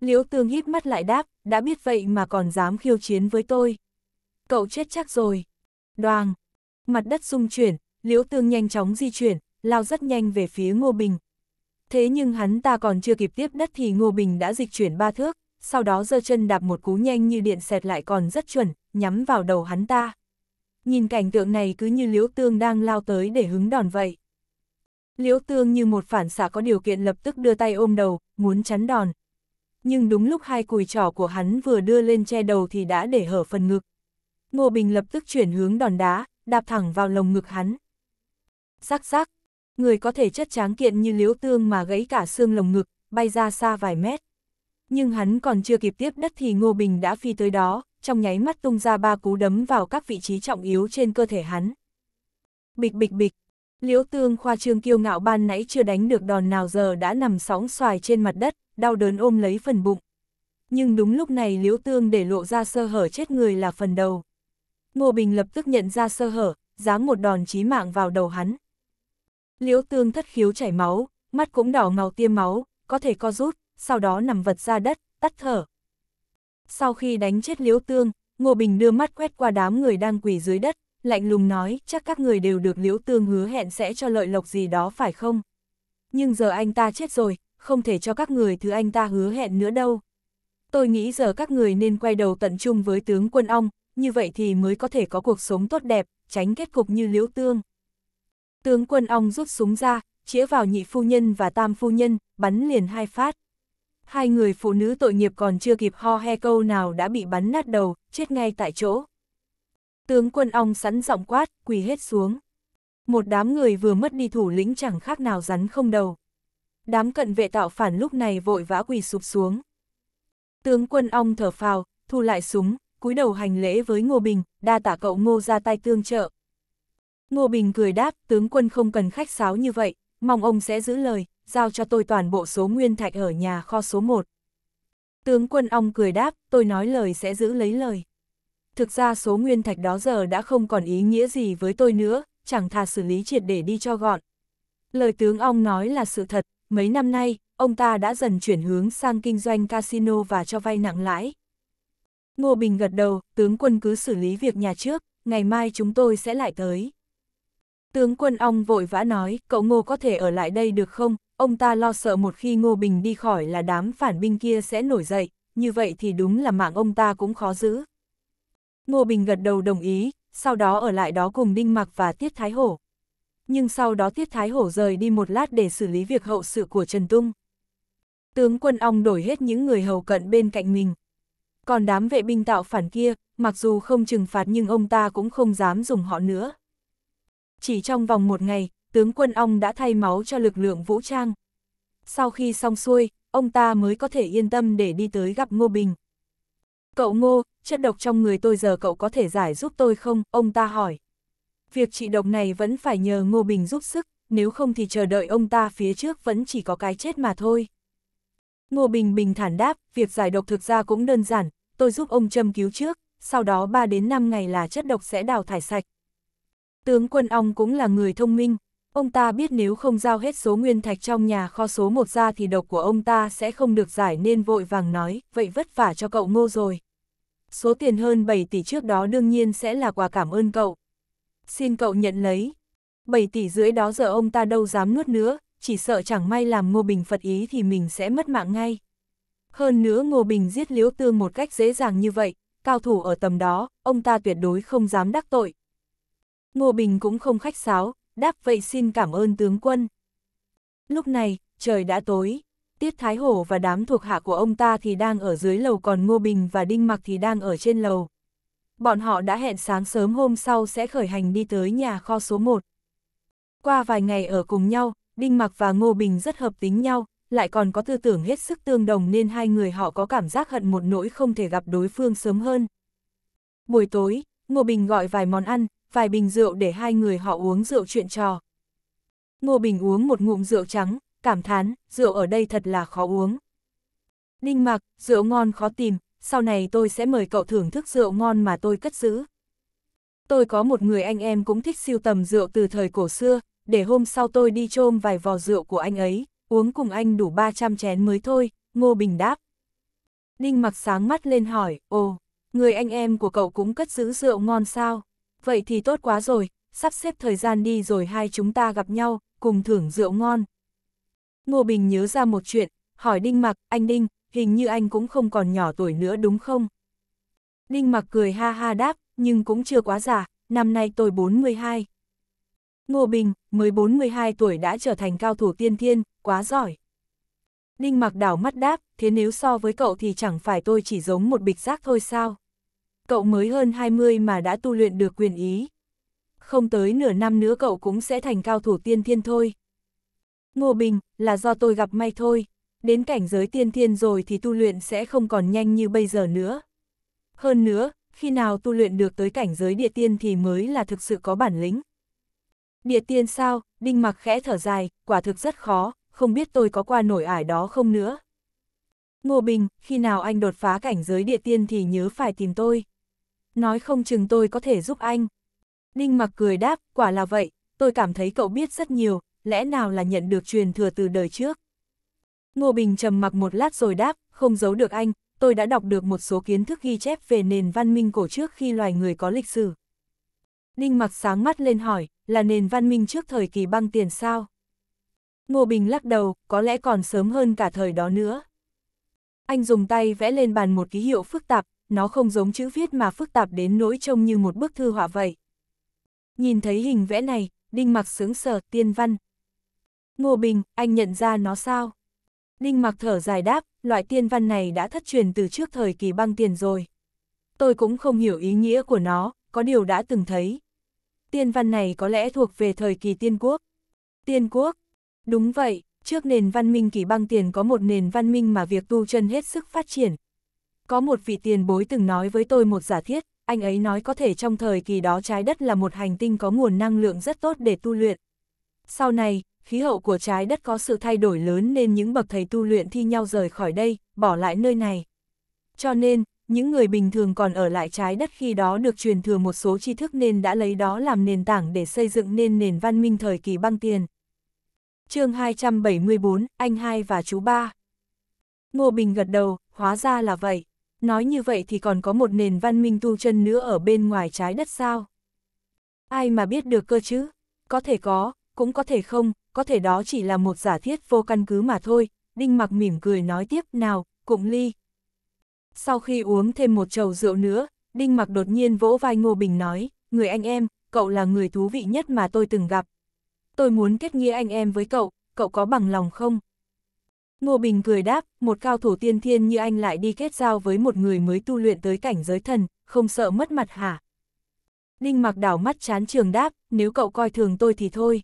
Liễu Tương híp mắt lại đáp, đã biết vậy mà còn dám khiêu chiến với tôi. Cậu chết chắc rồi. Đoàn. Mặt đất rung chuyển, Liễu Tương nhanh chóng di chuyển, lao rất nhanh về phía Ngô Bình. Thế nhưng hắn ta còn chưa kịp tiếp đất thì Ngô Bình đã dịch chuyển ba thước, sau đó giơ chân đạp một cú nhanh như điện xẹt lại còn rất chuẩn, nhắm vào đầu hắn ta nhìn cảnh tượng này cứ như liễu tương đang lao tới để hứng đòn vậy. Liễu tương như một phản xạ có điều kiện lập tức đưa tay ôm đầu, muốn chắn đòn. Nhưng đúng lúc hai cùi trỏ của hắn vừa đưa lên che đầu thì đã để hở phần ngực. Ngô Bình lập tức chuyển hướng đòn đá, đạp thẳng vào lồng ngực hắn. Sắc sắc, người có thể chất tráng kiện như liễu tương mà gãy cả xương lồng ngực, bay ra xa vài mét. Nhưng hắn còn chưa kịp tiếp đất thì Ngô Bình đã phi tới đó, trong nháy mắt tung ra ba cú đấm vào các vị trí trọng yếu trên cơ thể hắn. Bịch bịch bịch, liễu tương khoa trương kiêu ngạo ban nãy chưa đánh được đòn nào giờ đã nằm sóng xoài trên mặt đất, đau đớn ôm lấy phần bụng. Nhưng đúng lúc này liễu tương để lộ ra sơ hở chết người là phần đầu. Ngô Bình lập tức nhận ra sơ hở, giáng một đòn chí mạng vào đầu hắn. Liễu tương thất khiếu chảy máu, mắt cũng đỏ ngầu tiêm máu, có thể co rút, sau đó nằm vật ra đất, tắt thở. Sau khi đánh chết Liễu Tương, Ngô Bình đưa mắt quét qua đám người đang quỳ dưới đất, lạnh lùng nói, chắc các người đều được Liễu Tương hứa hẹn sẽ cho lợi lộc gì đó phải không? Nhưng giờ anh ta chết rồi, không thể cho các người thứ anh ta hứa hẹn nữa đâu. Tôi nghĩ giờ các người nên quay đầu tận trung với tướng quân ong, như vậy thì mới có thể có cuộc sống tốt đẹp, tránh kết cục như Liễu Tương. Tướng quân ong rút súng ra, chĩa vào nhị phu nhân và tam phu nhân, bắn liền hai phát. Hai người phụ nữ tội nghiệp còn chưa kịp ho he câu nào đã bị bắn nát đầu, chết ngay tại chỗ. Tướng quân ong sẵn giọng quát, quỳ hết xuống. Một đám người vừa mất đi thủ lĩnh chẳng khác nào rắn không đầu. Đám cận vệ tạo phản lúc này vội vã quỳ sụp xuống. Tướng quân ong thở phào, thu lại súng, cúi đầu hành lễ với Ngô Bình, đa tả cậu Ngô ra tay tương trợ. Ngô Bình cười đáp, tướng quân không cần khách sáo như vậy, mong ông sẽ giữ lời, giao cho tôi toàn bộ số nguyên thạch ở nhà kho số 1. Tướng quân ong cười đáp, tôi nói lời sẽ giữ lấy lời. Thực ra số nguyên thạch đó giờ đã không còn ý nghĩa gì với tôi nữa, chẳng thà xử lý triệt để đi cho gọn. Lời tướng ong nói là sự thật, mấy năm nay, ông ta đã dần chuyển hướng sang kinh doanh casino và cho vay nặng lãi. Ngô Bình gật đầu, tướng quân cứ xử lý việc nhà trước, ngày mai chúng tôi sẽ lại tới. Tướng quân ong vội vã nói, cậu Ngô có thể ở lại đây được không, ông ta lo sợ một khi Ngô Bình đi khỏi là đám phản binh kia sẽ nổi dậy, như vậy thì đúng là mạng ông ta cũng khó giữ. Ngô Bình gật đầu đồng ý, sau đó ở lại đó cùng Đinh Mặc và Tiết Thái Hổ. Nhưng sau đó Tiết Thái Hổ rời đi một lát để xử lý việc hậu sự của Trần Tung. Tướng quân ong đổi hết những người hầu cận bên cạnh mình. Còn đám vệ binh tạo phản kia, mặc dù không trừng phạt nhưng ông ta cũng không dám dùng họ nữa. Chỉ trong vòng một ngày, tướng quân ong đã thay máu cho lực lượng vũ trang. Sau khi xong xuôi, ông ta mới có thể yên tâm để đi tới gặp Ngô Bình. Cậu Ngô, chất độc trong người tôi giờ cậu có thể giải giúp tôi không? Ông ta hỏi. Việc trị độc này vẫn phải nhờ Ngô Bình giúp sức, nếu không thì chờ đợi ông ta phía trước vẫn chỉ có cái chết mà thôi. Ngô Bình bình thản đáp, việc giải độc thực ra cũng đơn giản, tôi giúp ông châm cứu trước, sau đó 3 đến 5 ngày là chất độc sẽ đào thải sạch. Tướng quân ong cũng là người thông minh, Ông ta biết nếu không giao hết số nguyên thạch trong nhà kho số 1 ra thì độc của ông ta sẽ không được giải nên vội vàng nói, vậy vất vả cho cậu ngô rồi. Số tiền hơn 7 tỷ trước đó đương nhiên sẽ là quà cảm ơn cậu. Xin cậu nhận lấy. 7 tỷ rưỡi đó giờ ông ta đâu dám nuốt nữa, chỉ sợ chẳng may làm Ngô Bình phật ý thì mình sẽ mất mạng ngay. Hơn nữa Ngô Bình giết Liễu Tương một cách dễ dàng như vậy, cao thủ ở tầm đó, ông ta tuyệt đối không dám đắc tội. Ngô Bình cũng không khách sáo, đáp vậy xin cảm ơn tướng quân. Lúc này, trời đã tối, Tiết Thái Hổ và đám thuộc hạ của ông ta thì đang ở dưới lầu còn Ngô Bình và Đinh Mặc thì đang ở trên lầu. Bọn họ đã hẹn sáng sớm hôm sau sẽ khởi hành đi tới nhà kho số 1. Qua vài ngày ở cùng nhau, Đinh Mặc và Ngô Bình rất hợp tính nhau, lại còn có tư tưởng hết sức tương đồng nên hai người họ có cảm giác hận một nỗi không thể gặp đối phương sớm hơn. Buổi tối, Ngô Bình gọi vài món ăn, vài bình rượu để hai người họ uống rượu chuyện trò. Ngô Bình uống một ngụm rượu trắng, cảm thán, rượu ở đây thật là khó uống. Ninh Mặc, rượu ngon khó tìm, sau này tôi sẽ mời cậu thưởng thức rượu ngon mà tôi cất giữ. Tôi có một người anh em cũng thích siêu tầm rượu từ thời cổ xưa, để hôm sau tôi đi trôm vài vò rượu của anh ấy, uống cùng anh đủ 300 chén mới thôi, Ngô Bình đáp. Ninh mặc sáng mắt lên hỏi, ồ, người anh em của cậu cũng cất giữ rượu ngon sao? vậy thì tốt quá rồi, sắp xếp thời gian đi rồi hai chúng ta gặp nhau, cùng thưởng rượu ngon. Ngô Bình nhớ ra một chuyện, hỏi Đinh Mặc, anh Đinh, hình như anh cũng không còn nhỏ tuổi nữa đúng không? Đinh Mặc cười ha ha đáp, nhưng cũng chưa quá già, năm nay tôi 42. Ngô Bình, mới 42 tuổi đã trở thành cao thủ tiên thiên, quá giỏi. Đinh Mặc đảo mắt đáp, thế nếu so với cậu thì chẳng phải tôi chỉ giống một bịch rác thôi sao? cậu mới hơn 20 mà đã tu luyện được quyền ý. Không tới nửa năm nữa cậu cũng sẽ thành cao thủ tiên thiên thôi. Ngô Bình, là do tôi gặp may thôi, đến cảnh giới tiên thiên rồi thì tu luyện sẽ không còn nhanh như bây giờ nữa. Hơn nữa, khi nào tu luyện được tới cảnh giới địa tiên thì mới là thực sự có bản lĩnh. Địa tiên sao, đinh mặc khẽ thở dài, quả thực rất khó, không biết tôi có qua nổi ải đó không nữa. Ngô Bình, khi nào anh đột phá cảnh giới địa tiên thì nhớ phải tìm tôi nói không chừng tôi có thể giúp anh. Đinh mặc cười đáp, quả là vậy, tôi cảm thấy cậu biết rất nhiều, lẽ nào là nhận được truyền thừa từ đời trước. Ngô Bình trầm mặc một lát rồi đáp, không giấu được anh, tôi đã đọc được một số kiến thức ghi chép về nền văn minh cổ trước khi loài người có lịch sử. Đinh mặc sáng mắt lên hỏi, là nền văn minh trước thời kỳ băng tiền sao? Ngô Bình lắc đầu, có lẽ còn sớm hơn cả thời đó nữa. Anh dùng tay vẽ lên bàn một ký hiệu phức tạp, nó không giống chữ viết mà phức tạp đến nỗi trông như một bức thư họa vậy. Nhìn thấy hình vẽ này, Đinh Mặc sướng sở tiên văn. Ngô Bình, anh nhận ra nó sao? Đinh Mặc thở dài đáp, loại tiên văn này đã thất truyền từ trước thời kỳ băng tiền rồi. Tôi cũng không hiểu ý nghĩa của nó, có điều đã từng thấy. Tiên văn này có lẽ thuộc về thời kỳ tiên quốc. Tiên quốc? Đúng vậy, trước nền văn minh kỳ băng tiền có một nền văn minh mà việc tu chân hết sức phát triển, có một vị tiền bối từng nói với tôi một giả thiết, anh ấy nói có thể trong thời kỳ đó trái đất là một hành tinh có nguồn năng lượng rất tốt để tu luyện. Sau này, khí hậu của trái đất có sự thay đổi lớn nên những bậc thầy tu luyện thi nhau rời khỏi đây, bỏ lại nơi này. Cho nên, những người bình thường còn ở lại trái đất khi đó được truyền thừa một số tri thức nên đã lấy đó làm nền tảng để xây dựng nên nền văn minh thời kỳ băng tiền. chương 274, anh hai và chú ba. Ngô Bình gật đầu, hóa ra là vậy nói như vậy thì còn có một nền văn minh tu chân nữa ở bên ngoài trái đất sao? Ai mà biết được cơ chứ? Có thể có, cũng có thể không, có thể đó chỉ là một giả thiết vô căn cứ mà thôi, Đinh Mặc mỉm cười nói tiếp nào, cụng ly. Sau khi uống thêm một chầu rượu nữa, Đinh Mặc đột nhiên vỗ vai Ngô Bình nói, người anh em, cậu là người thú vị nhất mà tôi từng gặp. Tôi muốn kết nghĩa anh em với cậu, cậu có bằng lòng không? Ngô Bình cười đáp, một cao thủ tiên thiên như anh lại đi kết giao với một người mới tu luyện tới cảnh giới thần, không sợ mất mặt hả? Đinh mặc đảo mắt chán trường đáp, nếu cậu coi thường tôi thì thôi.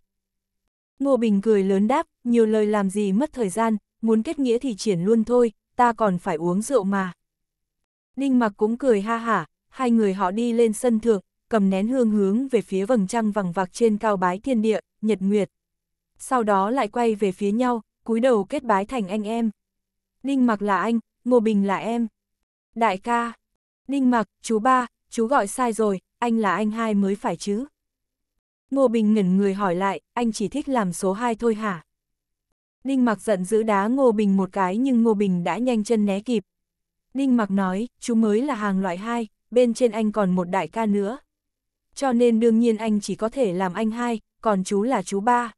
Ngô Bình cười lớn đáp, nhiều lời làm gì mất thời gian, muốn kết nghĩa thì triển luôn thôi, ta còn phải uống rượu mà. Đinh mặc cũng cười ha hả, hai người họ đi lên sân thượng, cầm nén hương hướng về phía vầng trăng vằng vạc trên cao bái thiên địa, nhật nguyệt. Sau đó lại quay về phía nhau, cúi đầu kết bái thành anh em. Ninh Mặc là anh, Ngô Bình là em. Đại ca, Ninh Mặc, chú ba, chú gọi sai rồi, anh là anh hai mới phải chứ. Ngô Bình ngẩn người hỏi lại, anh chỉ thích làm số 2 thôi hả? Ninh Mặc giận dữ đá Ngô Bình một cái nhưng Ngô Bình đã nhanh chân né kịp. Ninh Mặc nói, chú mới là hàng loại 2, bên trên anh còn một đại ca nữa. Cho nên đương nhiên anh chỉ có thể làm anh hai, còn chú là chú ba.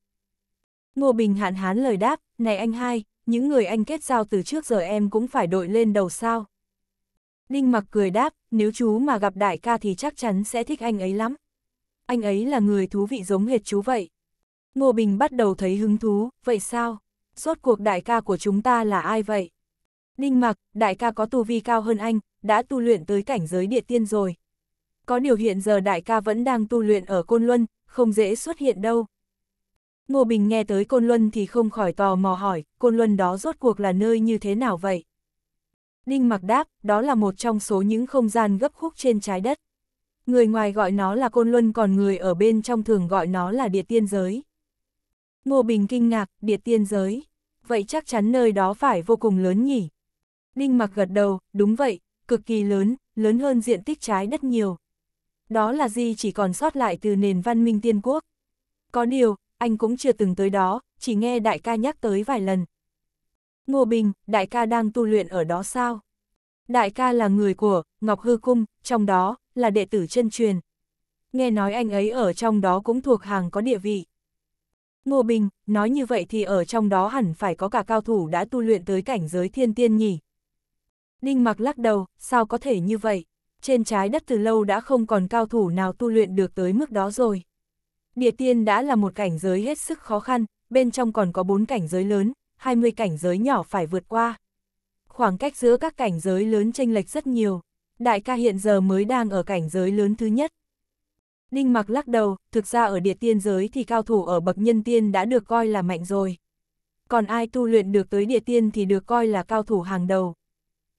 Ngô Bình hạn hán lời đáp, này anh hai, những người anh kết giao từ trước giờ em cũng phải đội lên đầu sao. Đinh mặc cười đáp, nếu chú mà gặp đại ca thì chắc chắn sẽ thích anh ấy lắm. Anh ấy là người thú vị giống hệt chú vậy. Ngô Bình bắt đầu thấy hứng thú, vậy sao? Rốt cuộc đại ca của chúng ta là ai vậy? Đinh mặc, đại ca có tu vi cao hơn anh, đã tu luyện tới cảnh giới địa tiên rồi. Có điều hiện giờ đại ca vẫn đang tu luyện ở Côn Luân, không dễ xuất hiện đâu. Ngô Bình nghe tới Côn Luân thì không khỏi tò mò hỏi, Côn Luân đó rốt cuộc là nơi như thế nào vậy? Đinh Mặc đáp, đó là một trong số những không gian gấp khúc trên trái đất. Người ngoài gọi nó là Côn Luân còn người ở bên trong thường gọi nó là địa tiên giới. Ngô Bình kinh ngạc, địa tiên giới. Vậy chắc chắn nơi đó phải vô cùng lớn nhỉ? Đinh Mặc gật đầu, đúng vậy, cực kỳ lớn, lớn hơn diện tích trái đất nhiều. Đó là gì chỉ còn sót lại từ nền văn minh tiên quốc. Có điều, anh cũng chưa từng tới đó, chỉ nghe đại ca nhắc tới vài lần. Ngô Bình, đại ca đang tu luyện ở đó sao? Đại ca là người của Ngọc Hư Cung, trong đó là đệ tử chân truyền. Nghe nói anh ấy ở trong đó cũng thuộc hàng có địa vị. Ngô Bình, nói như vậy thì ở trong đó hẳn phải có cả cao thủ đã tu luyện tới cảnh giới thiên tiên nhỉ. Đinh mặc lắc đầu, sao có thể như vậy? Trên trái đất từ lâu đã không còn cao thủ nào tu luyện được tới mức đó rồi. Địa tiên đã là một cảnh giới hết sức khó khăn, bên trong còn có bốn cảnh giới lớn, 20 cảnh giới nhỏ phải vượt qua. Khoảng cách giữa các cảnh giới lớn chênh lệch rất nhiều, đại ca hiện giờ mới đang ở cảnh giới lớn thứ nhất. đinh mặc lắc đầu, thực ra ở địa tiên giới thì cao thủ ở bậc nhân tiên đã được coi là mạnh rồi. Còn ai tu luyện được tới địa tiên thì được coi là cao thủ hàng đầu.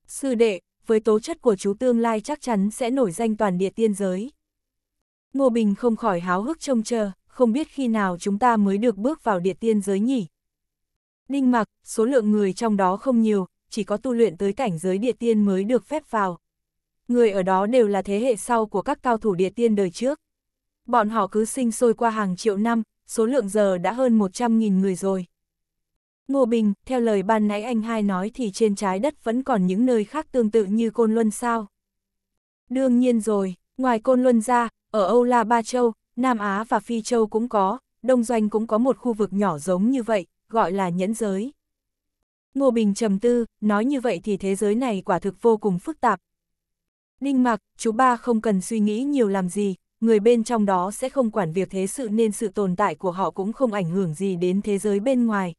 Sư đệ, với tố chất của chú tương lai chắc chắn sẽ nổi danh toàn địa tiên giới. Ngô Bình không khỏi háo hức trông chờ, không biết khi nào chúng ta mới được bước vào địa tiên giới nhỉ. Đinh mặc, số lượng người trong đó không nhiều, chỉ có tu luyện tới cảnh giới địa tiên mới được phép vào. Người ở đó đều là thế hệ sau của các cao thủ địa tiên đời trước. Bọn họ cứ sinh sôi qua hàng triệu năm, số lượng giờ đã hơn 100.000 người rồi. Ngô Bình, theo lời ban nãy anh hai nói thì trên trái đất vẫn còn những nơi khác tương tự như Côn Luân sao? Đương nhiên rồi, Ngoài Côn Luân ra, ở Âu La Ba Châu, Nam Á và Phi Châu cũng có, Đông Doanh cũng có một khu vực nhỏ giống như vậy, gọi là nhẫn giới. Ngô Bình trầm tư, nói như vậy thì thế giới này quả thực vô cùng phức tạp. Đinh Mặc, chú ba không cần suy nghĩ nhiều làm gì, người bên trong đó sẽ không quản việc thế sự nên sự tồn tại của họ cũng không ảnh hưởng gì đến thế giới bên ngoài.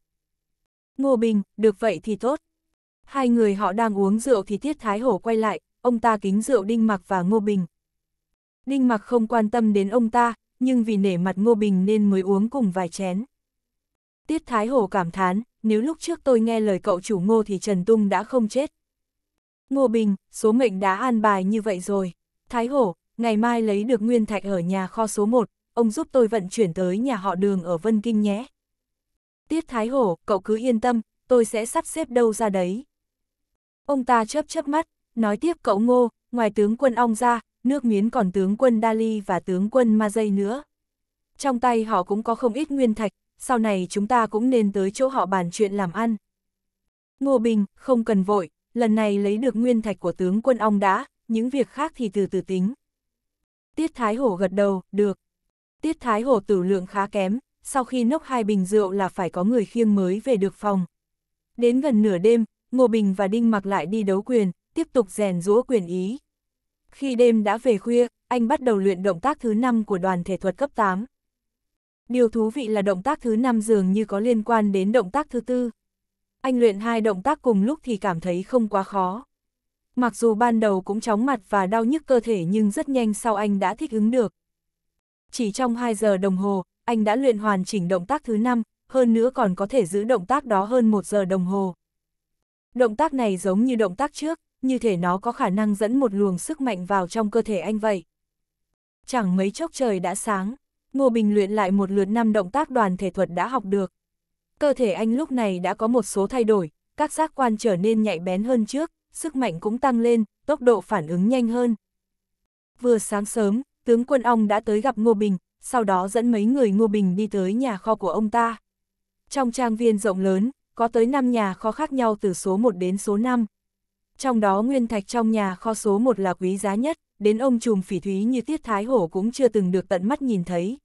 Ngô Bình, được vậy thì tốt. Hai người họ đang uống rượu thì Tiết Thái Hổ quay lại, ông ta kính rượu Đinh Mặc và Ngô Bình, Đinh Mặc không quan tâm đến ông ta, nhưng vì nể mặt Ngô Bình nên mới uống cùng vài chén. Tiết Thái Hồ cảm thán, nếu lúc trước tôi nghe lời cậu chủ Ngô thì Trần Tung đã không chết. Ngô Bình, số mệnh đã an bài như vậy rồi. Thái Hồ, ngày mai lấy được nguyên thạch ở nhà kho số 1, ông giúp tôi vận chuyển tới nhà họ đường ở Vân Kinh nhé. Tiết Thái Hồ, cậu cứ yên tâm, tôi sẽ sắp xếp đâu ra đấy. Ông ta chớp chớp mắt, nói tiếp cậu Ngô, ngoài tướng quân ong ra, nước miến còn tướng quân Dali và tướng quân Mazay nữa. Trong tay họ cũng có không ít nguyên thạch, sau này chúng ta cũng nên tới chỗ họ bàn chuyện làm ăn. Ngô Bình, không cần vội, lần này lấy được nguyên thạch của tướng quân ông đã, những việc khác thì từ từ tính. Tiết Thái Hổ gật đầu, được. Tiết Thái Hổ tử lượng khá kém, sau khi nốc hai bình rượu là phải có người khiêng mới về được phòng. Đến gần nửa đêm, Ngô Bình và Đinh Mặc lại đi đấu quyền, tiếp tục rèn rũa quyền ý. Khi đêm đã về khuya, anh bắt đầu luyện động tác thứ 5 của đoàn thể thuật cấp 8. Điều thú vị là động tác thứ 5 dường như có liên quan đến động tác thứ tư. Anh luyện hai động tác cùng lúc thì cảm thấy không quá khó. Mặc dù ban đầu cũng chóng mặt và đau nhức cơ thể nhưng rất nhanh sau anh đã thích ứng được. Chỉ trong 2 giờ đồng hồ, anh đã luyện hoàn chỉnh động tác thứ 5, hơn nữa còn có thể giữ động tác đó hơn 1 giờ đồng hồ. Động tác này giống như động tác trước, như thể nó có khả năng dẫn một luồng sức mạnh vào trong cơ thể anh vậy. Chẳng mấy chốc trời đã sáng, Ngô Bình luyện lại một lượt năm động tác đoàn thể thuật đã học được. Cơ thể anh lúc này đã có một số thay đổi, các giác quan trở nên nhạy bén hơn trước, sức mạnh cũng tăng lên, tốc độ phản ứng nhanh hơn. Vừa sáng sớm, tướng quân ông đã tới gặp Ngô Bình, sau đó dẫn mấy người Ngô Bình đi tới nhà kho của ông ta. Trong trang viên rộng lớn, có tới 5 nhà kho khác nhau từ số 1 đến số 5 trong đó nguyên thạch trong nhà kho số một là quý giá nhất, đến ông trùm phỉ thúy như Tiết Thái Hổ cũng chưa từng được tận mắt nhìn thấy.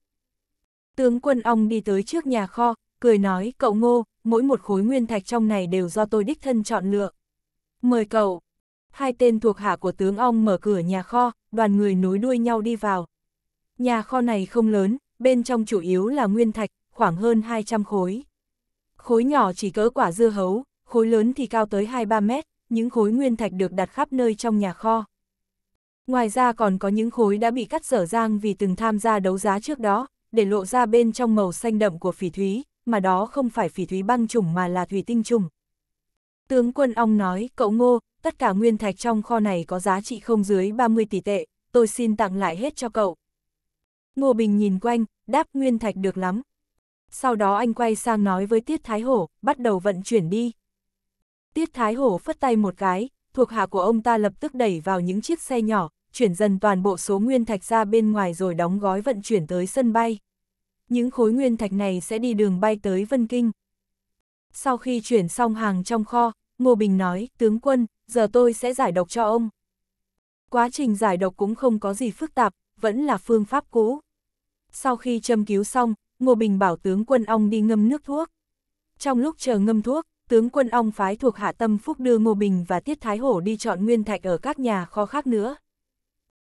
Tướng quân ông đi tới trước nhà kho, cười nói, cậu ngô, mỗi một khối nguyên thạch trong này đều do tôi đích thân chọn lựa. Mời cậu, hai tên thuộc hạ của tướng ông mở cửa nhà kho, đoàn người nối đuôi nhau đi vào. Nhà kho này không lớn, bên trong chủ yếu là nguyên thạch, khoảng hơn 200 khối. Khối nhỏ chỉ cỡ quả dưa hấu, khối lớn thì cao tới 2-3 mét, những khối nguyên thạch được đặt khắp nơi trong nhà kho. Ngoài ra còn có những khối đã bị cắt dở dang vì từng tham gia đấu giá trước đó, để lộ ra bên trong màu xanh đậm của phỉ thúy, mà đó không phải phỉ thúy băng trùng mà là thủy tinh trùng. Tướng quân ong nói, cậu ngô, tất cả nguyên thạch trong kho này có giá trị không dưới 30 tỷ tệ, tôi xin tặng lại hết cho cậu. Ngô Bình nhìn quanh, đáp nguyên thạch được lắm. Sau đó anh quay sang nói với Tiết Thái Hổ, bắt đầu vận chuyển đi. Tiết Thái Hổ phất tay một cái, thuộc hạ của ông ta lập tức đẩy vào những chiếc xe nhỏ, chuyển dần toàn bộ số nguyên thạch ra bên ngoài rồi đóng gói vận chuyển tới sân bay. Những khối nguyên thạch này sẽ đi đường bay tới Vân Kinh. Sau khi chuyển xong hàng trong kho, Ngô Bình nói, tướng quân, giờ tôi sẽ giải độc cho ông. Quá trình giải độc cũng không có gì phức tạp, vẫn là phương pháp cũ. Sau khi châm cứu xong, Ngô Bình bảo tướng quân ông đi ngâm nước thuốc. Trong lúc chờ ngâm thuốc, tướng quân ong phái thuộc Hạ Tâm Phúc đưa Ngô Bình và Tiết Thái Hổ đi chọn nguyên thạch ở các nhà kho khác nữa.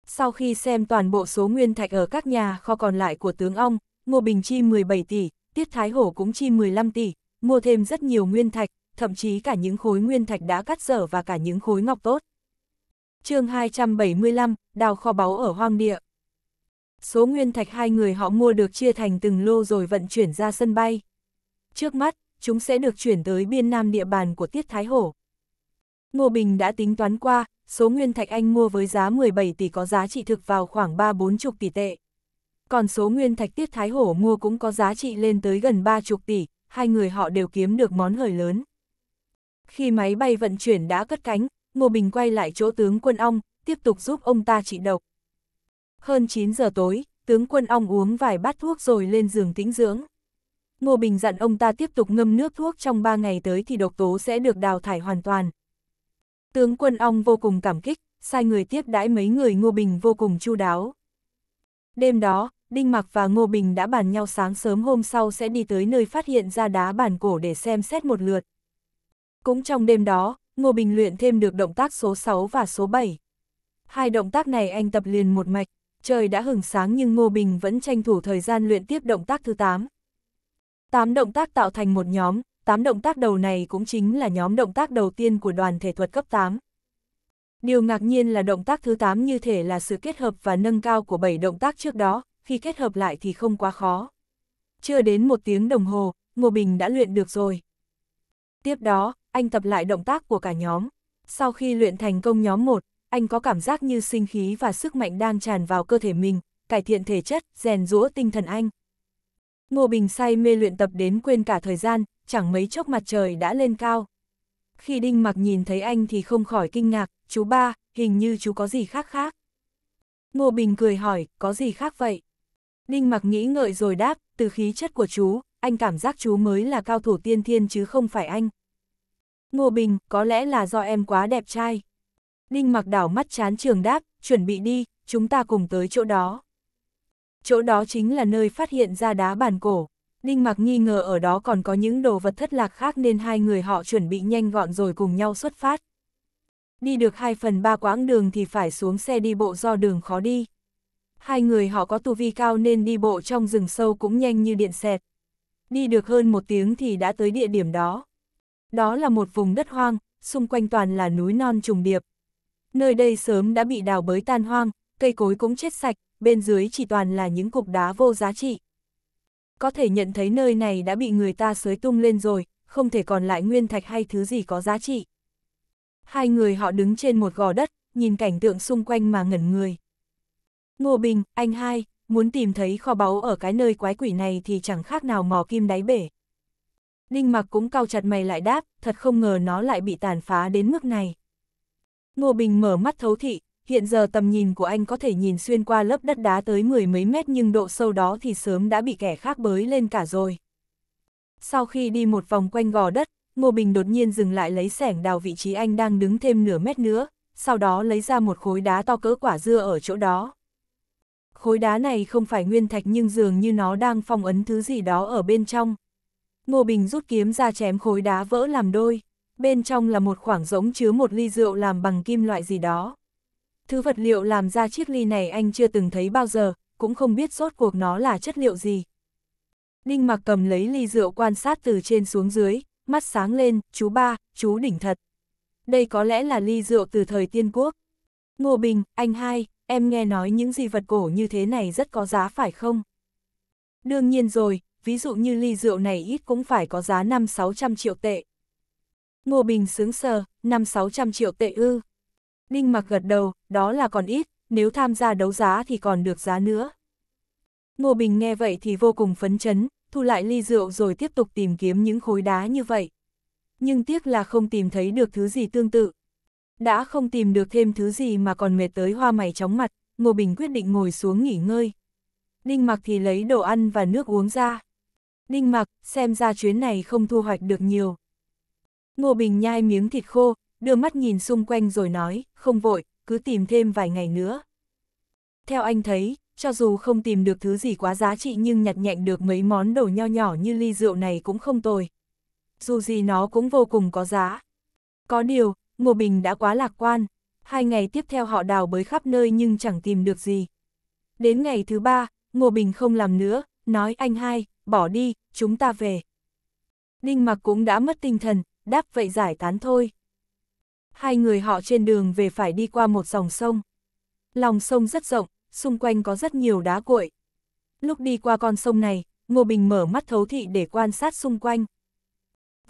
Sau khi xem toàn bộ số nguyên thạch ở các nhà kho còn lại của tướng ong, Ngô Bình chi 17 tỷ, Tiết Thái Hổ cũng chi 15 tỷ, mua thêm rất nhiều nguyên thạch, thậm chí cả những khối nguyên thạch đã cắt dở và cả những khối ngọc tốt. chương 275, đào kho báu ở hoang địa. Số nguyên thạch hai người họ mua được chia thành từng lô rồi vận chuyển ra sân bay. Trước mắt, chúng sẽ được chuyển tới biên nam địa bàn của Tiết Thái Hổ. Ngô Bình đã tính toán qua, số nguyên thạch anh mua với giá 17 tỷ có giá trị thực vào khoảng 3-4 chục tỷ tệ. Còn số nguyên thạch Tiết Thái Hổ mua cũng có giá trị lên tới gần 3 chục tỷ, hai người họ đều kiếm được món hời lớn. Khi máy bay vận chuyển đã cất cánh, Ngô Bình quay lại chỗ tướng quân ong, tiếp tục giúp ông ta trị độc. Hơn 9 giờ tối, tướng quân ong uống vài bát thuốc rồi lên giường tĩnh dưỡng. Ngô Bình dặn ông ta tiếp tục ngâm nước thuốc trong 3 ngày tới thì độc tố sẽ được đào thải hoàn toàn. Tướng quân ong vô cùng cảm kích, sai người tiếp đãi mấy người Ngô Bình vô cùng chu đáo. Đêm đó, Đinh Mặc và Ngô Bình đã bàn nhau sáng sớm hôm sau sẽ đi tới nơi phát hiện ra đá bản cổ để xem xét một lượt. Cũng trong đêm đó, Ngô Bình luyện thêm được động tác số 6 và số 7. Hai động tác này anh tập liền một mạch, trời đã hừng sáng nhưng Ngô Bình vẫn tranh thủ thời gian luyện tiếp động tác thứ 8. Tám động tác tạo thành một nhóm, tám động tác đầu này cũng chính là nhóm động tác đầu tiên của đoàn thể thuật cấp 8. Điều ngạc nhiên là động tác thứ 8 như thể là sự kết hợp và nâng cao của 7 động tác trước đó, khi kết hợp lại thì không quá khó. Chưa đến một tiếng đồng hồ, Ngô Bình đã luyện được rồi. Tiếp đó, anh tập lại động tác của cả nhóm. Sau khi luyện thành công nhóm 1, anh có cảm giác như sinh khí và sức mạnh đang tràn vào cơ thể mình, cải thiện thể chất, rèn rũa tinh thần anh. Ngô Bình say mê luyện tập đến quên cả thời gian, chẳng mấy chốc mặt trời đã lên cao. Khi Đinh Mặc nhìn thấy anh thì không khỏi kinh ngạc, chú ba, hình như chú có gì khác khác. Ngô Bình cười hỏi, có gì khác vậy? Đinh Mặc nghĩ ngợi rồi đáp, từ khí chất của chú, anh cảm giác chú mới là cao thủ tiên thiên chứ không phải anh. Ngô Bình, có lẽ là do em quá đẹp trai. Đinh Mặc đảo mắt chán trường đáp, chuẩn bị đi, chúng ta cùng tới chỗ đó chỗ đó chính là nơi phát hiện ra đá bàn cổ. Đinh Mạc nghi ngờ ở đó còn có những đồ vật thất lạc khác nên hai người họ chuẩn bị nhanh gọn rồi cùng nhau xuất phát. Đi được 2 phần 3 quãng đường thì phải xuống xe đi bộ do đường khó đi. Hai người họ có tu vi cao nên đi bộ trong rừng sâu cũng nhanh như điện xẹt. Đi được hơn một tiếng thì đã tới địa điểm đó. Đó là một vùng đất hoang, xung quanh toàn là núi non trùng điệp. Nơi đây sớm đã bị đào bới tan hoang, cây cối cũng chết sạch, bên dưới chỉ toàn là những cục đá vô giá trị. Có thể nhận thấy nơi này đã bị người ta sới tung lên rồi, không thể còn lại nguyên thạch hay thứ gì có giá trị. Hai người họ đứng trên một gò đất, nhìn cảnh tượng xung quanh mà ngẩn người. Ngô Bình, anh hai, muốn tìm thấy kho báu ở cái nơi quái quỷ này thì chẳng khác nào mò kim đáy bể. Ninh mặc cũng cau chặt mày lại đáp, thật không ngờ nó lại bị tàn phá đến mức này. Ngô Bình mở mắt thấu thị, hiện giờ tầm nhìn của anh có thể nhìn xuyên qua lớp đất đá tới mười mấy mét nhưng độ sâu đó thì sớm đã bị kẻ khác bới lên cả rồi. Sau khi đi một vòng quanh gò đất, Ngô Bình đột nhiên dừng lại lấy sẻng đào vị trí anh đang đứng thêm nửa mét nữa, sau đó lấy ra một khối đá to cỡ quả dưa ở chỗ đó. Khối đá này không phải nguyên thạch nhưng dường như nó đang phong ấn thứ gì đó ở bên trong. Ngô Bình rút kiếm ra chém khối đá vỡ làm đôi, bên trong là một khoảng rỗng chứa một ly rượu làm bằng kim loại gì đó. Thứ vật liệu làm ra chiếc ly này anh chưa từng thấy bao giờ, cũng không biết rốt cuộc nó là chất liệu gì. Đinh mặc cầm lấy ly rượu quan sát từ trên xuống dưới, mắt sáng lên, chú ba, chú đỉnh thật. Đây có lẽ là ly rượu từ thời tiên quốc. Ngô Bình, anh hai, em nghe nói những gì vật cổ như thế này rất có giá phải không? Đương nhiên rồi, ví dụ như ly rượu này ít cũng phải có giá 5-600 triệu tệ. Ngô Bình sướng sờ, 5-600 triệu tệ ư. Đinh mặc gật đầu, đó là còn ít, nếu tham gia đấu giá thì còn được giá nữa. Ngô Bình nghe vậy thì vô cùng phấn chấn, thu lại ly rượu rồi tiếp tục tìm kiếm những khối đá như vậy. Nhưng tiếc là không tìm thấy được thứ gì tương tự. Đã không tìm được thêm thứ gì mà còn mệt tới hoa mày chóng mặt, Ngô Bình quyết định ngồi xuống nghỉ ngơi. Đinh mặc thì lấy đồ ăn và nước uống ra. Đinh mặc, xem ra chuyến này không thu hoạch được nhiều. Ngô Bình nhai miếng thịt khô, đưa mắt nhìn xung quanh rồi nói, không vội, cứ tìm thêm vài ngày nữa. Theo anh thấy, cho dù không tìm được thứ gì quá giá trị nhưng nhặt nhạnh được mấy món đồ nho nhỏ như ly rượu này cũng không tồi. Dù gì nó cũng vô cùng có giá. Có điều, Ngô Bình đã quá lạc quan. Hai ngày tiếp theo họ đào bới khắp nơi nhưng chẳng tìm được gì. Đến ngày thứ ba, Ngô Bình không làm nữa, nói anh hai, bỏ đi, chúng ta về. Đinh mặc cũng đã mất tinh thần, đáp vậy giải tán thôi hai người họ trên đường về phải đi qua một dòng sông. Lòng sông rất rộng, xung quanh có rất nhiều đá cội. Lúc đi qua con sông này, Ngô Bình mở mắt thấu thị để quan sát xung quanh.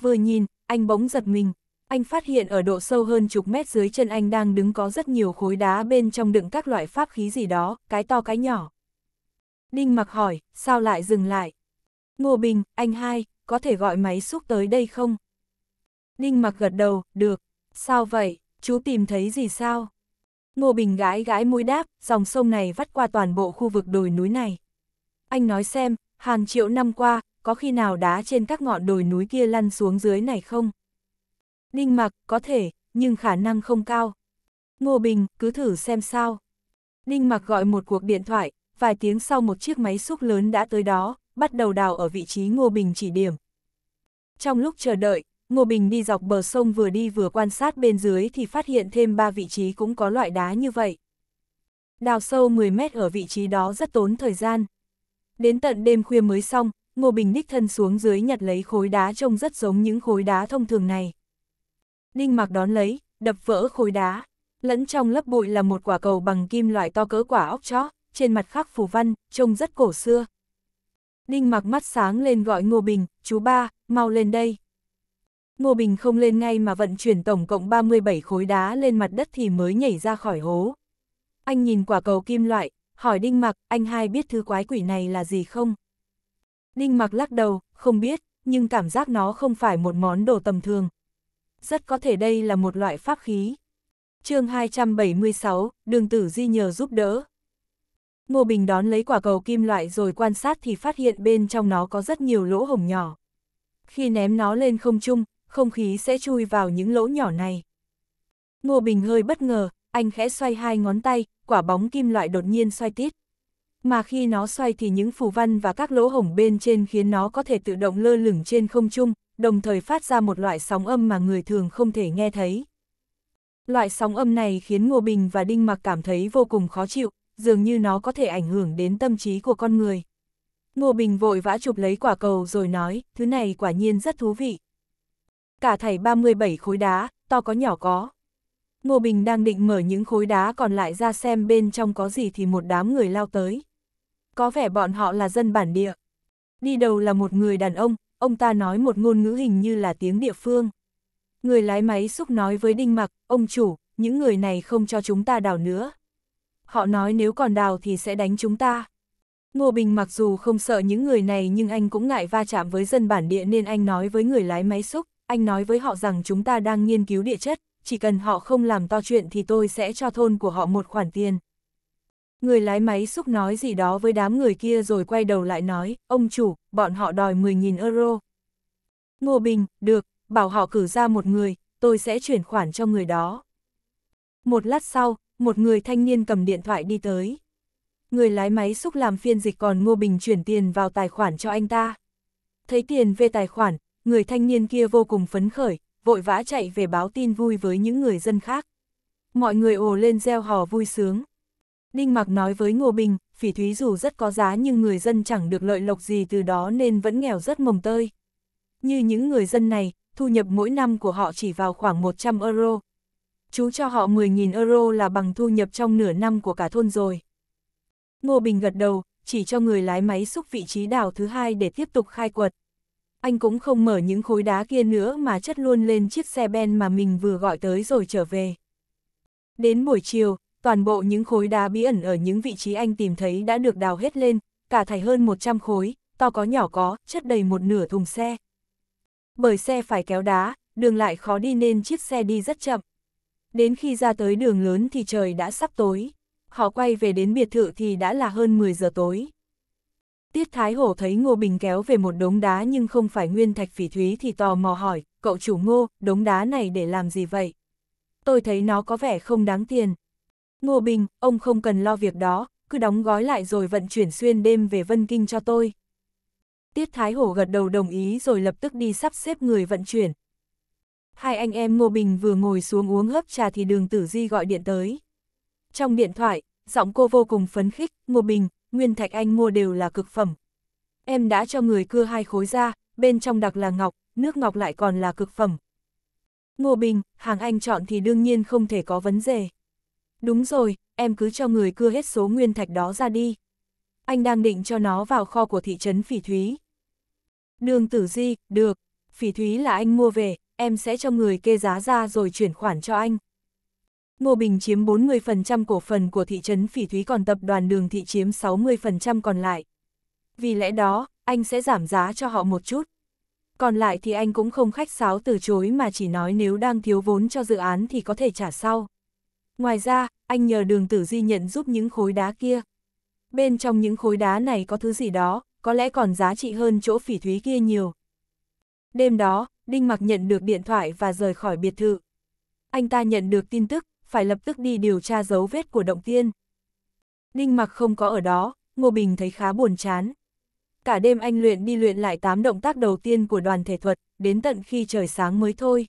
Vừa nhìn, anh bỗng giật mình. Anh phát hiện ở độ sâu hơn chục mét dưới chân anh đang đứng có rất nhiều khối đá bên trong đựng các loại pháp khí gì đó, cái to cái nhỏ. Đinh mặc hỏi, sao lại dừng lại? Ngô Bình, anh hai, có thể gọi máy xúc tới đây không? Đinh mặc gật đầu, được, Sao vậy, chú tìm thấy gì sao? Ngô Bình gái gái mũi đáp, dòng sông này vắt qua toàn bộ khu vực đồi núi này. Anh nói xem, hàng triệu năm qua, có khi nào đá trên các ngọn đồi núi kia lăn xuống dưới này không? Đinh mặc, có thể, nhưng khả năng không cao. Ngô Bình, cứ thử xem sao. Đinh mặc gọi một cuộc điện thoại, vài tiếng sau một chiếc máy xúc lớn đã tới đó, bắt đầu đào ở vị trí Ngô Bình chỉ điểm. Trong lúc chờ đợi, Ngô Bình đi dọc bờ sông vừa đi vừa quan sát bên dưới thì phát hiện thêm ba vị trí cũng có loại đá như vậy. Đào sâu 10 mét ở vị trí đó rất tốn thời gian. Đến tận đêm khuya mới xong, Ngô Bình đích thân xuống dưới nhặt lấy khối đá trông rất giống những khối đá thông thường này. Đinh Mặc đón lấy, đập vỡ khối đá. Lẫn trong lớp bụi là một quả cầu bằng kim loại to cỡ quả óc chó, trên mặt khắc phù văn, trông rất cổ xưa. Đinh Mặc mắt sáng lên gọi Ngô Bình, chú ba, mau lên đây. Ngô Bình không lên ngay mà vận chuyển tổng cộng 37 khối đá lên mặt đất thì mới nhảy ra khỏi hố. Anh nhìn quả cầu kim loại, hỏi Đinh Mặc, anh hai biết thứ quái quỷ này là gì không? Đinh Mặc lắc đầu, không biết, nhưng cảm giác nó không phải một món đồ tầm thường. Rất có thể đây là một loại pháp khí. chương 276, đường tử di nhờ giúp đỡ. Ngô Bình đón lấy quả cầu kim loại rồi quan sát thì phát hiện bên trong nó có rất nhiều lỗ hổng nhỏ. Khi ném nó lên không trung, không khí sẽ chui vào những lỗ nhỏ này. Ngô Bình hơi bất ngờ, anh khẽ xoay hai ngón tay, quả bóng kim loại đột nhiên xoay tít. Mà khi nó xoay thì những phù văn và các lỗ hổng bên trên khiến nó có thể tự động lơ lửng trên không trung, đồng thời phát ra một loại sóng âm mà người thường không thể nghe thấy. Loại sóng âm này khiến Ngô Bình và Đinh Mặc cảm thấy vô cùng khó chịu, dường như nó có thể ảnh hưởng đến tâm trí của con người. Ngô Bình vội vã chụp lấy quả cầu rồi nói, thứ này quả nhiên rất thú vị cả thảy 37 khối đá, to có nhỏ có. Ngô Bình đang định mở những khối đá còn lại ra xem bên trong có gì thì một đám người lao tới. Có vẻ bọn họ là dân bản địa. Đi đầu là một người đàn ông, ông ta nói một ngôn ngữ hình như là tiếng địa phương. Người lái máy xúc nói với Đinh Mặc, ông chủ, những người này không cho chúng ta đào nữa. Họ nói nếu còn đào thì sẽ đánh chúng ta. Ngô Bình mặc dù không sợ những người này nhưng anh cũng ngại va chạm với dân bản địa nên anh nói với người lái máy xúc anh nói với họ rằng chúng ta đang nghiên cứu địa chất, chỉ cần họ không làm to chuyện thì tôi sẽ cho thôn của họ một khoản tiền. Người lái máy xúc nói gì đó với đám người kia rồi quay đầu lại nói, ông chủ, bọn họ đòi 10.000 euro. Ngô Bình, được, bảo họ cử ra một người, tôi sẽ chuyển khoản cho người đó. Một lát sau, một người thanh niên cầm điện thoại đi tới. Người lái máy xúc làm phiên dịch còn Ngô Bình chuyển tiền vào tài khoản cho anh ta. Thấy tiền về tài khoản, người thanh niên kia vô cùng phấn khởi, vội vã chạy về báo tin vui với những người dân khác. Mọi người ồ lên reo hò vui sướng. Đinh Mặc nói với Ngô Bình, phỉ thúy dù rất có giá nhưng người dân chẳng được lợi lộc gì từ đó nên vẫn nghèo rất mồng tơi. Như những người dân này, thu nhập mỗi năm của họ chỉ vào khoảng 100 euro. Chú cho họ 10.000 euro là bằng thu nhập trong nửa năm của cả thôn rồi. Ngô Bình gật đầu, chỉ cho người lái máy xúc vị trí đảo thứ hai để tiếp tục khai quật anh cũng không mở những khối đá kia nữa mà chất luôn lên chiếc xe ben mà mình vừa gọi tới rồi trở về. Đến buổi chiều, toàn bộ những khối đá bí ẩn ở những vị trí anh tìm thấy đã được đào hết lên, cả thảy hơn 100 khối, to có nhỏ có, chất đầy một nửa thùng xe. Bởi xe phải kéo đá, đường lại khó đi nên chiếc xe đi rất chậm. Đến khi ra tới đường lớn thì trời đã sắp tối. Họ quay về đến biệt thự thì đã là hơn 10 giờ tối. Tiết Thái Hổ thấy Ngô Bình kéo về một đống đá nhưng không phải nguyên thạch phỉ thúy thì tò mò hỏi, cậu chủ Ngô, đống đá này để làm gì vậy? Tôi thấy nó có vẻ không đáng tiền. Ngô Bình, ông không cần lo việc đó, cứ đóng gói lại rồi vận chuyển xuyên đêm về Vân Kinh cho tôi. Tiết Thái Hổ gật đầu đồng ý rồi lập tức đi sắp xếp người vận chuyển. Hai anh em Ngô Bình vừa ngồi xuống uống hớp trà thì đường tử di gọi điện tới. Trong điện thoại, giọng cô vô cùng phấn khích, Ngô Bình, Nguyên Thạch Anh mua đều là cực phẩm. Em đã cho người cưa hai khối ra, bên trong đặc là ngọc, nước ngọc lại còn là cực phẩm. Ngô Bình, hàng anh chọn thì đương nhiên không thể có vấn đề. Đúng rồi, em cứ cho người cưa hết số nguyên thạch đó ra đi. Anh đang định cho nó vào kho của thị trấn Phỉ Thúy. Đường Tử Di, được, Phỉ Thúy là anh mua về, em sẽ cho người kê giá ra rồi chuyển khoản cho anh. Ngô Bình chiếm 40% cổ phần của thị trấn Phỉ Thúy còn tập đoàn đường thị chiếm 60% còn lại. Vì lẽ đó, anh sẽ giảm giá cho họ một chút. Còn lại thì anh cũng không khách sáo từ chối mà chỉ nói nếu đang thiếu vốn cho dự án thì có thể trả sau. Ngoài ra, anh nhờ đường tử di nhận giúp những khối đá kia. Bên trong những khối đá này có thứ gì đó, có lẽ còn giá trị hơn chỗ phỉ thúy kia nhiều. Đêm đó, Đinh Mặc nhận được điện thoại và rời khỏi biệt thự. Anh ta nhận được tin tức, phải lập tức đi điều tra dấu vết của động tiên. Đinh mặc không có ở đó, Ngô Bình thấy khá buồn chán. Cả đêm anh luyện đi luyện lại 8 động tác đầu tiên của đoàn thể thuật, đến tận khi trời sáng mới thôi.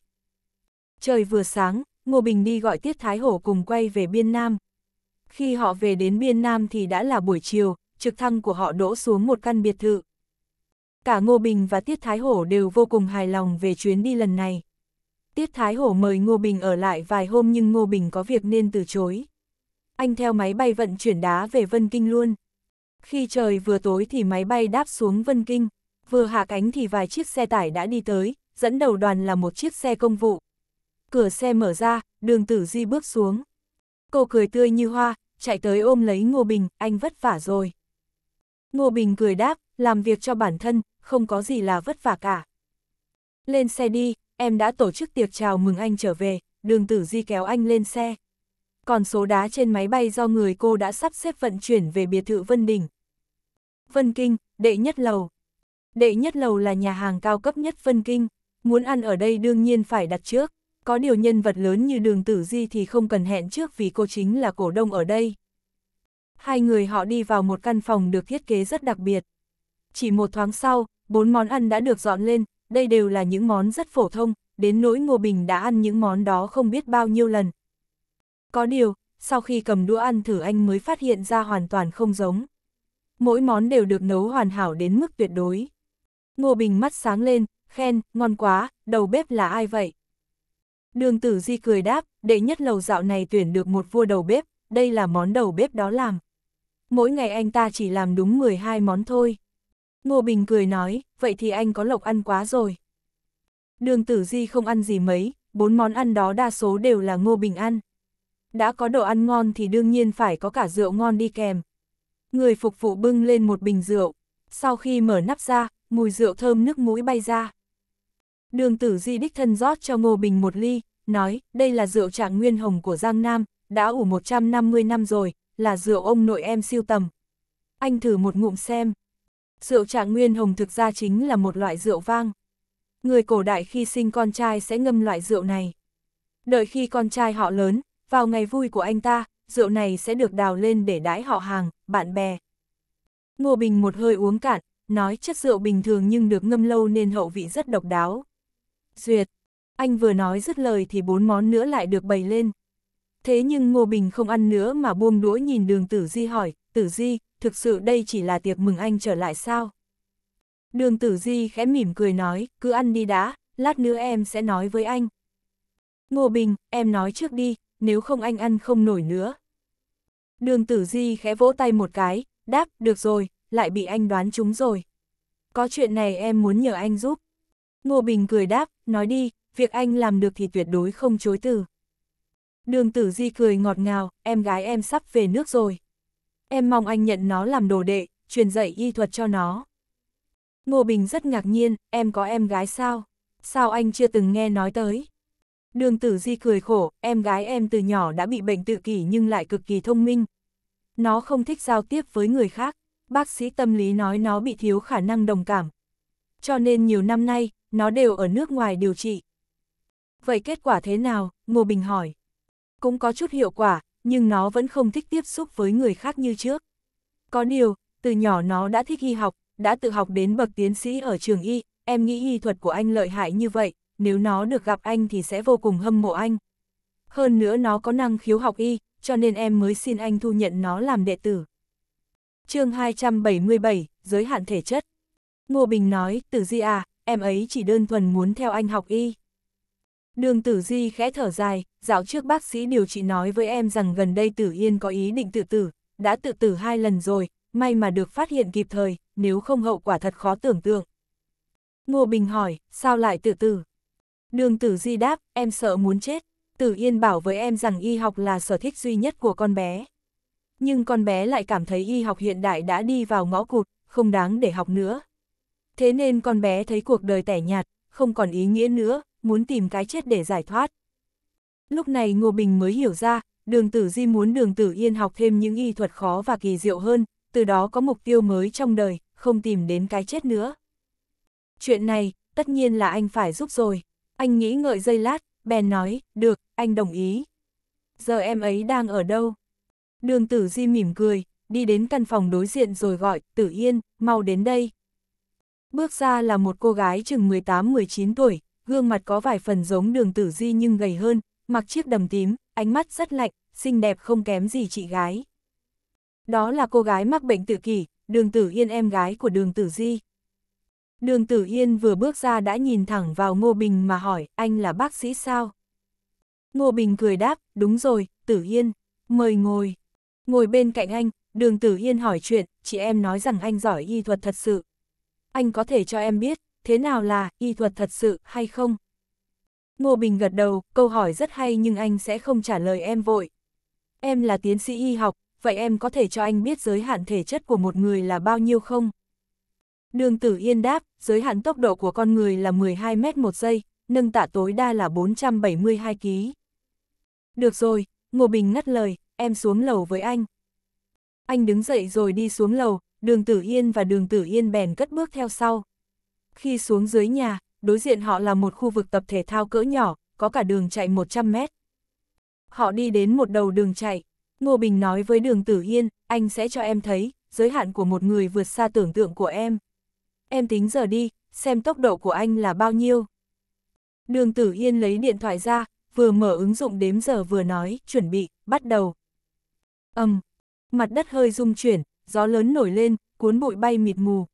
Trời vừa sáng, Ngô Bình đi gọi Tiết Thái Hổ cùng quay về Biên Nam. Khi họ về đến Biên Nam thì đã là buổi chiều, trực thăng của họ đỗ xuống một căn biệt thự. Cả Ngô Bình và Tiết Thái Hổ đều vô cùng hài lòng về chuyến đi lần này. Tiết Thái Hổ mời Ngô Bình ở lại vài hôm nhưng Ngô Bình có việc nên từ chối. Anh theo máy bay vận chuyển đá về Vân Kinh luôn. Khi trời vừa tối thì máy bay đáp xuống Vân Kinh, vừa hạ cánh thì vài chiếc xe tải đã đi tới, dẫn đầu đoàn là một chiếc xe công vụ. Cửa xe mở ra, đường tử di bước xuống. Cô cười tươi như hoa, chạy tới ôm lấy Ngô Bình, anh vất vả rồi. Ngô Bình cười đáp, làm việc cho bản thân, không có gì là vất vả cả. Lên xe đi, em đã tổ chức tiệc chào mừng anh trở về, đường tử di kéo anh lên xe. Còn số đá trên máy bay do người cô đã sắp xếp vận chuyển về biệt thự Vân Đình. Vân Kinh, đệ nhất lầu. Đệ nhất lầu là nhà hàng cao cấp nhất Vân Kinh, muốn ăn ở đây đương nhiên phải đặt trước. Có điều nhân vật lớn như đường tử di thì không cần hẹn trước vì cô chính là cổ đông ở đây. Hai người họ đi vào một căn phòng được thiết kế rất đặc biệt. Chỉ một thoáng sau, bốn món ăn đã được dọn lên, đây đều là những món rất phổ thông, đến nỗi Ngô Bình đã ăn những món đó không biết bao nhiêu lần. Có điều, sau khi cầm đũa ăn thử anh mới phát hiện ra hoàn toàn không giống. Mỗi món đều được nấu hoàn hảo đến mức tuyệt đối. Ngô Bình mắt sáng lên, khen, ngon quá, đầu bếp là ai vậy? Đường tử di cười đáp, đệ nhất lầu dạo này tuyển được một vua đầu bếp, đây là món đầu bếp đó làm. Mỗi ngày anh ta chỉ làm đúng 12 món thôi. Ngô Bình cười nói, vậy thì anh có lộc ăn quá rồi. Đường tử di không ăn gì mấy, bốn món ăn đó đa số đều là Ngô Bình ăn. Đã có đồ ăn ngon thì đương nhiên phải có cả rượu ngon đi kèm. Người phục vụ bưng lên một bình rượu, sau khi mở nắp ra, mùi rượu thơm nước mũi bay ra. Đường tử di đích thân rót cho Ngô Bình một ly, nói, đây là rượu trạng nguyên hồng của Giang Nam, đã ủ 150 năm rồi, là rượu ông nội em siêu tầm. Anh thử một ngụm xem. Rượu trạng nguyên hồng thực ra chính là một loại rượu vang. Người cổ đại khi sinh con trai sẽ ngâm loại rượu này. Đợi khi con trai họ lớn, vào ngày vui của anh ta, rượu này sẽ được đào lên để đãi họ hàng, bạn bè. Ngô Bình một hơi uống cạn, nói chất rượu bình thường nhưng được ngâm lâu nên hậu vị rất độc đáo. Duyệt, anh vừa nói dứt lời thì bốn món nữa lại được bày lên. Thế nhưng Ngô Bình không ăn nữa mà buông đũa nhìn đường Tử Di hỏi, Tử Di, thực sự đây chỉ là tiệc mừng anh trở lại sao? Đường tử di khẽ mỉm cười nói, cứ ăn đi đã, lát nữa em sẽ nói với anh. Ngô Bình, em nói trước đi, nếu không anh ăn không nổi nữa. Đường tử di khẽ vỗ tay một cái, đáp, được rồi, lại bị anh đoán trúng rồi. Có chuyện này em muốn nhờ anh giúp. Ngô Bình cười đáp, nói đi, việc anh làm được thì tuyệt đối không chối từ. Đường tử di cười ngọt ngào, em gái em sắp về nước rồi em mong anh nhận nó làm đồ đệ, truyền dạy y thuật cho nó. Ngô Bình rất ngạc nhiên, em có em gái sao? Sao anh chưa từng nghe nói tới? Đường tử di cười khổ, em gái em từ nhỏ đã bị bệnh tự kỷ nhưng lại cực kỳ thông minh. Nó không thích giao tiếp với người khác, bác sĩ tâm lý nói nó bị thiếu khả năng đồng cảm. Cho nên nhiều năm nay, nó đều ở nước ngoài điều trị. Vậy kết quả thế nào? Ngô Bình hỏi. Cũng có chút hiệu quả, nhưng nó vẫn không thích tiếp xúc với người khác như trước. Có điều, từ nhỏ nó đã thích y học, đã tự học đến bậc tiến sĩ ở trường y, em nghĩ y thuật của anh lợi hại như vậy, nếu nó được gặp anh thì sẽ vô cùng hâm mộ anh. Hơn nữa nó có năng khiếu học y, cho nên em mới xin anh thu nhận nó làm đệ tử. chương 277, Giới hạn thể chất Ngô Bình nói, từ Di à, em ấy chỉ đơn thuần muốn theo anh học y. Đường tử di khẽ thở dài, dạo trước bác sĩ điều trị nói với em rằng gần đây tử yên có ý định tự tử, đã tự tử hai lần rồi, may mà được phát hiện kịp thời, nếu không hậu quả thật khó tưởng tượng. Ngô Bình hỏi, sao lại tự tử? Đường tử di đáp, em sợ muốn chết. Tử Yên bảo với em rằng y học là sở thích duy nhất của con bé. Nhưng con bé lại cảm thấy y học hiện đại đã đi vào ngõ cụt, không đáng để học nữa. Thế nên con bé thấy cuộc đời tẻ nhạt, không còn ý nghĩa nữa, muốn tìm cái chết để giải thoát. Lúc này Ngô Bình mới hiểu ra, đường tử di muốn đường tử yên học thêm những y thuật khó và kỳ diệu hơn, từ đó có mục tiêu mới trong đời, không tìm đến cái chết nữa. Chuyện này, tất nhiên là anh phải giúp rồi. Anh nghĩ ngợi dây lát, bèn nói, được, anh đồng ý. Giờ em ấy đang ở đâu? Đường tử di mỉm cười, đi đến căn phòng đối diện rồi gọi, tử yên, mau đến đây. Bước ra là một cô gái chừng 18-19 tuổi, gương mặt có vài phần giống đường tử di nhưng gầy hơn, mặc chiếc đầm tím, ánh mắt rất lạnh, xinh đẹp không kém gì chị gái. Đó là cô gái mắc bệnh tự kỷ, đường tử yên em gái của đường tử di. Đường tử yên vừa bước ra đã nhìn thẳng vào Ngô Bình mà hỏi, anh là bác sĩ sao? Ngô Bình cười đáp, đúng rồi, tử yên, mời ngồi. Ngồi bên cạnh anh, đường tử yên hỏi chuyện, chị em nói rằng anh giỏi y thuật thật sự. Anh có thể cho em biết, thế nào là y thuật thật sự hay không? Ngô Bình gật đầu, câu hỏi rất hay nhưng anh sẽ không trả lời em vội. Em là tiến sĩ y học, vậy em có thể cho anh biết giới hạn thể chất của một người là bao nhiêu không? Đường Tử Yên đáp, giới hạn tốc độ của con người là 12 mét một giây, nâng tạ tối đa là 472 ký Được rồi, Ngô Bình ngắt lời, em xuống lầu với anh. Anh đứng dậy rồi đi xuống lầu, đường Tử Yên và đường Tử Yên bèn cất bước theo sau. Khi xuống dưới nhà, đối diện họ là một khu vực tập thể thao cỡ nhỏ, có cả đường chạy 100 mét. Họ đi đến một đầu đường chạy. Ngô Bình nói với đường Tử Hiên, anh sẽ cho em thấy, giới hạn của một người vượt xa tưởng tượng của em. Em tính giờ đi, xem tốc độ của anh là bao nhiêu. Đường Tử Hiên lấy điện thoại ra, vừa mở ứng dụng đếm giờ vừa nói, chuẩn bị, bắt đầu. Âm, um, mặt đất hơi rung chuyển, gió lớn nổi lên, cuốn bụi bay mịt mù,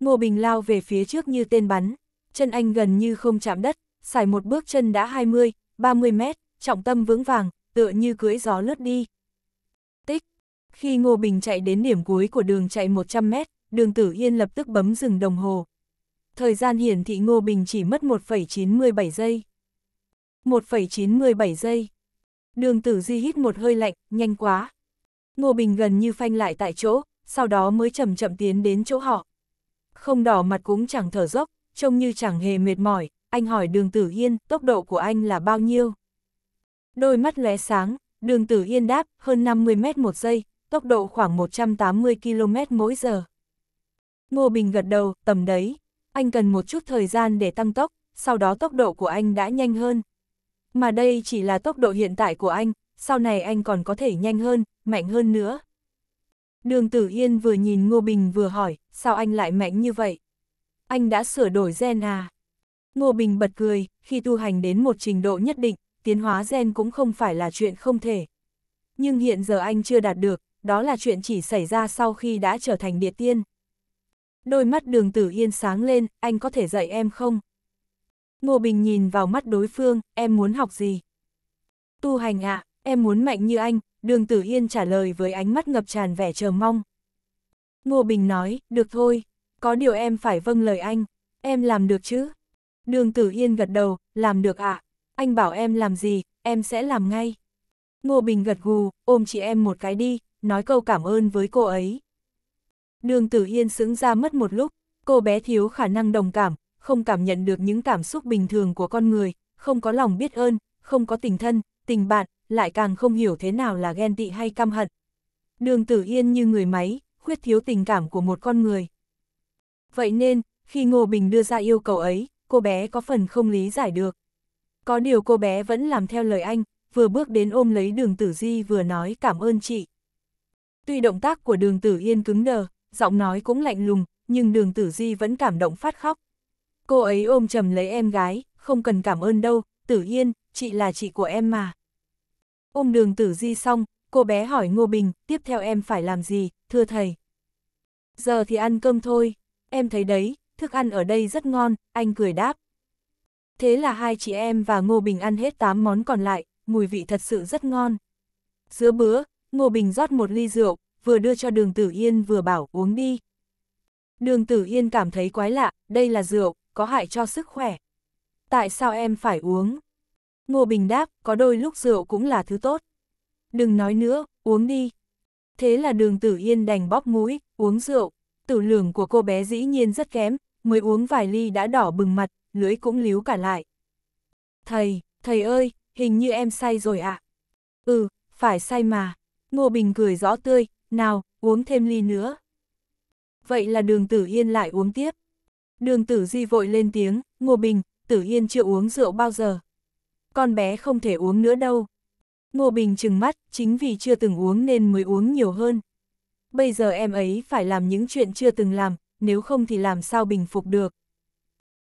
Ngô Bình lao về phía trước như tên bắn, chân anh gần như không chạm đất, xài một bước chân đã 20, 30 mét, trọng tâm vững vàng, tựa như cưỡi gió lướt đi. Tích! Khi Ngô Bình chạy đến điểm cuối của đường chạy 100 mét, đường tử yên lập tức bấm dừng đồng hồ. Thời gian hiển thị Ngô Bình chỉ mất 1,97 giây. 1,97 giây. Đường tử di hít một hơi lạnh, nhanh quá. Ngô Bình gần như phanh lại tại chỗ, sau đó mới chậm chậm tiến đến chỗ họ không đỏ mặt cũng chẳng thở dốc, trông như chẳng hề mệt mỏi, anh hỏi đường tử yên tốc độ của anh là bao nhiêu. Đôi mắt lóe sáng, đường tử yên đáp hơn 50 mét một giây, tốc độ khoảng 180 km mỗi giờ. Ngô Bình gật đầu, tầm đấy, anh cần một chút thời gian để tăng tốc, sau đó tốc độ của anh đã nhanh hơn. Mà đây chỉ là tốc độ hiện tại của anh, sau này anh còn có thể nhanh hơn, mạnh hơn nữa. Đường Tử Yên vừa nhìn Ngô Bình vừa hỏi, sao anh lại mạnh như vậy? Anh đã sửa đổi gen à? Ngô Bình bật cười, khi tu hành đến một trình độ nhất định, tiến hóa gen cũng không phải là chuyện không thể. Nhưng hiện giờ anh chưa đạt được, đó là chuyện chỉ xảy ra sau khi đã trở thành địa tiên. Đôi mắt đường tử yên sáng lên, anh có thể dạy em không? Ngô Bình nhìn vào mắt đối phương, em muốn học gì? Tu hành ạ, à, em muốn mạnh như anh, đường tử yên trả lời với ánh mắt ngập tràn vẻ chờ mong. Ngô Bình nói, được thôi, có điều em phải vâng lời anh, em làm được chứ? Đường Tử Yên gật đầu, làm được ạ, à? anh bảo em làm gì, em sẽ làm ngay. Ngô Bình gật gù, ôm chị em một cái đi, nói câu cảm ơn với cô ấy. Đường Tử Yên sững ra mất một lúc, cô bé thiếu khả năng đồng cảm, không cảm nhận được những cảm xúc bình thường của con người, không có lòng biết ơn, không có tình thân, tình bạn, lại càng không hiểu thế nào là ghen tị hay căm hận. Đường Tử Yên như người máy, khuyết thiếu tình cảm của một con người. Vậy nên, khi Ngô Bình đưa ra yêu cầu ấy, cô bé có phần không lý giải được. Có điều cô bé vẫn làm theo lời anh, vừa bước đến ôm lấy đường tử di vừa nói cảm ơn chị. Tuy động tác của đường tử yên cứng đờ, giọng nói cũng lạnh lùng, nhưng đường tử di vẫn cảm động phát khóc. Cô ấy ôm chầm lấy em gái, không cần cảm ơn đâu, tử yên, chị là chị của em mà. Ôm đường tử di xong, cô bé hỏi Ngô Bình, tiếp theo em phải làm gì, thưa thầy giờ thì ăn cơm thôi, em thấy đấy, thức ăn ở đây rất ngon, anh cười đáp. Thế là hai chị em và Ngô Bình ăn hết 8 món còn lại, mùi vị thật sự rất ngon. Giữa bữa, Ngô Bình rót một ly rượu, vừa đưa cho đường Tử Yên vừa bảo uống đi. Đường Tử Yên cảm thấy quái lạ, đây là rượu, có hại cho sức khỏe. Tại sao em phải uống? Ngô Bình đáp, có đôi lúc rượu cũng là thứ tốt. Đừng nói nữa, uống đi thế là đường tử yên đành bóp mũi, uống rượu, tử lượng của cô bé dĩ nhiên rất kém, mới uống vài ly đã đỏ bừng mặt, lưỡi cũng líu cả lại. Thầy, thầy ơi, hình như em say rồi ạ. À? Ừ, phải say mà. Ngô Bình cười rõ tươi, nào, uống thêm ly nữa. Vậy là đường tử yên lại uống tiếp. Đường tử di vội lên tiếng, Ngô Bình, tử yên chưa uống rượu bao giờ. Con bé không thể uống nữa đâu. Ngô Bình trừng mắt, chính vì chưa từng uống nên mới uống nhiều hơn. Bây giờ em ấy phải làm những chuyện chưa từng làm, nếu không thì làm sao bình phục được.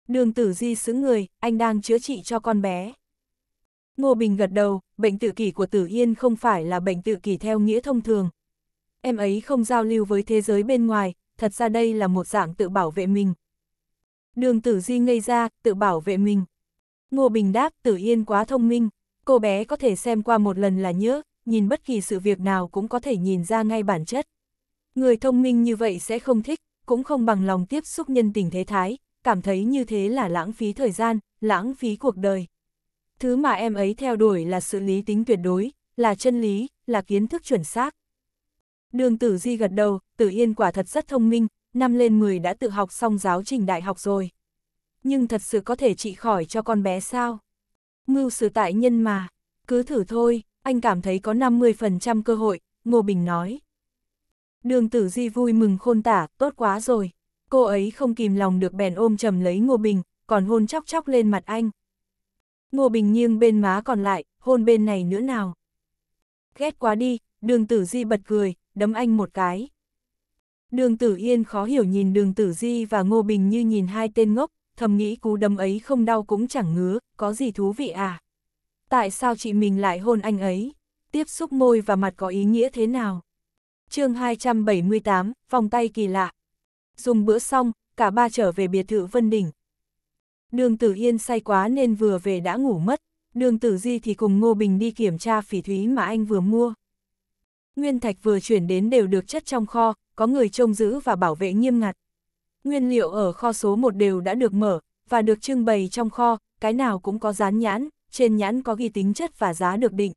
Đường tử di xứng người, anh đang chữa trị cho con bé. Ngô Bình gật đầu, bệnh tự kỷ của Tử Yên không phải là bệnh tự kỷ theo nghĩa thông thường. Em ấy không giao lưu với thế giới bên ngoài, thật ra đây là một dạng tự bảo vệ mình. Đường tử di ngây ra, tự bảo vệ mình. Ngô Bình đáp, Tử Yên quá thông minh, cô bé có thể xem qua một lần là nhớ, nhìn bất kỳ sự việc nào cũng có thể nhìn ra ngay bản chất. Người thông minh như vậy sẽ không thích, cũng không bằng lòng tiếp xúc nhân tình thế thái, cảm thấy như thế là lãng phí thời gian, lãng phí cuộc đời. Thứ mà em ấy theo đuổi là sự lý tính tuyệt đối, là chân lý, là kiến thức chuẩn xác. Đường tử di gật đầu, tử yên quả thật rất thông minh, năm lên 10 đã tự học xong giáo trình đại học rồi. Nhưng thật sự có thể trị khỏi cho con bé sao? Mưu sự tại nhân mà, cứ thử thôi, anh cảm thấy có 50% cơ hội, Ngô Bình nói. Đường tử di vui mừng khôn tả, tốt quá rồi. Cô ấy không kìm lòng được bèn ôm chầm lấy Ngô Bình, còn hôn chóc chóc lên mặt anh. Ngô Bình nghiêng bên má còn lại, hôn bên này nữa nào. Ghét quá đi, đường tử di bật cười, đấm anh một cái. Đường tử yên khó hiểu nhìn đường tử di và Ngô Bình như nhìn hai tên ngốc, thầm nghĩ cú đấm ấy không đau cũng chẳng ngứa, có gì thú vị à. Tại sao chị mình lại hôn anh ấy? Tiếp xúc môi và mặt có ý nghĩa thế nào? chương 278, vòng tay kỳ lạ. Dùng bữa xong, cả ba trở về biệt thự Vân Đỉnh. Đường Tử Yên say quá nên vừa về đã ngủ mất, đường Tử Di thì cùng Ngô Bình đi kiểm tra phỉ thúy mà anh vừa mua. Nguyên thạch vừa chuyển đến đều được chất trong kho, có người trông giữ và bảo vệ nghiêm ngặt nguyên liệu ở kho số 1 đều đã được mở, và được trưng bày trong kho, cái nào cũng có dán nhãn, trên nhãn có ghi tính chất và giá được định.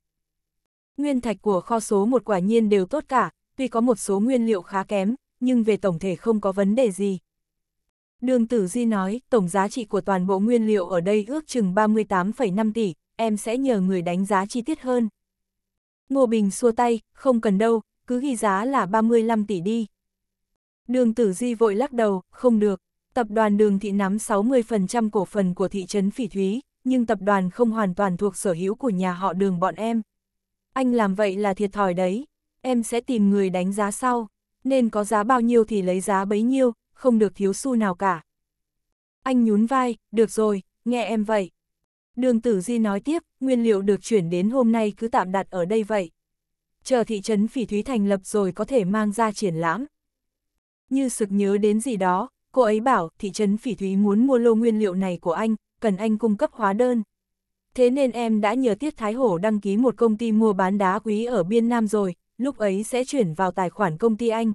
Nguyên thạch của kho số 1 quả nhiên đều tốt cả, tuy có một số nguyên liệu khá kém, nhưng về tổng thể không có vấn đề gì. Đường Tử Di nói, tổng giá trị của toàn bộ nguyên liệu ở đây ước chừng 38,5 tỷ, em sẽ nhờ người đánh giá chi tiết hơn. Ngô Bình xua tay, không cần đâu, cứ ghi giá là 35 tỷ đi. Đường Tử Di vội lắc đầu, không được, tập đoàn đường thị nắm 60% cổ phần của thị trấn Phỉ Thúy, nhưng tập đoàn không hoàn toàn thuộc sở hữu của nhà họ đường bọn em. Anh làm vậy là thiệt thòi đấy, em sẽ tìm người đánh giá sau, nên có giá bao nhiêu thì lấy giá bấy nhiêu, không được thiếu xu nào cả. Anh nhún vai, được rồi, nghe em vậy. Đường Tử Di nói tiếp, nguyên liệu được chuyển đến hôm nay cứ tạm đặt ở đây vậy. Chờ thị trấn Phỉ Thúy thành lập rồi có thể mang ra triển lãm. Như sực nhớ đến gì đó, cô ấy bảo thị trấn phỉ thúy muốn mua lô nguyên liệu này của anh, cần anh cung cấp hóa đơn. Thế nên em đã nhờ Tiết Thái Hổ đăng ký một công ty mua bán đá quý ở Biên Nam rồi, lúc ấy sẽ chuyển vào tài khoản công ty anh.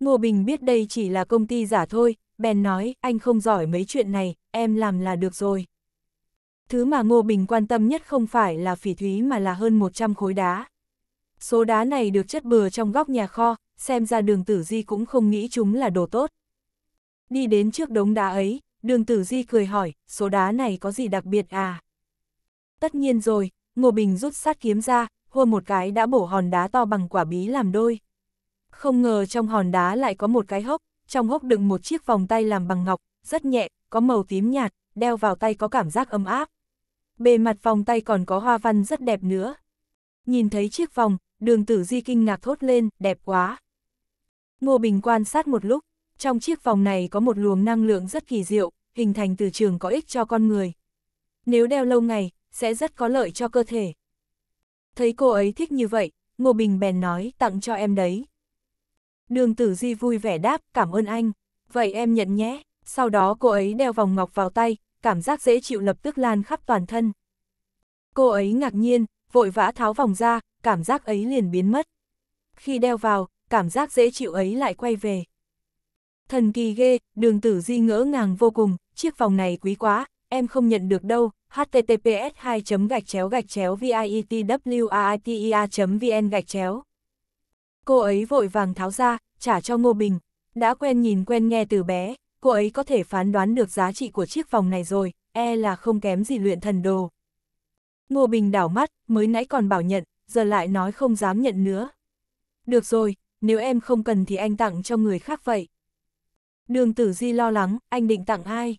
Ngô Bình biết đây chỉ là công ty giả thôi, bèn nói anh không giỏi mấy chuyện này, em làm là được rồi. Thứ mà Ngô Bình quan tâm nhất không phải là phỉ thúy mà là hơn 100 khối đá. Số đá này được chất bừa trong góc nhà kho, xem ra đường tử di cũng không nghĩ chúng là đồ tốt. Đi đến trước đống đá ấy, đường tử di cười hỏi, số đá này có gì đặc biệt à? Tất nhiên rồi, Ngô Bình rút sát kiếm ra, hô một cái đã bổ hòn đá to bằng quả bí làm đôi. Không ngờ trong hòn đá lại có một cái hốc, trong hốc đựng một chiếc vòng tay làm bằng ngọc, rất nhẹ, có màu tím nhạt, đeo vào tay có cảm giác ấm áp. Bề mặt vòng tay còn có hoa văn rất đẹp nữa. Nhìn thấy chiếc vòng, đường tử di kinh ngạc thốt lên, đẹp quá. Ngô Bình quan sát một lúc, trong chiếc vòng này có một luồng năng lượng rất kỳ diệu, hình thành từ trường có ích cho con người. Nếu đeo lâu ngày, sẽ rất có lợi cho cơ thể. Thấy cô ấy thích như vậy, Ngô Bình bèn nói tặng cho em đấy. Đường tử di vui vẻ đáp cảm ơn anh, vậy em nhận nhé. Sau đó cô ấy đeo vòng ngọc vào tay, cảm giác dễ chịu lập tức lan khắp toàn thân. Cô ấy ngạc nhiên, vội vã tháo vòng ra, cảm giác ấy liền biến mất. Khi đeo vào, cảm giác dễ chịu ấy lại quay về. Thần kỳ ghê, đường tử di ngỡ ngàng vô cùng, chiếc vòng này quý quá, em không nhận được đâu, https 2 gạch chéo gạch chéo vietwaitea vn gạch chéo. Cô ấy vội vàng tháo ra, trả cho Ngô Bình, đã quen nhìn quen nghe từ bé, cô ấy có thể phán đoán được giá trị của chiếc vòng này rồi, e là không kém gì luyện thần đồ. Ngô Bình đảo mắt, mới nãy còn bảo nhận, giờ lại nói không dám nhận nữa. Được rồi, nếu em không cần thì anh tặng cho người khác vậy. Đường tử di lo lắng, anh định tặng ai?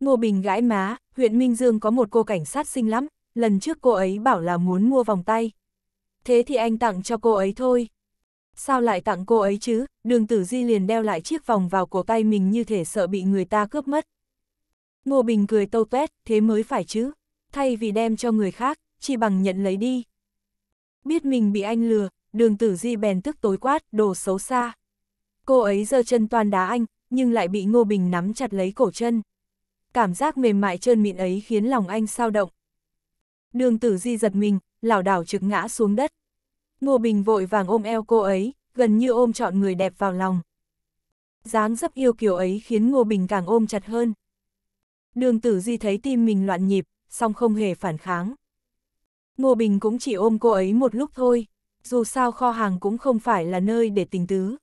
Ngô Bình gãi má, huyện Minh Dương có một cô cảnh sát xinh lắm, lần trước cô ấy bảo là muốn mua vòng tay. Thế thì anh tặng cho cô ấy thôi. Sao lại tặng cô ấy chứ, đường tử di liền đeo lại chiếc vòng vào cổ tay mình như thể sợ bị người ta cướp mất. Ngô Bình cười tâu tuét, thế mới phải chứ, thay vì đem cho người khác, chỉ bằng nhận lấy đi. Biết mình bị anh lừa, đường tử di bèn tức tối quát, đồ xấu xa. Cô ấy giơ chân toàn đá anh, nhưng lại bị Ngô Bình nắm chặt lấy cổ chân. Cảm giác mềm mại trơn mịn ấy khiến lòng anh sao động. Đường tử di giật mình, lảo đảo trực ngã xuống đất. Ngô Bình vội vàng ôm eo cô ấy, gần như ôm trọn người đẹp vào lòng. dáng dấp yêu kiều ấy khiến Ngô Bình càng ôm chặt hơn. Đường tử di thấy tim mình loạn nhịp, song không hề phản kháng. Ngô Bình cũng chỉ ôm cô ấy một lúc thôi dù sao kho hàng cũng không phải là nơi để tình tứ.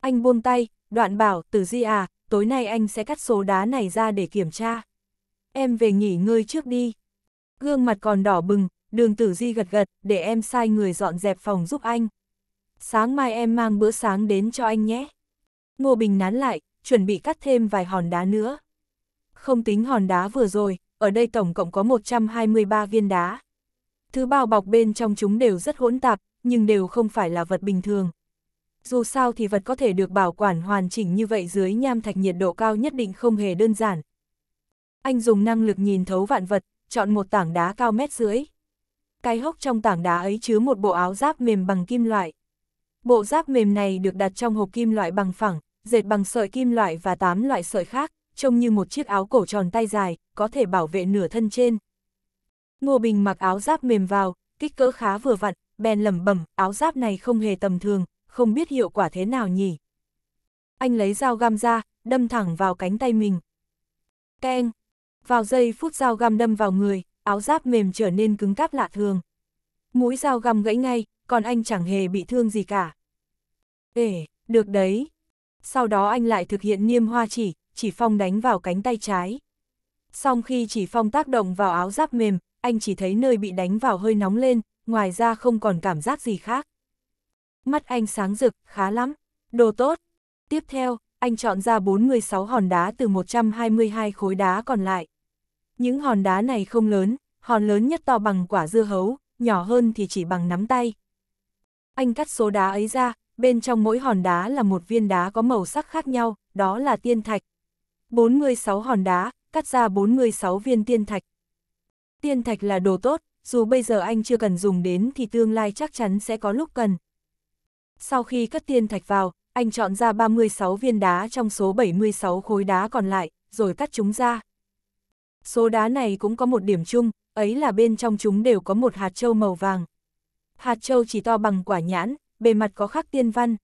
Anh buông tay, đoạn bảo, tử di à, tối nay anh sẽ cắt số đá này ra để kiểm tra. Em về nghỉ ngơi trước đi. Gương mặt còn đỏ bừng, đường tử di gật gật, để em sai người dọn dẹp phòng giúp anh. Sáng mai em mang bữa sáng đến cho anh nhé. Ngô Bình nán lại, chuẩn bị cắt thêm vài hòn đá nữa. Không tính hòn đá vừa rồi, ở đây tổng cộng có 123 viên đá. Thứ bao bọc bên trong chúng đều rất hỗn tạp, nhưng đều không phải là vật bình thường. Dù sao thì vật có thể được bảo quản hoàn chỉnh như vậy dưới nham thạch nhiệt độ cao nhất định không hề đơn giản. Anh dùng năng lực nhìn thấu vạn vật, chọn một tảng đá cao mét rưỡi. Cái hốc trong tảng đá ấy chứa một bộ áo giáp mềm bằng kim loại. Bộ giáp mềm này được đặt trong hộp kim loại bằng phẳng, dệt bằng sợi kim loại và tám loại sợi khác, trông như một chiếc áo cổ tròn tay dài, có thể bảo vệ nửa thân trên. Ngô Bình mặc áo giáp mềm vào, kích cỡ khá vừa vặn, bèn lẩm bẩm, áo giáp này không hề tầm thường, không biết hiệu quả thế nào nhỉ. Anh lấy dao găm ra, đâm thẳng vào cánh tay mình. Keng! Vào giây phút dao găm đâm vào người, áo giáp mềm trở nên cứng cáp lạ thường. Mũi dao găm gãy ngay, còn anh chẳng hề bị thương gì cả. Ê, được đấy. Sau đó anh lại thực hiện niêm hoa chỉ, chỉ phong đánh vào cánh tay trái. Song khi chỉ phong tác động vào áo giáp mềm, anh chỉ thấy nơi bị đánh vào hơi nóng lên, ngoài ra không còn cảm giác gì khác. Mắt anh sáng rực, khá lắm, đồ tốt. Tiếp theo, anh chọn ra 46 hòn đá từ 122 khối đá còn lại. Những hòn đá này không lớn, hòn lớn nhất to bằng quả dưa hấu, nhỏ hơn thì chỉ bằng nắm tay. Anh cắt số đá ấy ra, bên trong mỗi hòn đá là một viên đá có màu sắc khác nhau, đó là tiên thạch. 46 hòn đá, cắt ra 46 viên tiên thạch. Tiên thạch là đồ tốt, dù bây giờ anh chưa cần dùng đến thì tương lai chắc chắn sẽ có lúc cần. Sau khi cất tiên thạch vào, anh chọn ra 36 viên đá trong số 76 khối đá còn lại, rồi cắt chúng ra. Số đá này cũng có một điểm chung, ấy là bên trong chúng đều có một hạt trâu màu vàng. Hạt trâu chỉ to bằng quả nhãn, bề mặt có khắc tiên văn.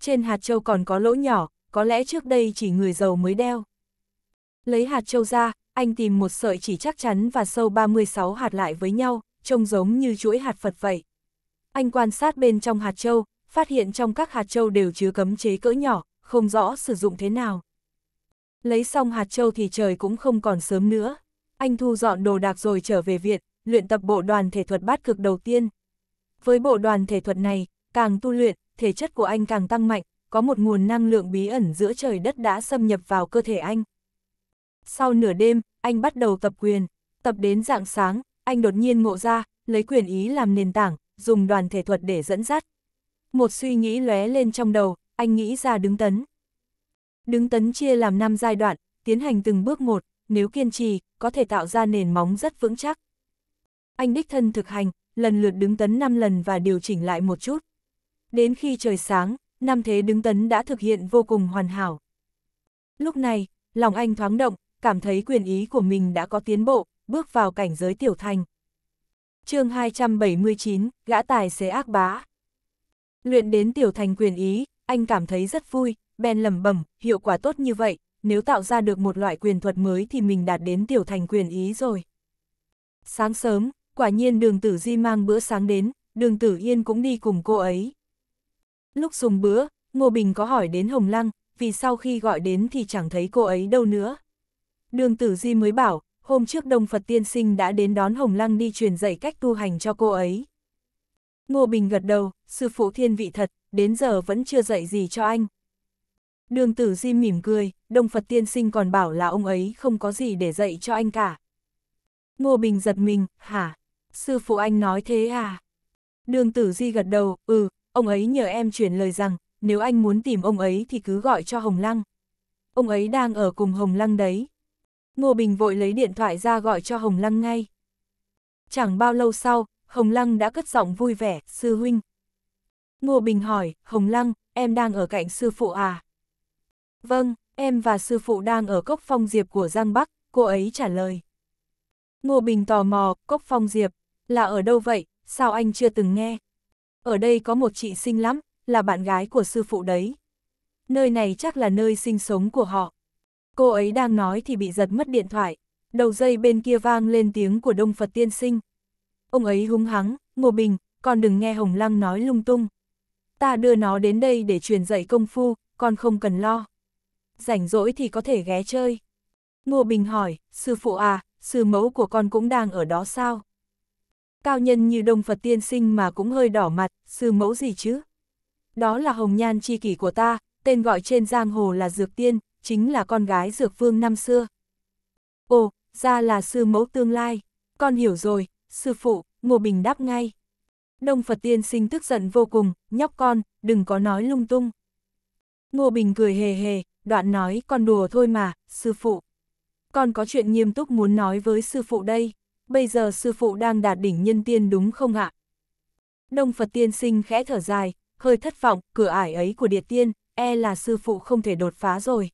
Trên hạt trâu còn có lỗ nhỏ, có lẽ trước đây chỉ người giàu mới đeo. Lấy hạt trâu ra, anh tìm một sợi chỉ chắc chắn và sâu 36 hạt lại với nhau, trông giống như chuỗi hạt Phật vậy. Anh quan sát bên trong hạt châu, phát hiện trong các hạt châu đều chứa cấm chế cỡ nhỏ, không rõ sử dụng thế nào. Lấy xong hạt châu thì trời cũng không còn sớm nữa. Anh thu dọn đồ đạc rồi trở về viện, luyện tập bộ đoàn thể thuật bát cực đầu tiên. Với bộ đoàn thể thuật này, càng tu luyện, thể chất của anh càng tăng mạnh, có một nguồn năng lượng bí ẩn giữa trời đất đã xâm nhập vào cơ thể anh. Sau nửa đêm, anh bắt đầu tập quyền. Tập đến dạng sáng, anh đột nhiên ngộ ra, lấy quyền ý làm nền tảng, dùng đoàn thể thuật để dẫn dắt. Một suy nghĩ lóe lên trong đầu, anh nghĩ ra đứng tấn. Đứng tấn chia làm 5 giai đoạn, tiến hành từng bước một, nếu kiên trì, có thể tạo ra nền móng rất vững chắc. Anh đích thân thực hành, lần lượt đứng tấn 5 lần và điều chỉnh lại một chút. Đến khi trời sáng, năm thế đứng tấn đã thực hiện vô cùng hoàn hảo. Lúc này, lòng anh thoáng động, cảm thấy quyền ý của mình đã có tiến bộ, bước vào cảnh giới tiểu thành. chương 279, gã tài xế ác bá. Luyện đến tiểu thành quyền ý, anh cảm thấy rất vui, ben lầm bẩm hiệu quả tốt như vậy, nếu tạo ra được một loại quyền thuật mới thì mình đạt đến tiểu thành quyền ý rồi. Sáng sớm, quả nhiên đường tử di mang bữa sáng đến, đường tử yên cũng đi cùng cô ấy. Lúc dùng bữa, Ngô Bình có hỏi đến Hồng Lăng, vì sau khi gọi đến thì chẳng thấy cô ấy đâu nữa. Đường tử di mới bảo, hôm trước Đông Phật Tiên Sinh đã đến đón Hồng Lăng đi truyền dạy cách tu hành cho cô ấy. Ngô Bình gật đầu, sư phụ thiên vị thật, đến giờ vẫn chưa dạy gì cho anh. Đường tử di mỉm cười, Đông Phật Tiên Sinh còn bảo là ông ấy không có gì để dạy cho anh cả. Ngô Bình giật mình, hả? Sư phụ anh nói thế à? Đường tử di gật đầu, ừ, ông ấy nhờ em chuyển lời rằng, nếu anh muốn tìm ông ấy thì cứ gọi cho Hồng Lăng. Ông ấy đang ở cùng Hồng Lăng đấy, Ngô Bình vội lấy điện thoại ra gọi cho Hồng Lăng ngay. Chẳng bao lâu sau, Hồng Lăng đã cất giọng vui vẻ, sư huynh. Ngô Bình hỏi, Hồng Lăng, em đang ở cạnh sư phụ à? Vâng, em và sư phụ đang ở cốc phong diệp của Giang Bắc, cô ấy trả lời. Ngô Bình tò mò, cốc phong diệp, là ở đâu vậy, sao anh chưa từng nghe? Ở đây có một chị xinh lắm, là bạn gái của sư phụ đấy. Nơi này chắc là nơi sinh sống của họ. Cô ấy đang nói thì bị giật mất điện thoại, đầu dây bên kia vang lên tiếng của Đông Phật Tiên Sinh. Ông ấy hung hắng, Ngô Bình, còn đừng nghe Hồng Lăng nói lung tung. Ta đưa nó đến đây để truyền dạy công phu, con không cần lo. Rảnh rỗi thì có thể ghé chơi. Ngô Bình hỏi, sư phụ à, sư mẫu của con cũng đang ở đó sao? Cao nhân như Đông Phật Tiên Sinh mà cũng hơi đỏ mặt, sư mẫu gì chứ? Đó là hồng nhan chi kỷ của ta, tên gọi trên giang hồ là Dược Tiên, chính là con gái dược vương năm xưa. Ồ, ra là sư mẫu tương lai, con hiểu rồi, sư phụ, Ngô Bình đáp ngay. Đông Phật tiên sinh tức giận vô cùng, nhóc con, đừng có nói lung tung. Ngô Bình cười hề hề, đoạn nói con đùa thôi mà, sư phụ. Con có chuyện nghiêm túc muốn nói với sư phụ đây, bây giờ sư phụ đang đạt đỉnh nhân tiên đúng không ạ? Đông Phật tiên sinh khẽ thở dài, hơi thất vọng, cửa ải ấy của địa tiên, e là sư phụ không thể đột phá rồi.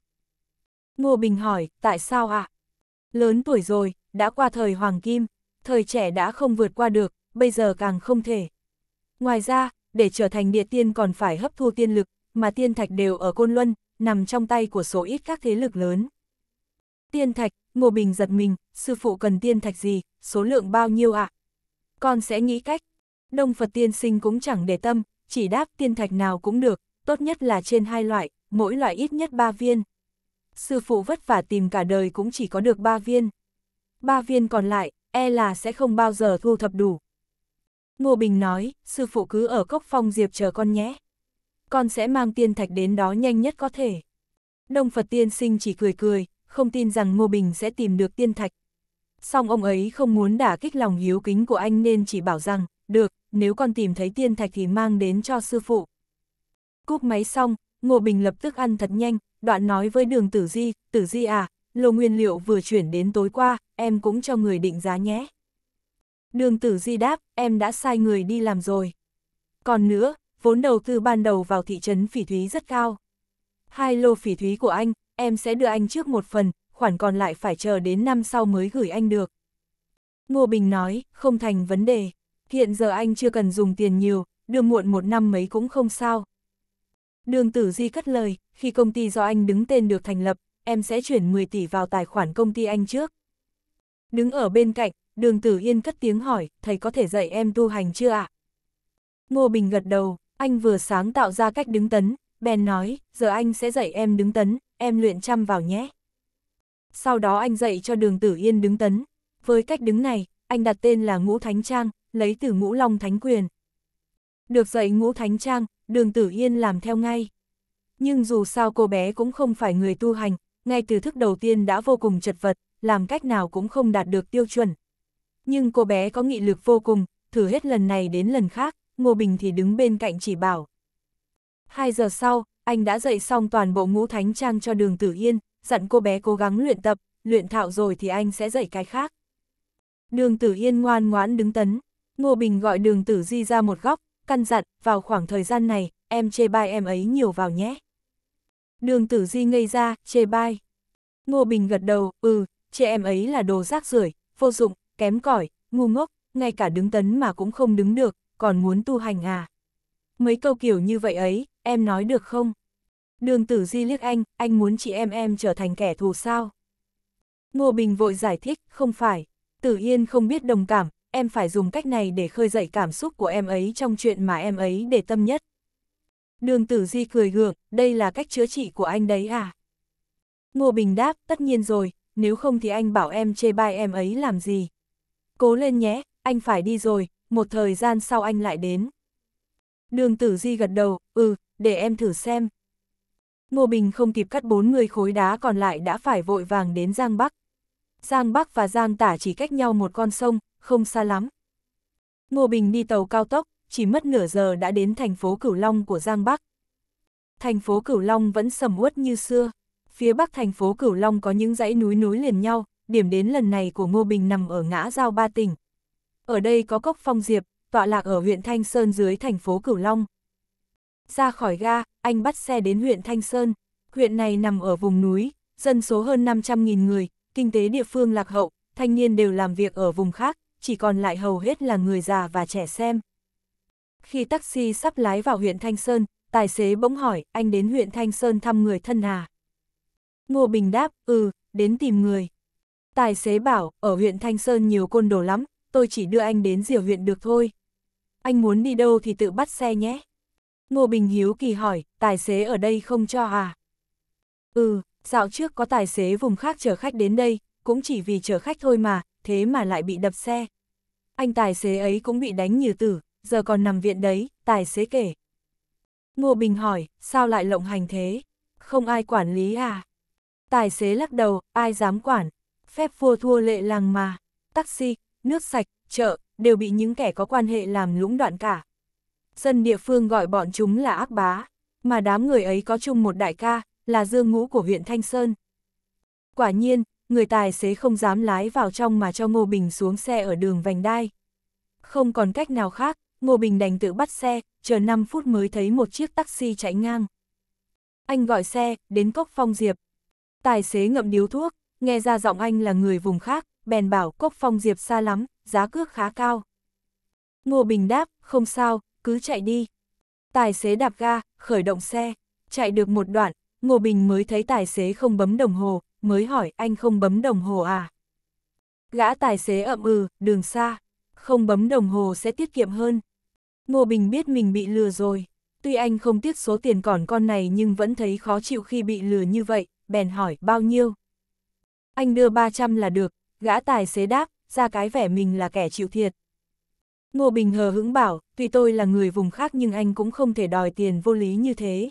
Ngô Bình hỏi, tại sao ạ? À? Lớn tuổi rồi, đã qua thời Hoàng Kim, thời trẻ đã không vượt qua được, bây giờ càng không thể. Ngoài ra, để trở thành địa tiên còn phải hấp thu tiên lực, mà tiên thạch đều ở Côn Luân, nằm trong tay của số ít các thế lực lớn. Tiên thạch, Ngô Bình giật mình, sư phụ cần tiên thạch gì, số lượng bao nhiêu ạ? À? Con sẽ nghĩ cách. Đông Phật tiên sinh cũng chẳng để tâm, chỉ đáp tiên thạch nào cũng được, tốt nhất là trên hai loại, mỗi loại ít nhất ba viên sư phụ vất vả tìm cả đời cũng chỉ có được ba viên. ba viên còn lại, e là sẽ không bao giờ thu thập đủ. Ngô Bình nói, sư phụ cứ ở cốc phong diệp chờ con nhé. Con sẽ mang tiên thạch đến đó nhanh nhất có thể. Đông Phật tiên sinh chỉ cười cười, không tin rằng Ngô Bình sẽ tìm được tiên thạch. Song ông ấy không muốn đả kích lòng hiếu kính của anh nên chỉ bảo rằng, được, nếu con tìm thấy tiên thạch thì mang đến cho sư phụ. Cúp máy xong, Ngô Bình lập tức ăn thật nhanh, đoạn nói với đường tử di, tử di à, lô nguyên liệu vừa chuyển đến tối qua, em cũng cho người định giá nhé. Đường tử di đáp, em đã sai người đi làm rồi. Còn nữa, vốn đầu tư ban đầu vào thị trấn phỉ thúy rất cao. Hai lô phỉ thúy của anh, em sẽ đưa anh trước một phần, khoản còn lại phải chờ đến năm sau mới gửi anh được. Ngô Bình nói, không thành vấn đề. Hiện giờ anh chưa cần dùng tiền nhiều, đưa muộn một năm mấy cũng không sao. Đường tử di cất lời, khi công ty do anh đứng tên được thành lập, em sẽ chuyển 10 tỷ vào tài khoản công ty anh trước. Đứng ở bên cạnh, đường tử yên cất tiếng hỏi, thầy có thể dạy em tu hành chưa ạ? À? Ngô Bình gật đầu, anh vừa sáng tạo ra cách đứng tấn, bèn nói, giờ anh sẽ dạy em đứng tấn, em luyện chăm vào nhé. Sau đó anh dạy cho đường tử yên đứng tấn. Với cách đứng này, anh đặt tên là Ngũ Thánh Trang, lấy từ Ngũ Long Thánh Quyền. Được dạy Ngũ Thánh Trang, đường tử yên làm theo ngay nhưng dù sao cô bé cũng không phải người tu hành, ngay từ thức đầu tiên đã vô cùng chật vật, làm cách nào cũng không đạt được tiêu chuẩn. Nhưng cô bé có nghị lực vô cùng, thử hết lần này đến lần khác, Ngô Bình thì đứng bên cạnh chỉ bảo. Hai giờ sau, anh đã dạy xong toàn bộ ngũ thánh trang cho đường Tử Yên, dặn cô bé cố gắng luyện tập, luyện thạo rồi thì anh sẽ dạy cái khác. Đường Tử Yên ngoan ngoãn đứng tấn, Ngô Bình gọi đường Tử Di ra một góc, căn dặn, vào khoảng thời gian này, em chê bai em ấy nhiều vào nhé. Đường tử di ngây ra, chê bai. Ngô Bình gật đầu, ừ, chê em ấy là đồ rác rưởi, vô dụng, kém cỏi, ngu ngốc, ngay cả đứng tấn mà cũng không đứng được, còn muốn tu hành à. Mấy câu kiểu như vậy ấy, em nói được không? Đường tử di liếc anh, anh muốn chị em em trở thành kẻ thù sao? Ngô Bình vội giải thích, không phải. Tử Yên không biết đồng cảm, em phải dùng cách này để khơi dậy cảm xúc của em ấy trong chuyện mà em ấy để tâm nhất. Đường tử di cười gượng, đây là cách chữa trị của anh đấy à? Ngô Bình đáp, tất nhiên rồi, nếu không thì anh bảo em chê bai em ấy làm gì. Cố lên nhé, anh phải đi rồi, một thời gian sau anh lại đến. Đường tử di gật đầu, ừ, để em thử xem. Ngô Bình không kịp cắt bốn người khối đá còn lại đã phải vội vàng đến Giang Bắc. Giang Bắc và Giang Tả chỉ cách nhau một con sông, không xa lắm. Ngô Bình đi tàu cao tốc, chỉ mất nửa giờ đã đến thành phố Cửu Long của Giang Bắc. Thành phố Cửu Long vẫn sầm uất như xưa, phía bắc thành phố Cửu Long có những dãy núi núi liền nhau, điểm đến lần này của Ngô Bình nằm ở ngã giao ba tỉnh. Ở đây có cốc phong diệp, tọa lạc ở huyện Thanh Sơn dưới thành phố Cửu Long. Ra khỏi ga, anh bắt xe đến huyện Thanh Sơn. Huyện này nằm ở vùng núi, dân số hơn 500.000 người, kinh tế địa phương lạc hậu, thanh niên đều làm việc ở vùng khác, chỉ còn lại hầu hết là người già và trẻ xem. Khi taxi sắp lái vào huyện Thanh Sơn, tài xế bỗng hỏi, anh đến huyện Thanh Sơn thăm người thân à? Ngô Bình đáp, ừ, đến tìm người. Tài xế bảo, ở huyện Thanh Sơn nhiều côn đồ lắm, tôi chỉ đưa anh đến diều huyện được thôi. Anh muốn đi đâu thì tự bắt xe nhé. Ngô Bình hiếu kỳ hỏi, tài xế ở đây không cho à? Ừ, dạo trước có tài xế vùng khác chở khách đến đây, cũng chỉ vì chở khách thôi mà, thế mà lại bị đập xe. Anh tài xế ấy cũng bị đánh như tử, giờ còn nằm viện đấy, tài xế kể. Ngô Bình hỏi, sao lại lộng hành thế? Không ai quản lý à? Tài xế lắc đầu, ai dám quản? Phép vua thua lệ làng mà. Taxi, nước sạch, chợ, đều bị những kẻ có quan hệ làm lũng đoạn cả. Dân địa phương gọi bọn chúng là ác bá, mà đám người ấy có chung một đại ca, là dương ngũ của huyện Thanh Sơn. Quả nhiên, người tài xế không dám lái vào trong mà cho Ngô Bình xuống xe ở đường vành đai. Không còn cách nào khác, Ngô Bình đành tự bắt xe, chờ 5 phút mới thấy một chiếc taxi chạy ngang. Anh gọi xe, đến Cốc Phong Diệp. Tài xế ngậm điếu thuốc, nghe ra giọng anh là người vùng khác, bèn bảo Cốc Phong Diệp xa lắm, giá cước khá cao. Ngô Bình đáp, không sao, cứ chạy đi. Tài xế đạp ga, khởi động xe, chạy được một đoạn, Ngô Bình mới thấy tài xế không bấm đồng hồ, mới hỏi anh không bấm đồng hồ à. Gã tài xế ậm ừ, đường xa, không bấm đồng hồ sẽ tiết kiệm hơn. Ngô Bình biết mình bị lừa rồi. Tuy anh không tiếc số tiền còn con này nhưng vẫn thấy khó chịu khi bị lừa như vậy, bèn hỏi bao nhiêu. Anh đưa 300 là được, gã tài xế đáp, ra cái vẻ mình là kẻ chịu thiệt. Ngô Bình hờ hững bảo, tuy tôi là người vùng khác nhưng anh cũng không thể đòi tiền vô lý như thế.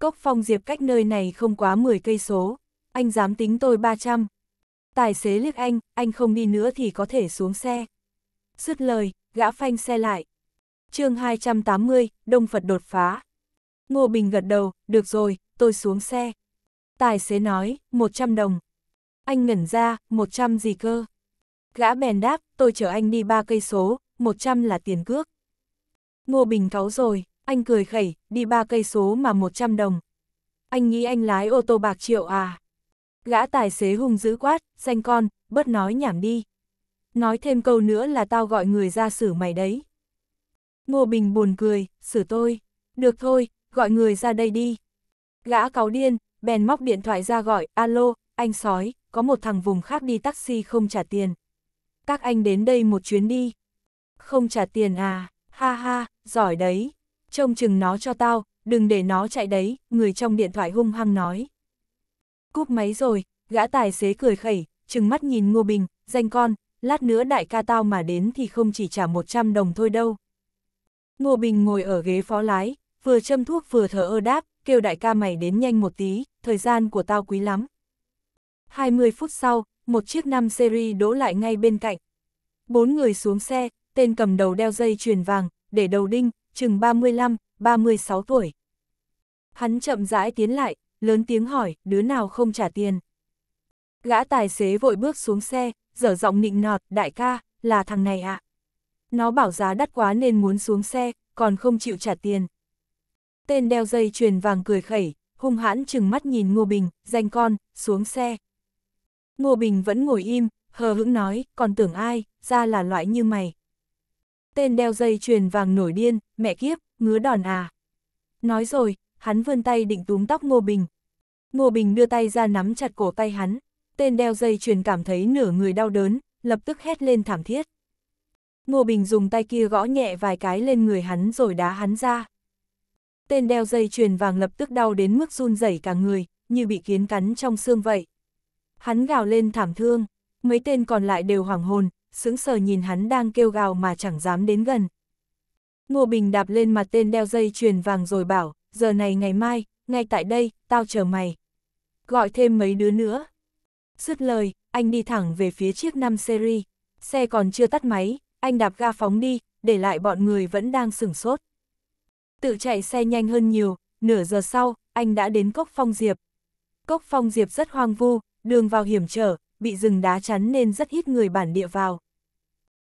Cốc phong diệp cách nơi này không quá 10 cây số, anh dám tính tôi 300. Tài xế liếc anh, anh không đi nữa thì có thể xuống xe. Sứt lời, gã phanh xe lại, chương 280, Đông Phật đột phá. Ngô Bình gật đầu, được rồi, tôi xuống xe. Tài xế nói, 100 đồng. Anh ngẩn ra, 100 gì cơ? Gã bèn đáp, tôi chở anh đi ba cây số, 100 là tiền cước. Ngô Bình cáu rồi, anh cười khẩy, đi ba cây số mà 100 đồng. Anh nghĩ anh lái ô tô bạc triệu à? Gã tài xế hung dữ quát, danh con, bớt nói nhảm đi. Nói thêm câu nữa là tao gọi người ra xử mày đấy. Ngô Bình buồn cười, xử tôi. Được thôi, gọi người ra đây đi. Gã cáo điên, bèn móc điện thoại ra gọi, alo, anh sói, có một thằng vùng khác đi taxi không trả tiền. Các anh đến đây một chuyến đi. Không trả tiền à, ha ha, giỏi đấy. Trông chừng nó cho tao, đừng để nó chạy đấy, người trong điện thoại hung hăng nói. Cúp máy rồi, gã tài xế cười khẩy, chừng mắt nhìn Ngô Bình, danh con, lát nữa đại ca tao mà đến thì không chỉ trả 100 đồng thôi đâu. Ngô Bình ngồi ở ghế phó lái, vừa châm thuốc vừa thở ơ đáp, kêu đại ca mày đến nhanh một tí, thời gian của tao quý lắm. 20 phút sau, một chiếc 5 series đỗ lại ngay bên cạnh. Bốn người xuống xe, tên cầm đầu đeo dây chuyền vàng, để đầu đinh, chừng 35, 36 tuổi. Hắn chậm rãi tiến lại, lớn tiếng hỏi, đứa nào không trả tiền. Gã tài xế vội bước xuống xe, dở giọng nịnh nọt, đại ca, là thằng này ạ. À? nó bảo giá đắt quá nên muốn xuống xe, còn không chịu trả tiền. Tên đeo dây chuyền vàng cười khẩy, hung hãn chừng mắt nhìn Ngô Bình, danh con, xuống xe. Ngô Bình vẫn ngồi im, hờ hững nói, còn tưởng ai, ra là loại như mày. Tên đeo dây chuyền vàng nổi điên, mẹ kiếp, ngứa đòn à. Nói rồi, hắn vươn tay định túm tóc Ngô Bình. Ngô Bình đưa tay ra nắm chặt cổ tay hắn, tên đeo dây chuyền cảm thấy nửa người đau đớn, lập tức hét lên thảm thiết. Ngô Bình dùng tay kia gõ nhẹ vài cái lên người hắn rồi đá hắn ra. Tên đeo dây chuyền vàng lập tức đau đến mức run rẩy cả người, như bị kiến cắn trong xương vậy. Hắn gào lên thảm thương, mấy tên còn lại đều hoảng hồn, sững sờ nhìn hắn đang kêu gào mà chẳng dám đến gần. Ngô Bình đạp lên mặt tên đeo dây chuyền vàng rồi bảo, giờ này ngày mai, ngay tại đây, tao chờ mày. Gọi thêm mấy đứa nữa. Dứt lời, anh đi thẳng về phía chiếc 5 series. Xe còn chưa tắt máy, anh đạp ga phóng đi, để lại bọn người vẫn đang sửng sốt. Tự chạy xe nhanh hơn nhiều, nửa giờ sau, anh đã đến Cốc Phong Diệp. Cốc Phong Diệp rất hoang vu, đường vào hiểm trở, bị rừng đá chắn nên rất ít người bản địa vào.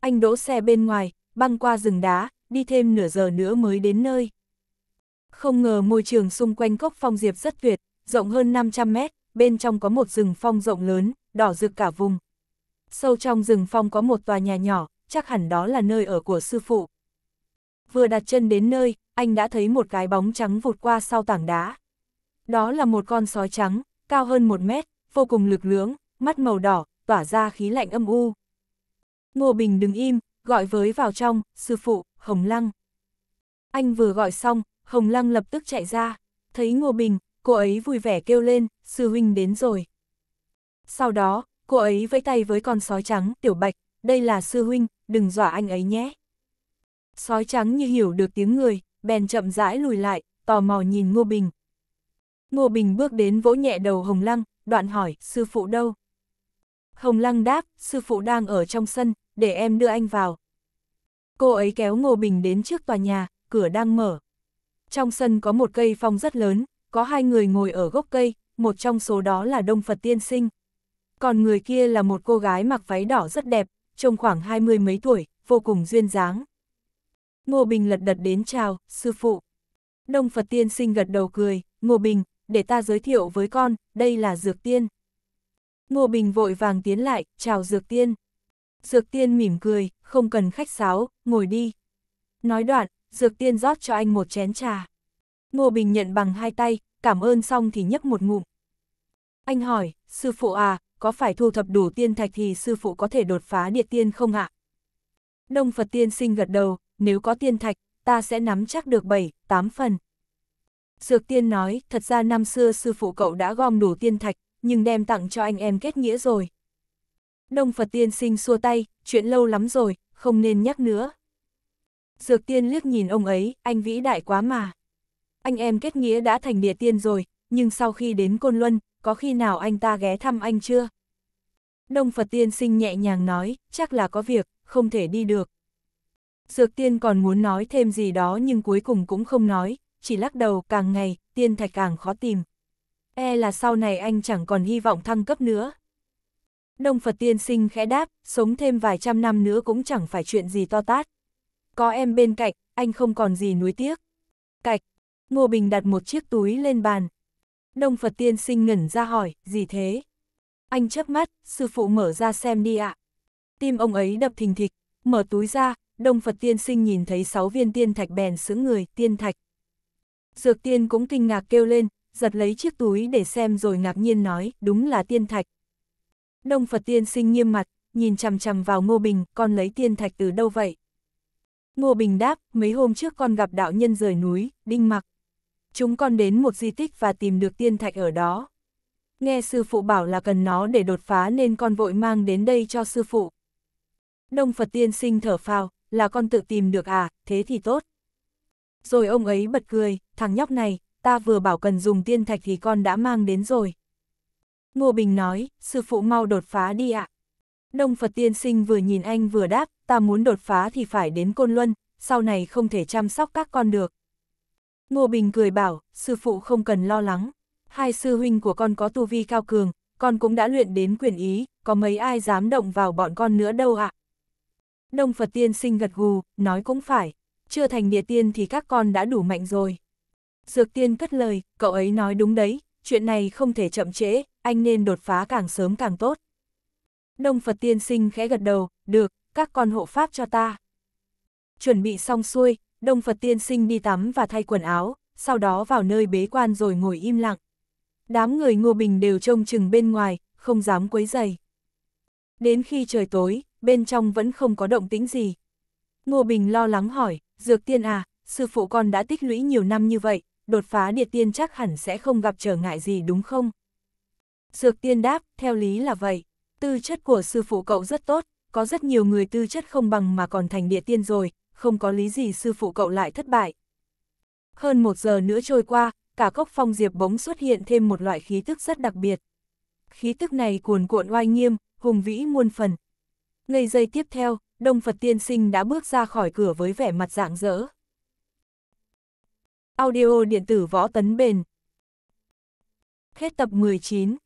Anh đỗ xe bên ngoài, băng qua rừng đá, đi thêm nửa giờ nữa mới đến nơi. Không ngờ môi trường xung quanh Cốc Phong Diệp rất tuyệt, rộng hơn 500 mét, bên trong có một rừng phong rộng lớn, đỏ rực cả vùng. Sâu trong rừng phong có một tòa nhà nhỏ, chắc hẳn đó là nơi ở của sư phụ. Vừa đặt chân đến nơi, anh đã thấy một cái bóng trắng vụt qua sau tảng đá. Đó là một con sói trắng, cao hơn một mét, vô cùng lực lưỡng, mắt màu đỏ, tỏa ra khí lạnh âm u. Ngô Bình đứng im, gọi với vào trong, sư phụ, Hồng Lăng. Anh vừa gọi xong, Hồng Lăng lập tức chạy ra, thấy Ngô Bình, cô ấy vui vẻ kêu lên, sư huynh đến rồi. Sau đó, cô ấy vẫy tay với con sói trắng, tiểu bạch, đây là sư huynh, đừng dọa anh ấy nhé. Sói trắng như hiểu được tiếng người, bèn chậm rãi lùi lại, tò mò nhìn Ngô Bình. Ngô Bình bước đến vỗ nhẹ đầu Hồng Lăng, đoạn hỏi, sư phụ đâu? Hồng Lăng đáp, sư phụ đang ở trong sân, để em đưa anh vào. Cô ấy kéo Ngô Bình đến trước tòa nhà, cửa đang mở. Trong sân có một cây phong rất lớn, có hai người ngồi ở gốc cây, một trong số đó là Đông Phật Tiên Sinh. Còn người kia là một cô gái mặc váy đỏ rất đẹp, trông khoảng hai mươi mấy tuổi, vô cùng duyên dáng. Ngô Bình lật đật đến chào, sư phụ. Đông Phật tiên sinh gật đầu cười, Ngô Bình, để ta giới thiệu với con, đây là Dược Tiên. Ngô Bình vội vàng tiến lại, chào Dược Tiên. Dược Tiên mỉm cười, không cần khách sáo, ngồi đi. Nói đoạn, Dược Tiên rót cho anh một chén trà. Ngô Bình nhận bằng hai tay, cảm ơn xong thì nhấc một ngụm. Anh hỏi, sư phụ à, có phải thu thập đủ tiên thạch thì sư phụ có thể đột phá địa tiên không ạ? Đông Phật tiên sinh gật đầu, nếu có tiên thạch, ta sẽ nắm chắc được 7, 8 phần. Dược tiên nói, thật ra năm xưa sư phụ cậu đã gom đủ tiên thạch, nhưng đem tặng cho anh em kết nghĩa rồi. Đông Phật tiên sinh xua tay, chuyện lâu lắm rồi, không nên nhắc nữa. Dược tiên liếc nhìn ông ấy, anh vĩ đại quá mà. Anh em kết nghĩa đã thành địa tiên rồi, nhưng sau khi đến Côn Luân, có khi nào anh ta ghé thăm anh chưa? Đông Phật tiên sinh nhẹ nhàng nói, chắc là có việc, không thể đi được. Dược tiên còn muốn nói thêm gì đó nhưng cuối cùng cũng không nói, chỉ lắc đầu càng ngày, tiên thạch càng khó tìm. E là sau này anh chẳng còn hy vọng thăng cấp nữa. Đông Phật tiên sinh khẽ đáp, sống thêm vài trăm năm nữa cũng chẳng phải chuyện gì to tát. Có em bên cạnh, anh không còn gì nuối tiếc. Cạch, Ngô Bình đặt một chiếc túi lên bàn, Đông Phật tiên sinh ngẩn ra hỏi, gì thế? Anh chớp mắt, sư phụ mở ra xem đi ạ. Tim ông ấy đập thình thịch, mở túi ra, Đông Phật tiên sinh nhìn thấy sáu viên tiên thạch bèn sững người, tiên thạch. Dược tiên cũng kinh ngạc kêu lên, giật lấy chiếc túi để xem rồi ngạc nhiên nói, đúng là tiên thạch. Đông Phật tiên sinh nghiêm mặt, nhìn chằm chằm vào Ngô Bình, con lấy tiên thạch từ đâu vậy? Ngô Bình đáp, mấy hôm trước con gặp đạo nhân rời núi, đinh mặc chúng con đến một di tích và tìm được tiên thạch ở đó. Nghe sư phụ bảo là cần nó để đột phá nên con vội mang đến đây cho sư phụ. Đông Phật tiên sinh thở phào, là con tự tìm được à, thế thì tốt. Rồi ông ấy bật cười, thằng nhóc này, ta vừa bảo cần dùng tiên thạch thì con đã mang đến rồi. Ngô Bình nói, sư phụ mau đột phá đi ạ. Đông Phật tiên sinh vừa nhìn anh vừa đáp, ta muốn đột phá thì phải đến Côn Luân, sau này không thể chăm sóc các con được. Ngô Bình cười bảo, sư phụ không cần lo lắng. Hai sư huynh của con có tu vi cao cường, con cũng đã luyện đến quyền ý, có mấy ai dám động vào bọn con nữa đâu ạ. Đông Phật tiên sinh gật gù, nói cũng phải, chưa thành địa tiên thì các con đã đủ mạnh rồi. Dược tiên cất lời, cậu ấy nói đúng đấy, chuyện này không thể chậm trễ, anh nên đột phá càng sớm càng tốt. Đông Phật tiên sinh khẽ gật đầu, được, các con hộ pháp cho ta. Chuẩn bị xong xuôi, Đông Phật tiên sinh đi tắm và thay quần áo, sau đó vào nơi bế quan rồi ngồi im lặng. Đám người Ngô Bình đều trông chừng bên ngoài, không dám quấy dày. Đến khi trời tối, bên trong vẫn không có động tĩnh gì. Ngô Bình lo lắng hỏi, Dược tiên à, sư phụ con đã tích lũy nhiều năm như vậy, đột phá địa tiên chắc hẳn sẽ không gặp trở ngại gì đúng không? Dược tiên đáp, theo lý là vậy. Tư chất của sư phụ cậu rất tốt, có rất nhiều người tư chất không bằng mà còn thành địa tiên rồi, không có lý gì sư phụ cậu lại thất bại. Hơn một giờ nữa trôi qua, cả cốc phong diệp bỗng xuất hiện thêm một loại khí tức rất đặc biệt. Khí tức này cuồn cuộn oai nghiêm, hùng vĩ muôn phần. Ngay giây tiếp theo, Đông Phật Tiên Sinh đã bước ra khỏi cửa với vẻ mặt dạng dỡ. Audio điện tử võ tấn bền. Hết tập 19